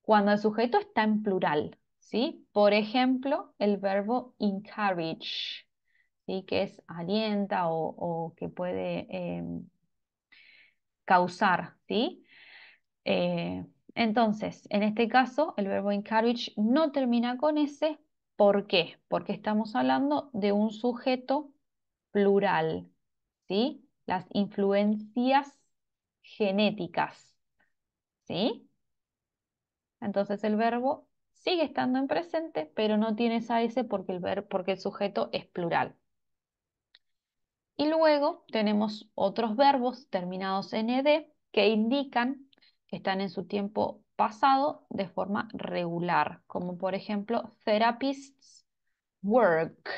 cuando el sujeto está en plural, ¿sí? Por ejemplo, el verbo encourage que es alienta o, que puede em, causar. Eh, entonces, en este caso, el verbo encourage no termina con S. ¿Por qué? Porque estamos hablando de un sujeto plural. ¿sí? Las influencias genéticas. Entonces el verbo sigue estando en presente, pero no tiene esa S porque el, ver porque el sujeto es plural. Y luego tenemos otros verbos terminados en ed que indican que están en su tiempo pasado de forma regular, como por ejemplo therapists worked.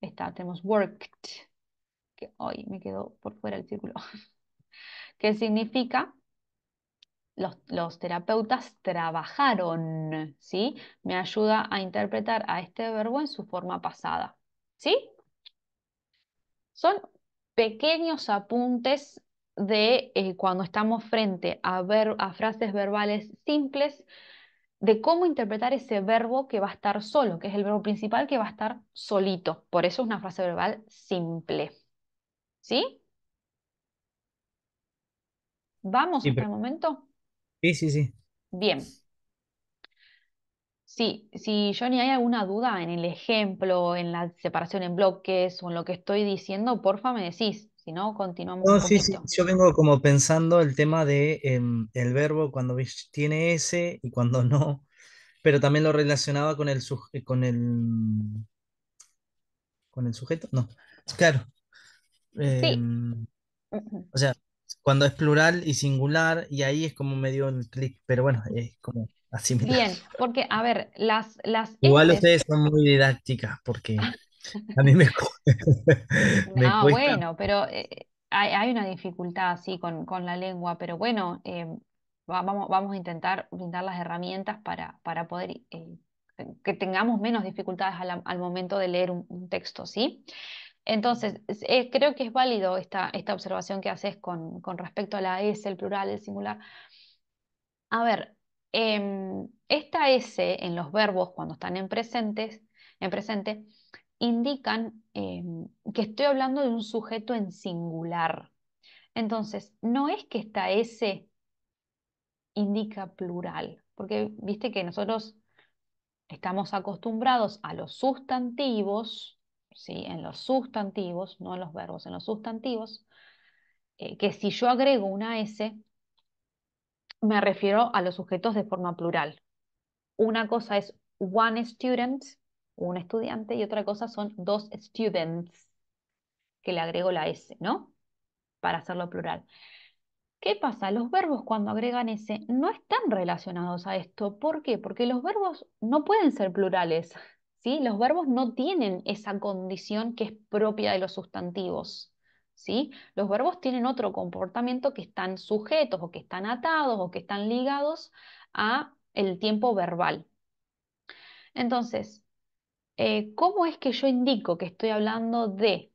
Está, tenemos worked, que hoy me quedó por fuera el círculo, [laughs] ¿Qué significa los, los, terapeutas trabajaron, ¿sí? Me ayuda a interpretar a este verbo en su forma pasada, ¿sí? Son pequeños apuntes de eh, cuando estamos frente a, ver, a frases verbales simples, de cómo interpretar ese verbo que va a estar solo, que es el verbo principal que va a estar solito. Por eso es una frase verbal simple. ¿Sí? ¿Vamos hasta el momento? Sí, sí, sí. Bien. Sí, si Johnny hay alguna duda en el ejemplo, en la separación en bloques o en lo que estoy diciendo, porfa me decís, si no continuamos. sí, sí, yo vengo como pensando el tema de em, el verbo cuando tiene S y cuando [laughs] no, pero también lo relacionaba con el eh, con el con el sujeto, no, claro. Em, o sea, cuando es plural y singular, y ahí es como medio el clic, pero bueno, es como Bien, porque, a ver, las, las Igual ustedes son muy didácticas, porque ah. a mí me, [laughs] me no, bueno, pero eh, hay, una dificultad así con, con, la lengua, pero bueno, eh, vamos, vamos a intentar brindar las herramientas para, para poder eh, que tengamos menos dificultades al, momento de leer un, texto, ¿sí? Entonces, creo que es válido esta, esta observación que haces con, con, respecto a la S, el plural, el singular. A ver, Em, esta S en los verbos cuando están en, presentes, en presente indican em, que estoy hablando de un sujeto en singular. Entonces, no es que esta S indica plural, porque viste que nosotros estamos acostumbrados a los sustantivos, ¿sí? en los sustantivos, no en los verbos, en los sustantivos, eh, que si yo agrego una S, me refiero a los sujetos de forma plural. Una cosa es one student, un estudiante, y otra cosa son dos students, que le agrego la S, ¿no? Para hacerlo plural. ¿Qué pasa? Los verbos cuando agregan S no están relacionados a esto. ¿Por qué? Porque los verbos no pueden ser plurales. ¿sí? Los verbos no tienen esa condición que es propia de los sustantivos. ¿sí? Los verbos tienen otro comportamiento que están sujetos o que están atados o que están ligados a el tiempo verbal. Entonces, eh, ¿cómo es que yo indico que estoy hablando de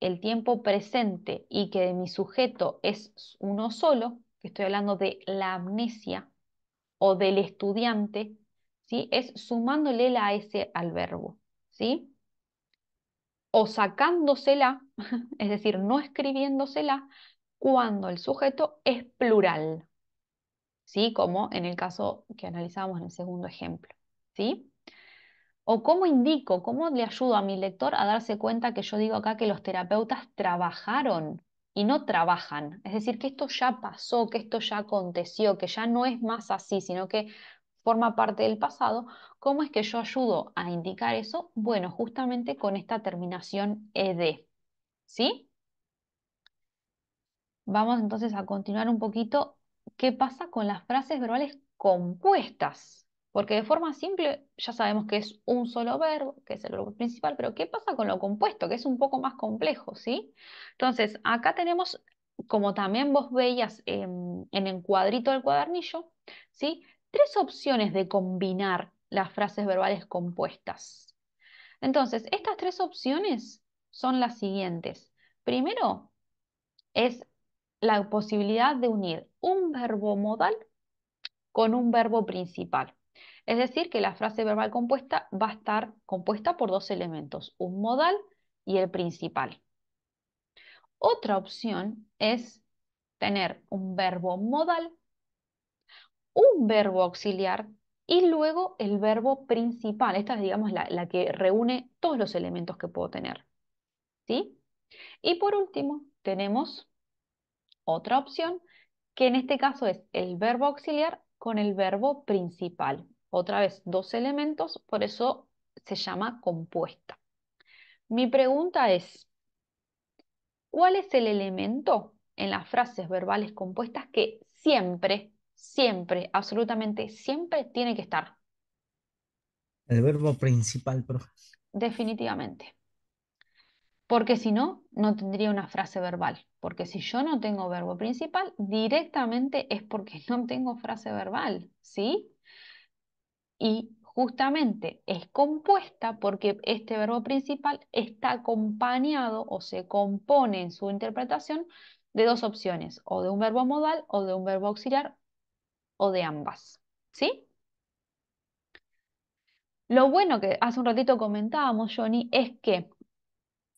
el tiempo presente y que de mi sujeto es uno solo, que estoy hablando de la amnesia o del estudiante, ¿sí? es sumándole la S al verbo. ¿sí? o sacándosela, [laughs] es decir, no escribiéndosela, cuando el sujeto es plural. ¿Sí? Como en el caso que analizamos en el segundo ejemplo. ¿Sí? ¿O cómo indico, cómo le ayudo a mi lector a darse cuenta que yo digo acá que los terapeutas trabajaron y no trabajan? Es decir, que esto ya pasó, que esto ya aconteció, que ya no es más así, sino que forma parte del pasado, ¿cómo es que yo ayudo a indicar eso? Bueno, justamente con esta terminación ed. ¿Sí? Vamos entonces a continuar un poquito qué pasa con las frases verbales compuestas. Porque de forma simple ya sabemos que es un solo verbo, que es el verbo principal, pero ¿qué pasa con lo compuesto? Que es un poco más complejo, ¿sí? Entonces, acá tenemos, como también vos veías en el cuadrito del cuadernillo, ¿sí? tres opciones de combinar las frases verbales compuestas. Entonces, estas tres opciones son las siguientes. Primero, es la posibilidad de unir un verbo modal con un verbo principal. Es decir, que la frase verbal compuesta va a estar compuesta por dos elementos, un modal y el principal. Otra opción es tener un verbo modal un verbo auxiliar y luego el verbo principal. Esta es, digamos, la, que reúne todos los elementos que puedo tener. ¿Sí? Y por último, tenemos otra opción, que en este caso es el verbo auxiliar con el verbo principal. Otra vez, dos elementos, por eso se llama compuesta. Mi pregunta es, ¿cuál es el elemento en las frases verbales compuestas que siempre siempre, absolutamente siempre tiene que estar. El verbo principal, profe. Definitivamente. Porque si no, no tendría una frase verbal. Porque si yo no tengo verbo principal, directamente es porque no tengo frase verbal, ¿sí? Y justamente es compuesta porque este verbo principal está acompañado o se compone en su interpretación de dos opciones, o de un verbo modal o de un verbo auxiliar o de ambas. ¿Sí? Lo bueno que hace un ratito comentábamos, Johnny, es que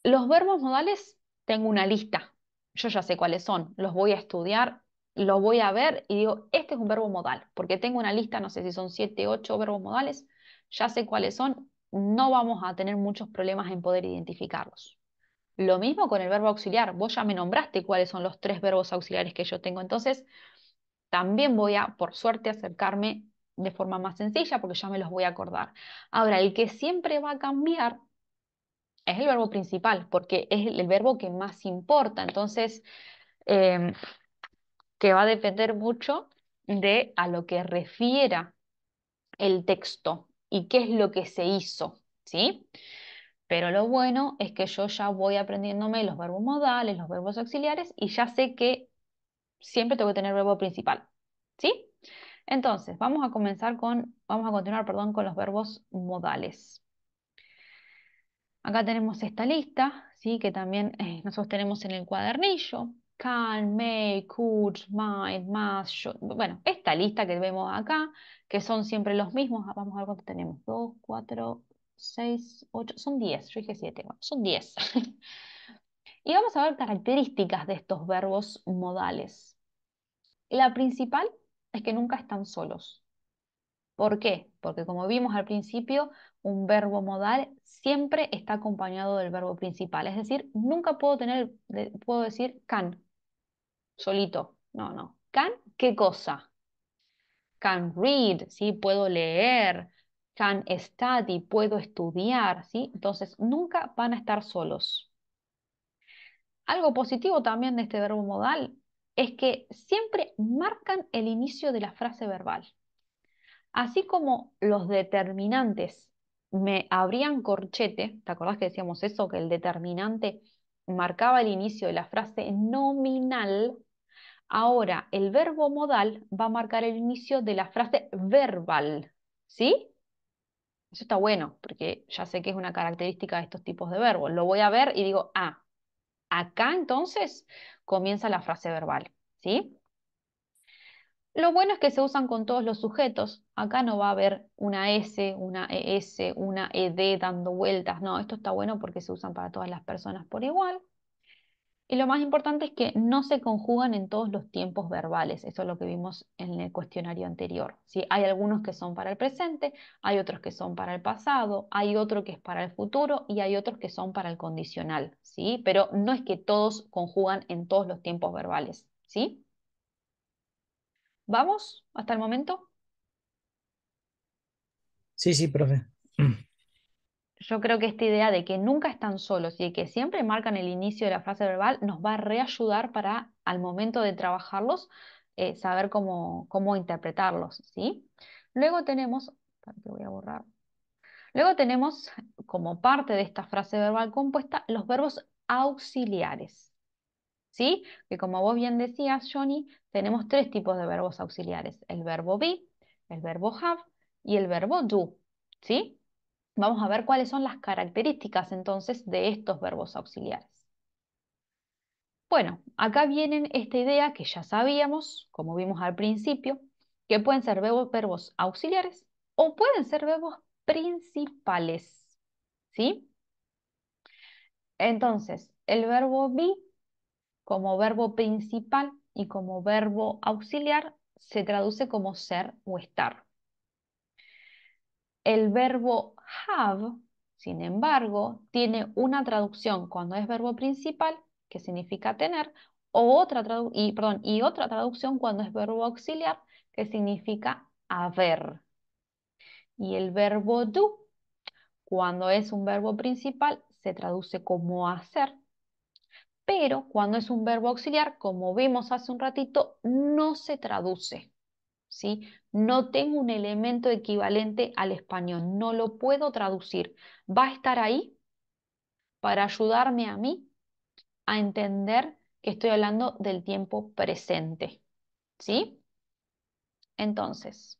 los verbos modales tengo una lista. Yo ya sé cuáles son, los voy a estudiar, los voy a ver y digo, este es un verbo modal, porque tengo una lista, no sé si son 7, ocho verbos modales, ya sé cuáles son, no vamos a tener muchos problemas en poder identificarlos. Lo mismo con el verbo auxiliar, vos ya me nombraste cuáles son los tres verbos auxiliares que yo tengo, entonces también voy a, por suerte, acercarme de forma más sencilla porque ya me los voy a acordar. Ahora, el que siempre va a cambiar es el verbo principal porque es el, verbo que más importa. Entonces, em, que va a depender mucho de a lo que refiera el texto y qué es lo que se hizo, ¿sí? Pero lo bueno es que yo ya voy aprendiéndome los verbos modales, los verbos auxiliares y ya sé que siempre tengo que tener verbo principal. ¿Sí? Entonces, vamos a comenzar con, vamos a continuar, perdón, con los verbos modales. Acá tenemos esta lista, ¿sí? que también eh, nosotros tenemos en el cuadernillo. Can, may, could, might, must, Bueno, esta lista que vemos acá, que son siempre los mismos. Vamos a ver cuántos tenemos. 2, 4, 6, 8, son 10. Yo dije siete, bueno, son 10. [laughs] Y vamos a ver características de estos verbos modales. La principal es que nunca están solos. ¿Por qué? Porque como vimos al principio, un verbo modal siempre está acompañado del verbo principal. Es decir, nunca puedo tener, puedo decir can, solito. No, no. Can, ¿qué cosa? Can read, ¿sí? Puedo leer. Can study, puedo estudiar, ¿sí? Entonces, nunca van a estar solos. Algo positivo también de este verbo modal es que siempre marcan el inicio de la frase verbal. Así como los determinantes me abrían corchete, ¿te acordás que decíamos eso? Que el determinante marcaba el inicio de la frase nominal. Ahora, el verbo modal va a marcar el inicio de la frase verbal. ¿Sí? Eso está bueno, porque ya sé que es una característica de estos tipos de verbos. Lo voy a ver y digo, ah, Acá entonces comienza la frase verbal, ¿sí? Lo bueno es que se usan con todos los sujetos. Acá no va a haber una S, una ES, una ED dando vueltas. No, esto está bueno porque se usan para todas las personas por igual. Y lo más importante es que no se conjugan en todos los tiempos verbales, eso es lo que vimos en el cuestionario anterior. Hay algunos que son para el presente, hay otros que son para el pasado, hay otro que es para el futuro y hay otros que son para el condicional, ¿sí? pero no es que todos conjugan en todos los tiempos verbales. ¿sí? ¿Vamos hasta el momento? Sí, sí, profe. [clears throat] yo creo que esta idea de que nunca están solos y que siempre marcan el inicio de la frase verbal nos va a reayudar para al momento de trabajarlos eh, saber cómo, interpretarlos, ¿sí? Luego tenemos, voy a borrar. Luego tenemos como parte de esta frase verbal compuesta los verbos auxiliares. ¿Sí? Que como vos bien decías, Johnny, tenemos tres tipos de verbos auxiliares, el verbo be, el verbo have y el verbo do, ¿sí? Vamos a ver cuáles son las características entonces de estos verbos auxiliares. Bueno, acá vienen esta idea que ya sabíamos, como vimos al principio, que pueden ser verbos, auxiliares o pueden ser verbos principales. ¿Sí? Entonces, el verbo be como verbo principal y como verbo auxiliar se traduce como ser o estar. El verbo have, sin embargo, tiene una traducción cuando es verbo principal, que significa tener, o otra y, perdón, y otra traducción cuando es verbo auxiliar, que significa haber. Y el verbo do, cuando es un verbo principal, se traduce como hacer, pero cuando es un verbo auxiliar, como vimos hace un ratito, no se traduce. ¿sí? No tengo un elemento equivalente al español, no lo puedo traducir. Va a estar ahí para ayudarme a mí a entender que estoy hablando del tiempo presente, ¿sí? Entonces,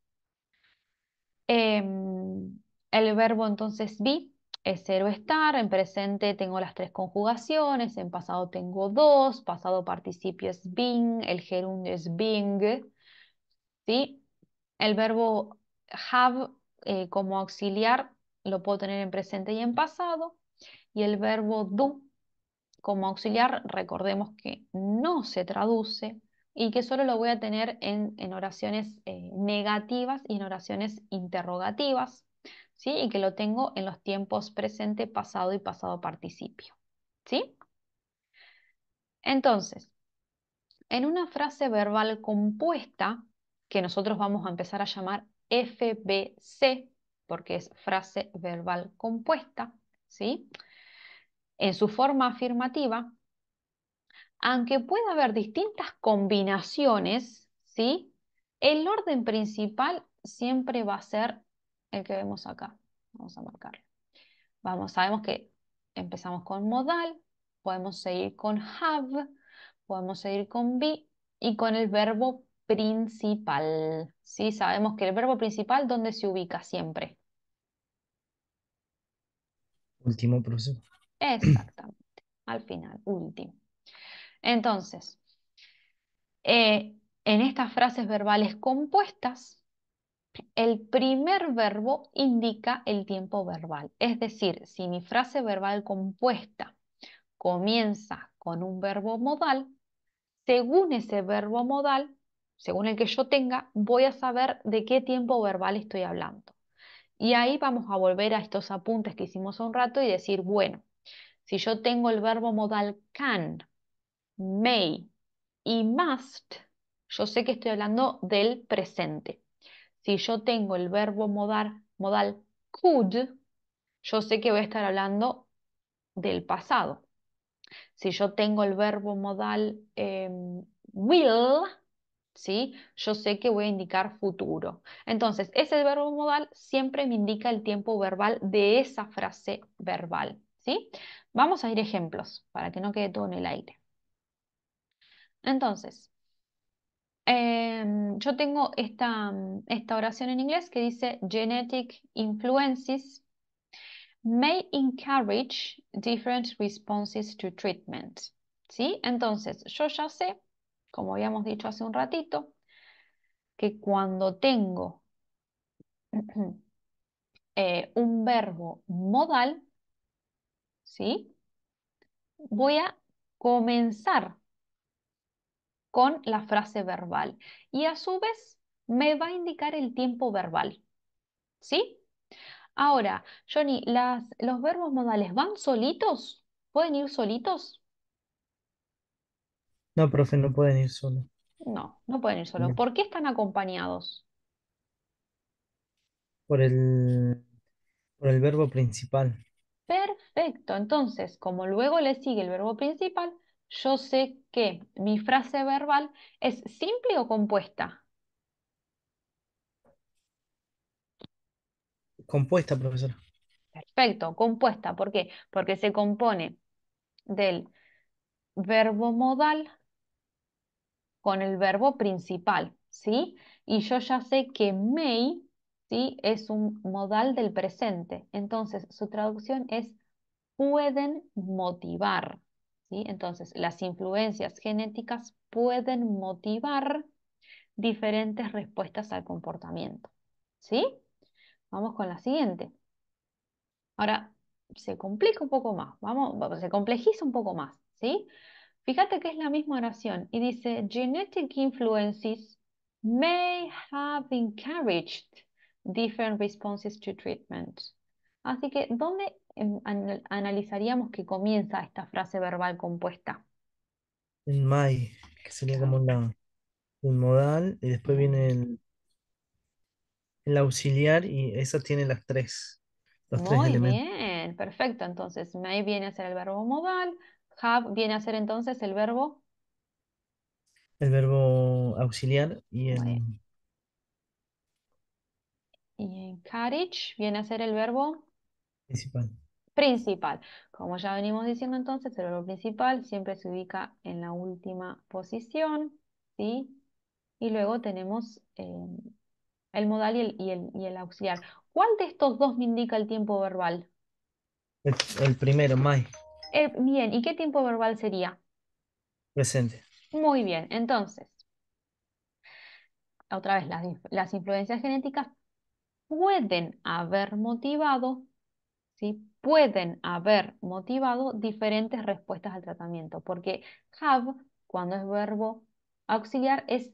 em, el verbo entonces vi es cero estar, en presente tengo las tres conjugaciones, en pasado tengo dos, pasado participio es bing, el gerundio es bing. El verbo have eh, como auxiliar lo puedo tener en presente y en pasado. Y el verbo do como auxiliar, recordemos que no se traduce y que solo lo voy a tener en, oraciones eh, negativas y en oraciones interrogativas, ¿sí? Y que lo tengo en los tiempos presente, pasado y pasado participio, ¿sí? Entonces, en una frase verbal compuesta, que nosotros vamos a empezar a llamar FBC, porque es frase verbal compuesta, ¿sí? En su forma afirmativa, aunque pueda haber distintas combinaciones, ¿sí? El orden principal siempre va a ser el que vemos acá. Vamos a marcarlo. Vamos, sabemos que empezamos con modal, podemos seguir con have, podemos seguir con be y con el verbo principal. Sí, sabemos que el verbo principal, ¿dónde se ubica siempre? Último, proceso... Exactamente. Al final, último. Entonces, eh, en estas frases verbales compuestas, el primer verbo indica el tiempo verbal. Es decir, si mi frase verbal compuesta comienza con un verbo modal, según ese verbo modal según el que yo tenga, voy a saber de qué tiempo verbal estoy hablando. Y ahí vamos a volver a estos apuntes que hicimos un rato y decir, bueno, si yo tengo el verbo modal can, may y must, yo sé que estoy hablando del presente. Si yo tengo el verbo modal, modal could, yo sé que voy a estar hablando del pasado. Si yo tengo el verbo modal em, will, yo sé que voy a indicar futuro. Entonces, ese verbo modal siempre me indica el tiempo verbal de esa frase verbal, ¿sí? Vamos a ir ejemplos para que no quede todo en el aire. Entonces, em, yo tengo esta, esta oración en inglés que dice genetic influences may encourage different responses to treatment. ¿Sí? Entonces, yo ya sé como habíamos dicho hace un ratito, que cuando tengo [clears throat] eh, un verbo modal, ¿sí? Voy a comenzar con la frase verbal y a su vez me va a indicar el tiempo verbal, ¿sí? Ahora, Johnny, las, ¿los verbos modales van solitos? ¿Pueden ir solitos? No, profe, no pueden ir solo. No, no pueden ir solo. ¿Por qué están acompañados? Por el, por el verbo principal. Perfecto. Entonces, como luego le sigue el verbo principal, yo sé que mi frase verbal es simple o compuesta. Compuesta, profesora. Perfecto, compuesta. ¿Por qué? Porque se compone del verbo modal con el verbo principal, ¿sí? Y yo ya sé que may, ¿sí? Es un modal del presente. Entonces, su traducción es pueden motivar, ¿sí? Entonces, las influencias genéticas pueden motivar diferentes respuestas al comportamiento, ¿sí? Vamos con la siguiente. Ahora, se complica un poco más, vamos, se complejiza un poco más, ¿sí? Fíjate que es la misma oración y dice, genetic influences may have encouraged different responses to treatment. Así que, ¿dónde em, analizaríamos que comienza esta frase verbal compuesta? En may, que sería como un modal, y después viene el, auxiliar, y esa tiene las tres. Muy bien, perfecto. Entonces, may viene a ser el verbo modal, Have viene a ser entonces el verbo. El verbo auxiliar y en Carriage viene a ser el verbo principal. Como ya venimos diciendo entonces, el verbo principal siempre se ubica en la última posición, ¿sí? Y luego tenemos em, el modal y el, y, el, auxiliar. ¿Cuál de estos dos me indica el tiempo verbal? el primero, May. Eh, bien, ¿y qué tiempo verbal sería? Presente. Muy bien, entonces, otra vez, las, las influencias genéticas pueden haber motivado, ¿sí? pueden haber motivado diferentes respuestas al tratamiento, porque have, cuando es verbo auxiliar, es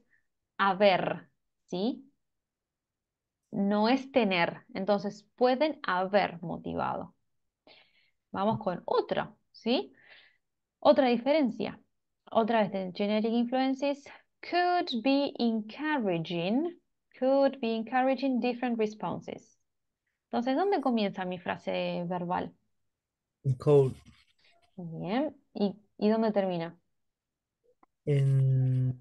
haber, ¿sí? No es tener, entonces pueden haber motivado. Vamos con otra. ¿sí? Otra diferencia, otra vez genetic influences, could be encouraging, could be encouraging different responses. Entonces, ¿dónde comienza mi frase verbal? Muy Bien, ¿y, dónde termina? En,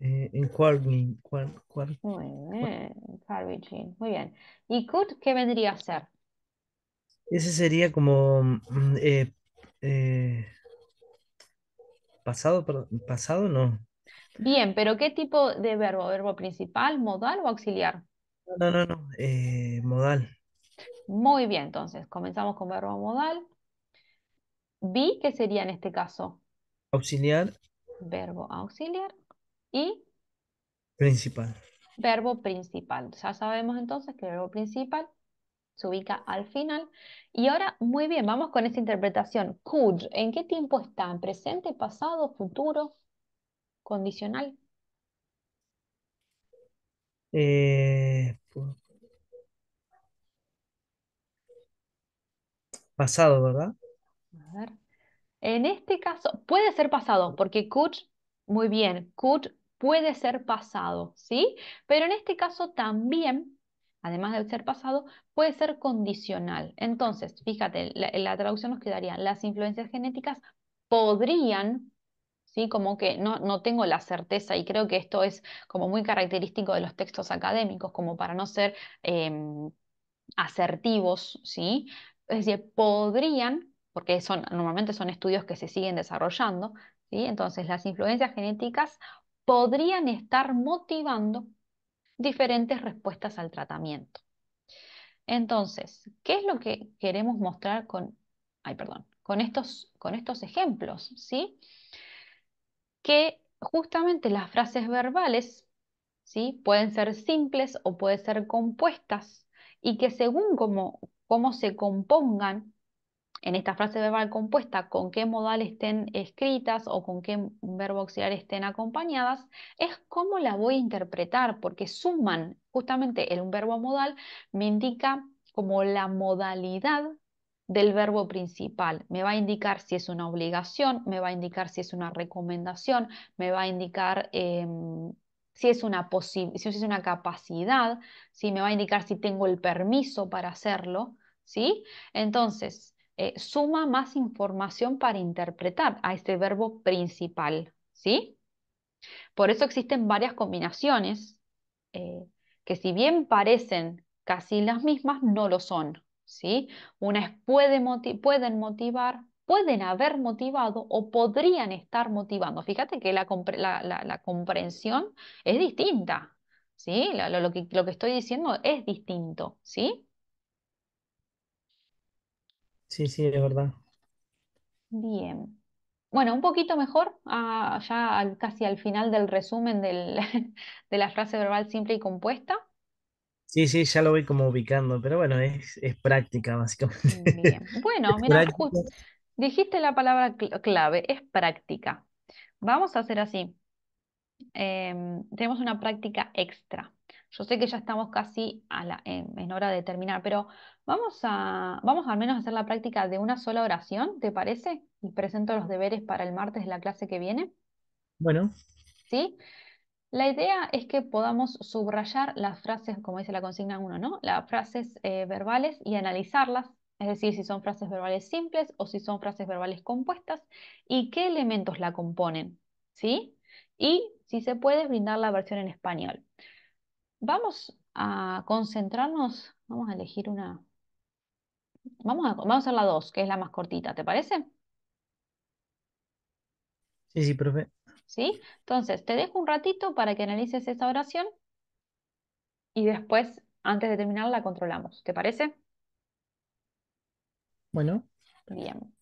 eh, encouraging. Muy bien, encouraging, muy bien. ¿Y could qué vendría a ser? Ese sería como mm, eh, eh, pasado, pasado no. Bien, pero ¿qué tipo de verbo? ¿Verbo principal, modal o auxiliar? No, no, no, eh, modal. Muy bien, entonces, comenzamos con verbo modal. Vi, ¿qué sería en este caso? Auxiliar. Verbo auxiliar. Y. Principal. Verbo principal. Ya sabemos entonces que el verbo principal se ubica al final. Y ahora, muy bien, vamos con esa interpretación. Could, ¿en qué tiempo está? ¿En presente, pasado, futuro? ¿Condicional? Eh, pasado, ¿verdad? A ver. En este caso, puede ser pasado, porque could, muy bien, could puede ser pasado, ¿sí? Pero en este caso también además de ser pasado, puede ser condicional. Entonces, fíjate, la, la traducción nos quedaría, las influencias genéticas podrían ¿Sí? Como que no, no, tengo la certeza y creo que esto es como muy característico de los textos académicos, como para no ser em, asertivos, ¿sí? Es decir, podrían, porque son, normalmente son estudios que se siguen desarrollando, ¿sí? Entonces las influencias genéticas podrían estar motivando diferentes respuestas al tratamiento. Entonces, ¿qué es lo que queremos mostrar con, ay, perdón, con, estos, con estos ejemplos? ¿sí? Que justamente las frases verbales ¿sí? pueden ser simples o pueden ser compuestas y que según cómo se compongan, en esta frase verbal compuesta con qué modal estén escritas o con qué verbo auxiliar estén acompañadas, es cómo la voy a interpretar, porque suman, justamente el verbo modal me indica como la modalidad del verbo principal. Me va a indicar si es una obligación, me va a indicar si es una recomendación, me va a indicar em, si, es una si es una capacidad, si me va a indicar si tengo el permiso para hacerlo. ¿sí? Entonces, eh, suma más información para interpretar a este verbo principal, ¿sí? Por eso existen varias combinaciones eh, que si bien parecen casi las mismas, no lo son, ¿sí? Unas pueden motivar, pueden haber motivado o podrían estar motivando. Fíjate que la, comprensión es distinta, ¿sí? Lo que, lo, que, estoy diciendo es distinto, ¿sí? Sí, sí, es verdad. Bien. Bueno, un poquito mejor, ah, ya casi al final del resumen [laughs] de la frase verbal simple y compuesta. Sí, sí, ya lo voy como ubicando, pero bueno, es, práctica básicamente. Bien. [laughs] Bueno, mira, dijiste la palabra clave, es práctica. Vamos a hacer así. Em, tenemos una práctica extra. Yo sé que ya estamos casi en, hora de terminar, pero vamos a, vamos al menos a hacer la práctica de una sola oración, ¿te parece? Y presento los deberes para el martes de la clase que viene. Bueno. ¿Sí? La idea es que podamos subrayar las frases, como dice la consigna 1, ¿no? Las frases eh, verbales y analizarlas, es decir, si son frases verbales simples o si son frases verbales compuestas y qué elementos la componen, ¿sí? Y si se puede, brindar la versión en español. Vamos a concentrarnos, vamos a elegir una... Vamos a, vamos a hacer la 2, que es la más cortita, ¿te parece? Sí, sí, profe. ¿Sí? Entonces, te dejo un ratito para que analices esa oración y después, antes de terminar, la controlamos. ¿Te parece? Bueno. Bien.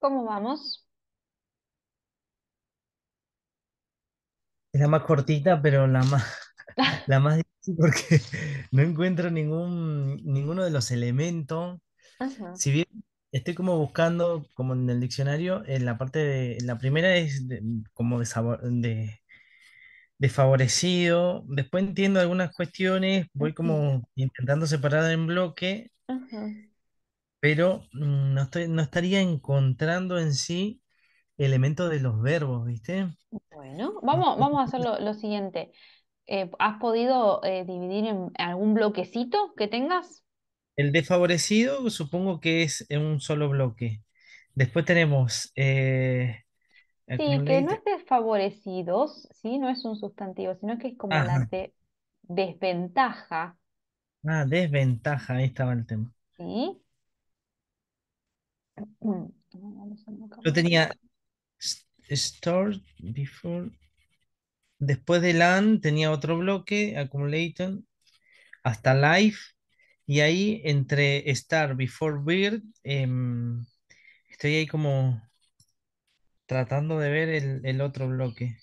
¿Cómo vamos? Es la más cortita, pero la más, [laughs] la más difícil porque [laughs] no encuentro ningún, ninguno de los elementos. Si bien estoy como buscando, como en el diccionario, en la parte de, la primera es como de, de- desfavorecido. Después entiendo algunas cuestiones, voy como intentando separar en bloque. Ajá pero mm, no, estaría encontrando en sí elementos de los verbos, ¿viste? Bueno, vamos, vamos a hacer lo, siguiente. Eh, ¿Has podido eh, dividir en algún bloquecito que tengas? El desfavorecido supongo que es en un solo bloque. Después tenemos... Eh, sí, que no es desfavorecidos, ¿sí? No es un sustantivo, sino que es como la de desventaja. Ah, desventaja, ahí estaba el tema. Sí, yo tenía Start before. Después de LAN tenía otro bloque, accumulation, hasta Life Y ahí entre start before bird, em, estoy ahí como tratando de ver el, otro bloque.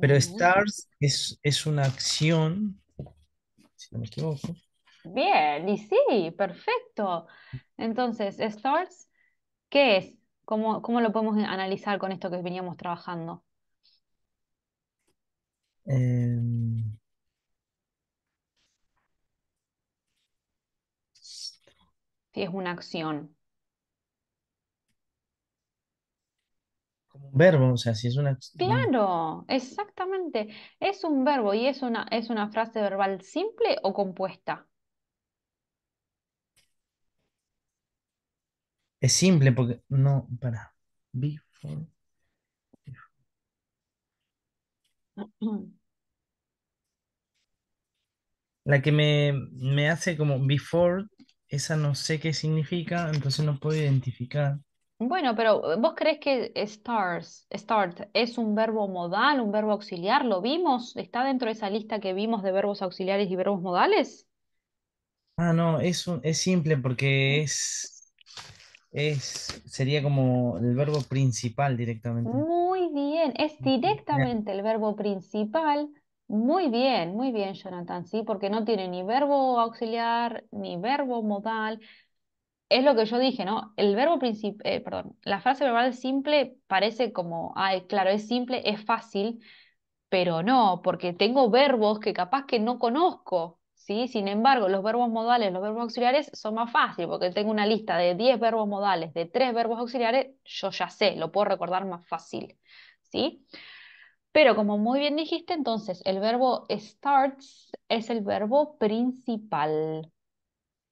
Pero stars es, es una acción, si no me equivoco. Bien, y sí, perfecto. Entonces, Star's ¿Qué es? ¿Cómo, cómo lo podemos analizar con esto que veníamos trabajando? Em, si es una acción. Como un verbo, o sea, si es una... Claro, exactamente. Es un verbo y es una, es una frase verbal simple o compuesta. Es simple porque no, para. Before. La que me, hace como before, esa no sé qué significa, entonces no puedo identificar. Bueno, pero eh, ¿vos crees que start es un verbo modal, un verbo auxiliar? ¿Lo vimos? ¿Está dentro de esa lista que vimos de verbos auxiliares y verbos modales? Ah, no, es, es simple porque es es, sería como el verbo principal directamente. Muy bien, es directamente el verbo principal. Muy bien, muy bien, Jonathan, sí, porque no tiene ni verbo auxiliar ni verbo modal. Es lo que yo dije, ¿no? El verbo principal, eh, perdón, la frase verbal simple parece como, ay, claro, es simple, es fácil, pero no, porque tengo verbos que capaz que no conozco, sin embargo, los verbos modales, los verbos auxiliares son más fáciles, porque tengo una lista de 10 verbos modales, de 3 verbos auxiliares, yo ya sé, lo puedo recordar más fácil, ¿sí? Pero como muy bien dijiste, entonces el verbo starts es el verbo principal.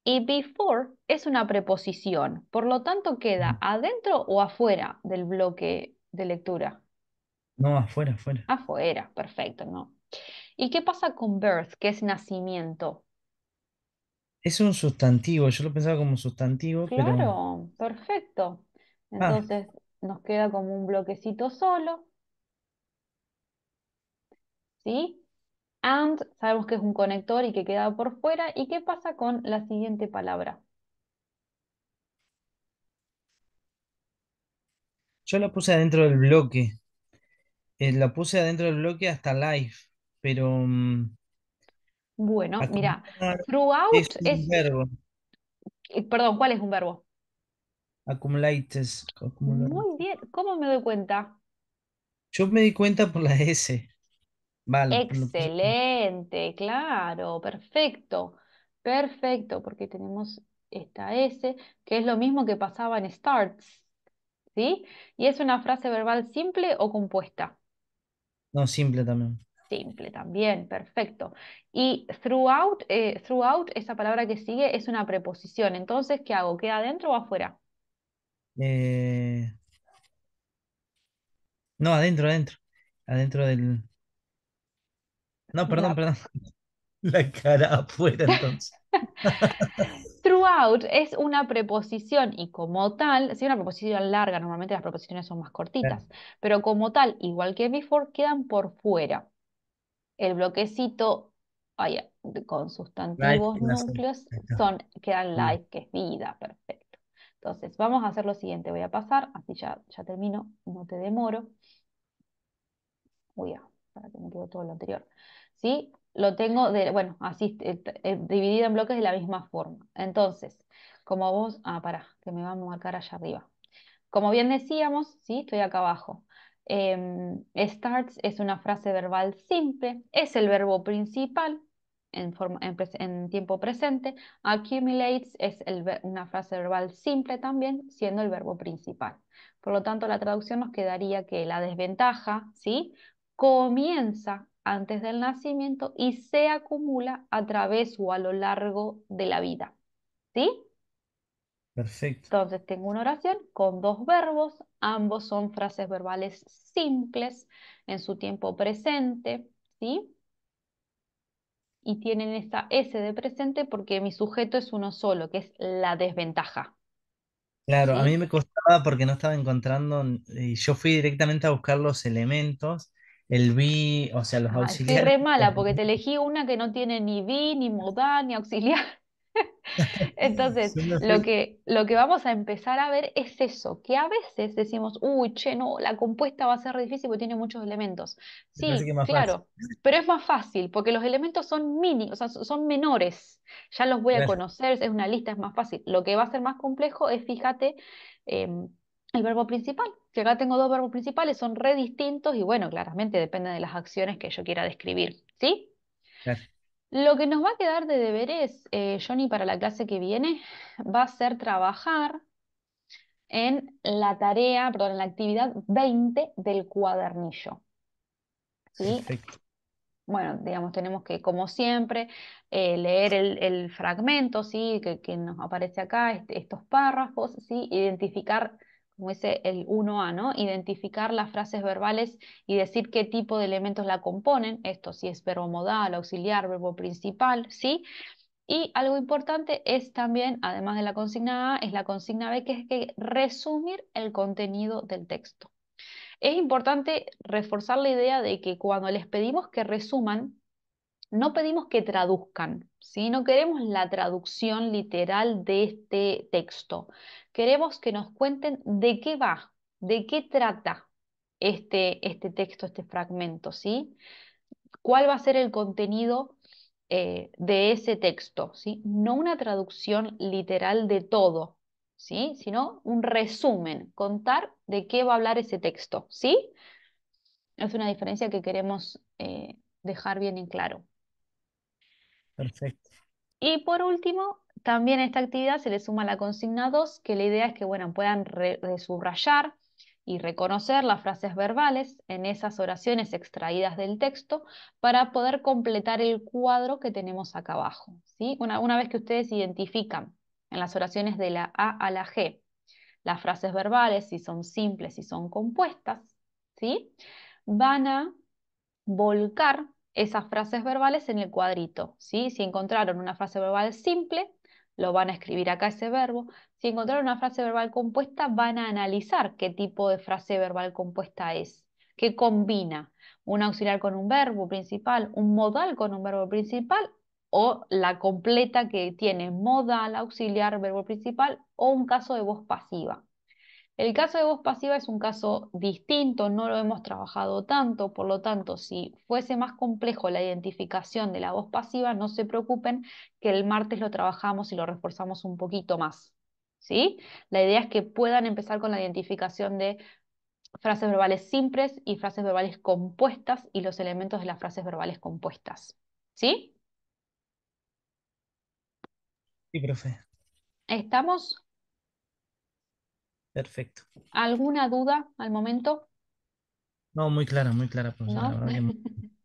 Y before es una preposición, por lo tanto queda mm. adentro o afuera del bloque de lectura. No, afuera, afuera. Afuera, perfecto, no. ¿Y qué pasa con birth, que es nacimiento? Es un sustantivo, yo lo pensaba como sustantivo, Claro, perfecto. Ah. Entonces nos queda como un bloquecito solo. ¿Sí? And, sabemos que es un conector y que queda por fuera. ¿Y qué pasa con la siguiente palabra? Yo la puse adentro del bloque. Eh, la puse adentro del bloque hasta live pero... Mm, bueno, mira, throughout es, un verbo. Eh, perdón, ¿cuál es un verbo? Accumulates. Muy bien, ¿cómo me doy cuenta? Yo me di cuenta por la S. Vale, Excelente, claro, perfecto, perfecto, porque tenemos esta S, que es lo mismo que pasaba en starts, ¿sí? ¿Y es una frase verbal simple o compuesta? No, simple también. Simple también, perfecto. Y throughout, eh, throughout, esa palabra que sigue es una preposición. Entonces, ¿qué hago? ¿Queda adentro o afuera? Eh, no, adentro, adentro. Adentro del. No, perdón, perdón. [laughs] La cara afuera, entonces. [laughs] throughout es una preposición y como tal, si es una preposición larga, normalmente las preposiciones son más cortitas, pero como tal, igual que before, quedan por fuera el bloquecito con sustantivos núcleos son, quedan like, que es vida, perfecto. Entonces, vamos a hacer lo siguiente, voy a pasar, así ya, ya termino, no te demoro. Uy, ah, para que me quede todo lo anterior. ¿Sí? Lo tengo, de, bueno, así, eh, eh, dividido en bloques de la misma forma. Entonces, como vos, ah, pará, que me va a marcar allá arriba. Como bien decíamos, ¿sí? Estoy acá abajo. Em, starts es una frase verbal simple, es el verbo principal en, tiempo presente, accumulates es una frase verbal simple también, siendo el verbo principal. Por lo tanto, la traducción nos quedaría que la desventaja, ¿sí? Comienza antes del nacimiento y se acumula a través o a lo largo de la vida, ¿sí? Perfecto. Entonces tengo una oración con dos verbos, ambos son frases verbales simples en su tiempo presente, ¿sí? Y tienen esa S de presente porque mi sujeto es uno solo, que es la desventaja. Claro, a mí me costaba porque no estaba encontrando, y eh, yo fui directamente a buscar los elementos, el vi, o sea, los auxiliares. re mala [laughs] porque te elegí una que no tiene ni vi, ni modal, ni auxiliar. [laughs] Entonces, lo que, lo que vamos a empezar a ver es eso, que a veces decimos, uy, che, no, la compuesta va a ser difícil porque tiene muchos elementos. Sí, claro, pero es más fácil porque los elementos son mini, o sea, son menores. Ya los voy a conocer, es una lista, es más fácil. Lo que va a ser más complejo es, fíjate, em, el verbo principal, que acá tengo dos verbos principales, son re distintos y bueno, claramente depende de las acciones que yo quiera describir, ¿sí? Lo que nos va a quedar de deberes, eh, Johnny, para la clase que viene, va a ser trabajar en la tarea, perdón, en la actividad 20 del cuadernillo. ¿Sí? Bueno, digamos, tenemos que, como siempre, eh, leer el, fragmento, ¿sí? Que, nos aparece acá, estos párrafos, ¿sí? Identificar como ese el 1A, ¿no? Identificar las frases verbales y decir qué tipo de elementos la componen, esto si es verbo modal, auxiliar, verbo principal, ¿sí? Y algo importante es también, además de la consigna A, es la consigna B, que es que resumir el contenido del texto. Es importante reforzar la idea de que cuando les pedimos que resuman, no pedimos que traduzcan, no queremos la traducción literal de este texto. Queremos que nos cuenten de qué va, de qué trata este, este texto, este fragmento, ¿sí? ¿Cuál va a ser el contenido eh, de ese texto? ¿sí? No una traducción literal de todo, ¿sí? Sino un resumen, contar de qué va a hablar ese texto, ¿sí? Es una diferencia que queremos eh, dejar bien en claro. Perfecto. Y por último, también a esta actividad se le suma la consigna 2, que la idea es que bueno, puedan subrayar y reconocer las frases verbales en esas oraciones extraídas del texto para poder completar el cuadro que tenemos acá abajo. ¿sí? Una, vez que ustedes identifican en las oraciones de la A a la G las frases verbales, si son simples, si son compuestas, ¿sí? van a volcar esas frases verbales en el cuadrito. ¿sí? Si encontraron una frase verbal simple, lo van a escribir acá ese verbo. Si encontraron una frase verbal compuesta, van a analizar qué tipo de frase verbal compuesta es, qué combina un auxiliar con un verbo principal, un modal con un verbo principal o la completa que tiene modal, auxiliar, verbo principal o un caso de voz pasiva. El caso de voz pasiva es un caso distinto, no lo hemos trabajado tanto, por lo tanto, si fuese más complejo la identificación de la voz pasiva, no se preocupen que el martes lo trabajamos y lo reforzamos un poquito más. ¿sí? La idea es que puedan empezar con la identificación de frases verbales simples y frases verbales compuestas y los elementos de las frases verbales compuestas. ¿Sí? Sí, profe. Estamos Perfecto. ¿Alguna duda al momento? No, muy clara, muy clara, profesora. [laughs]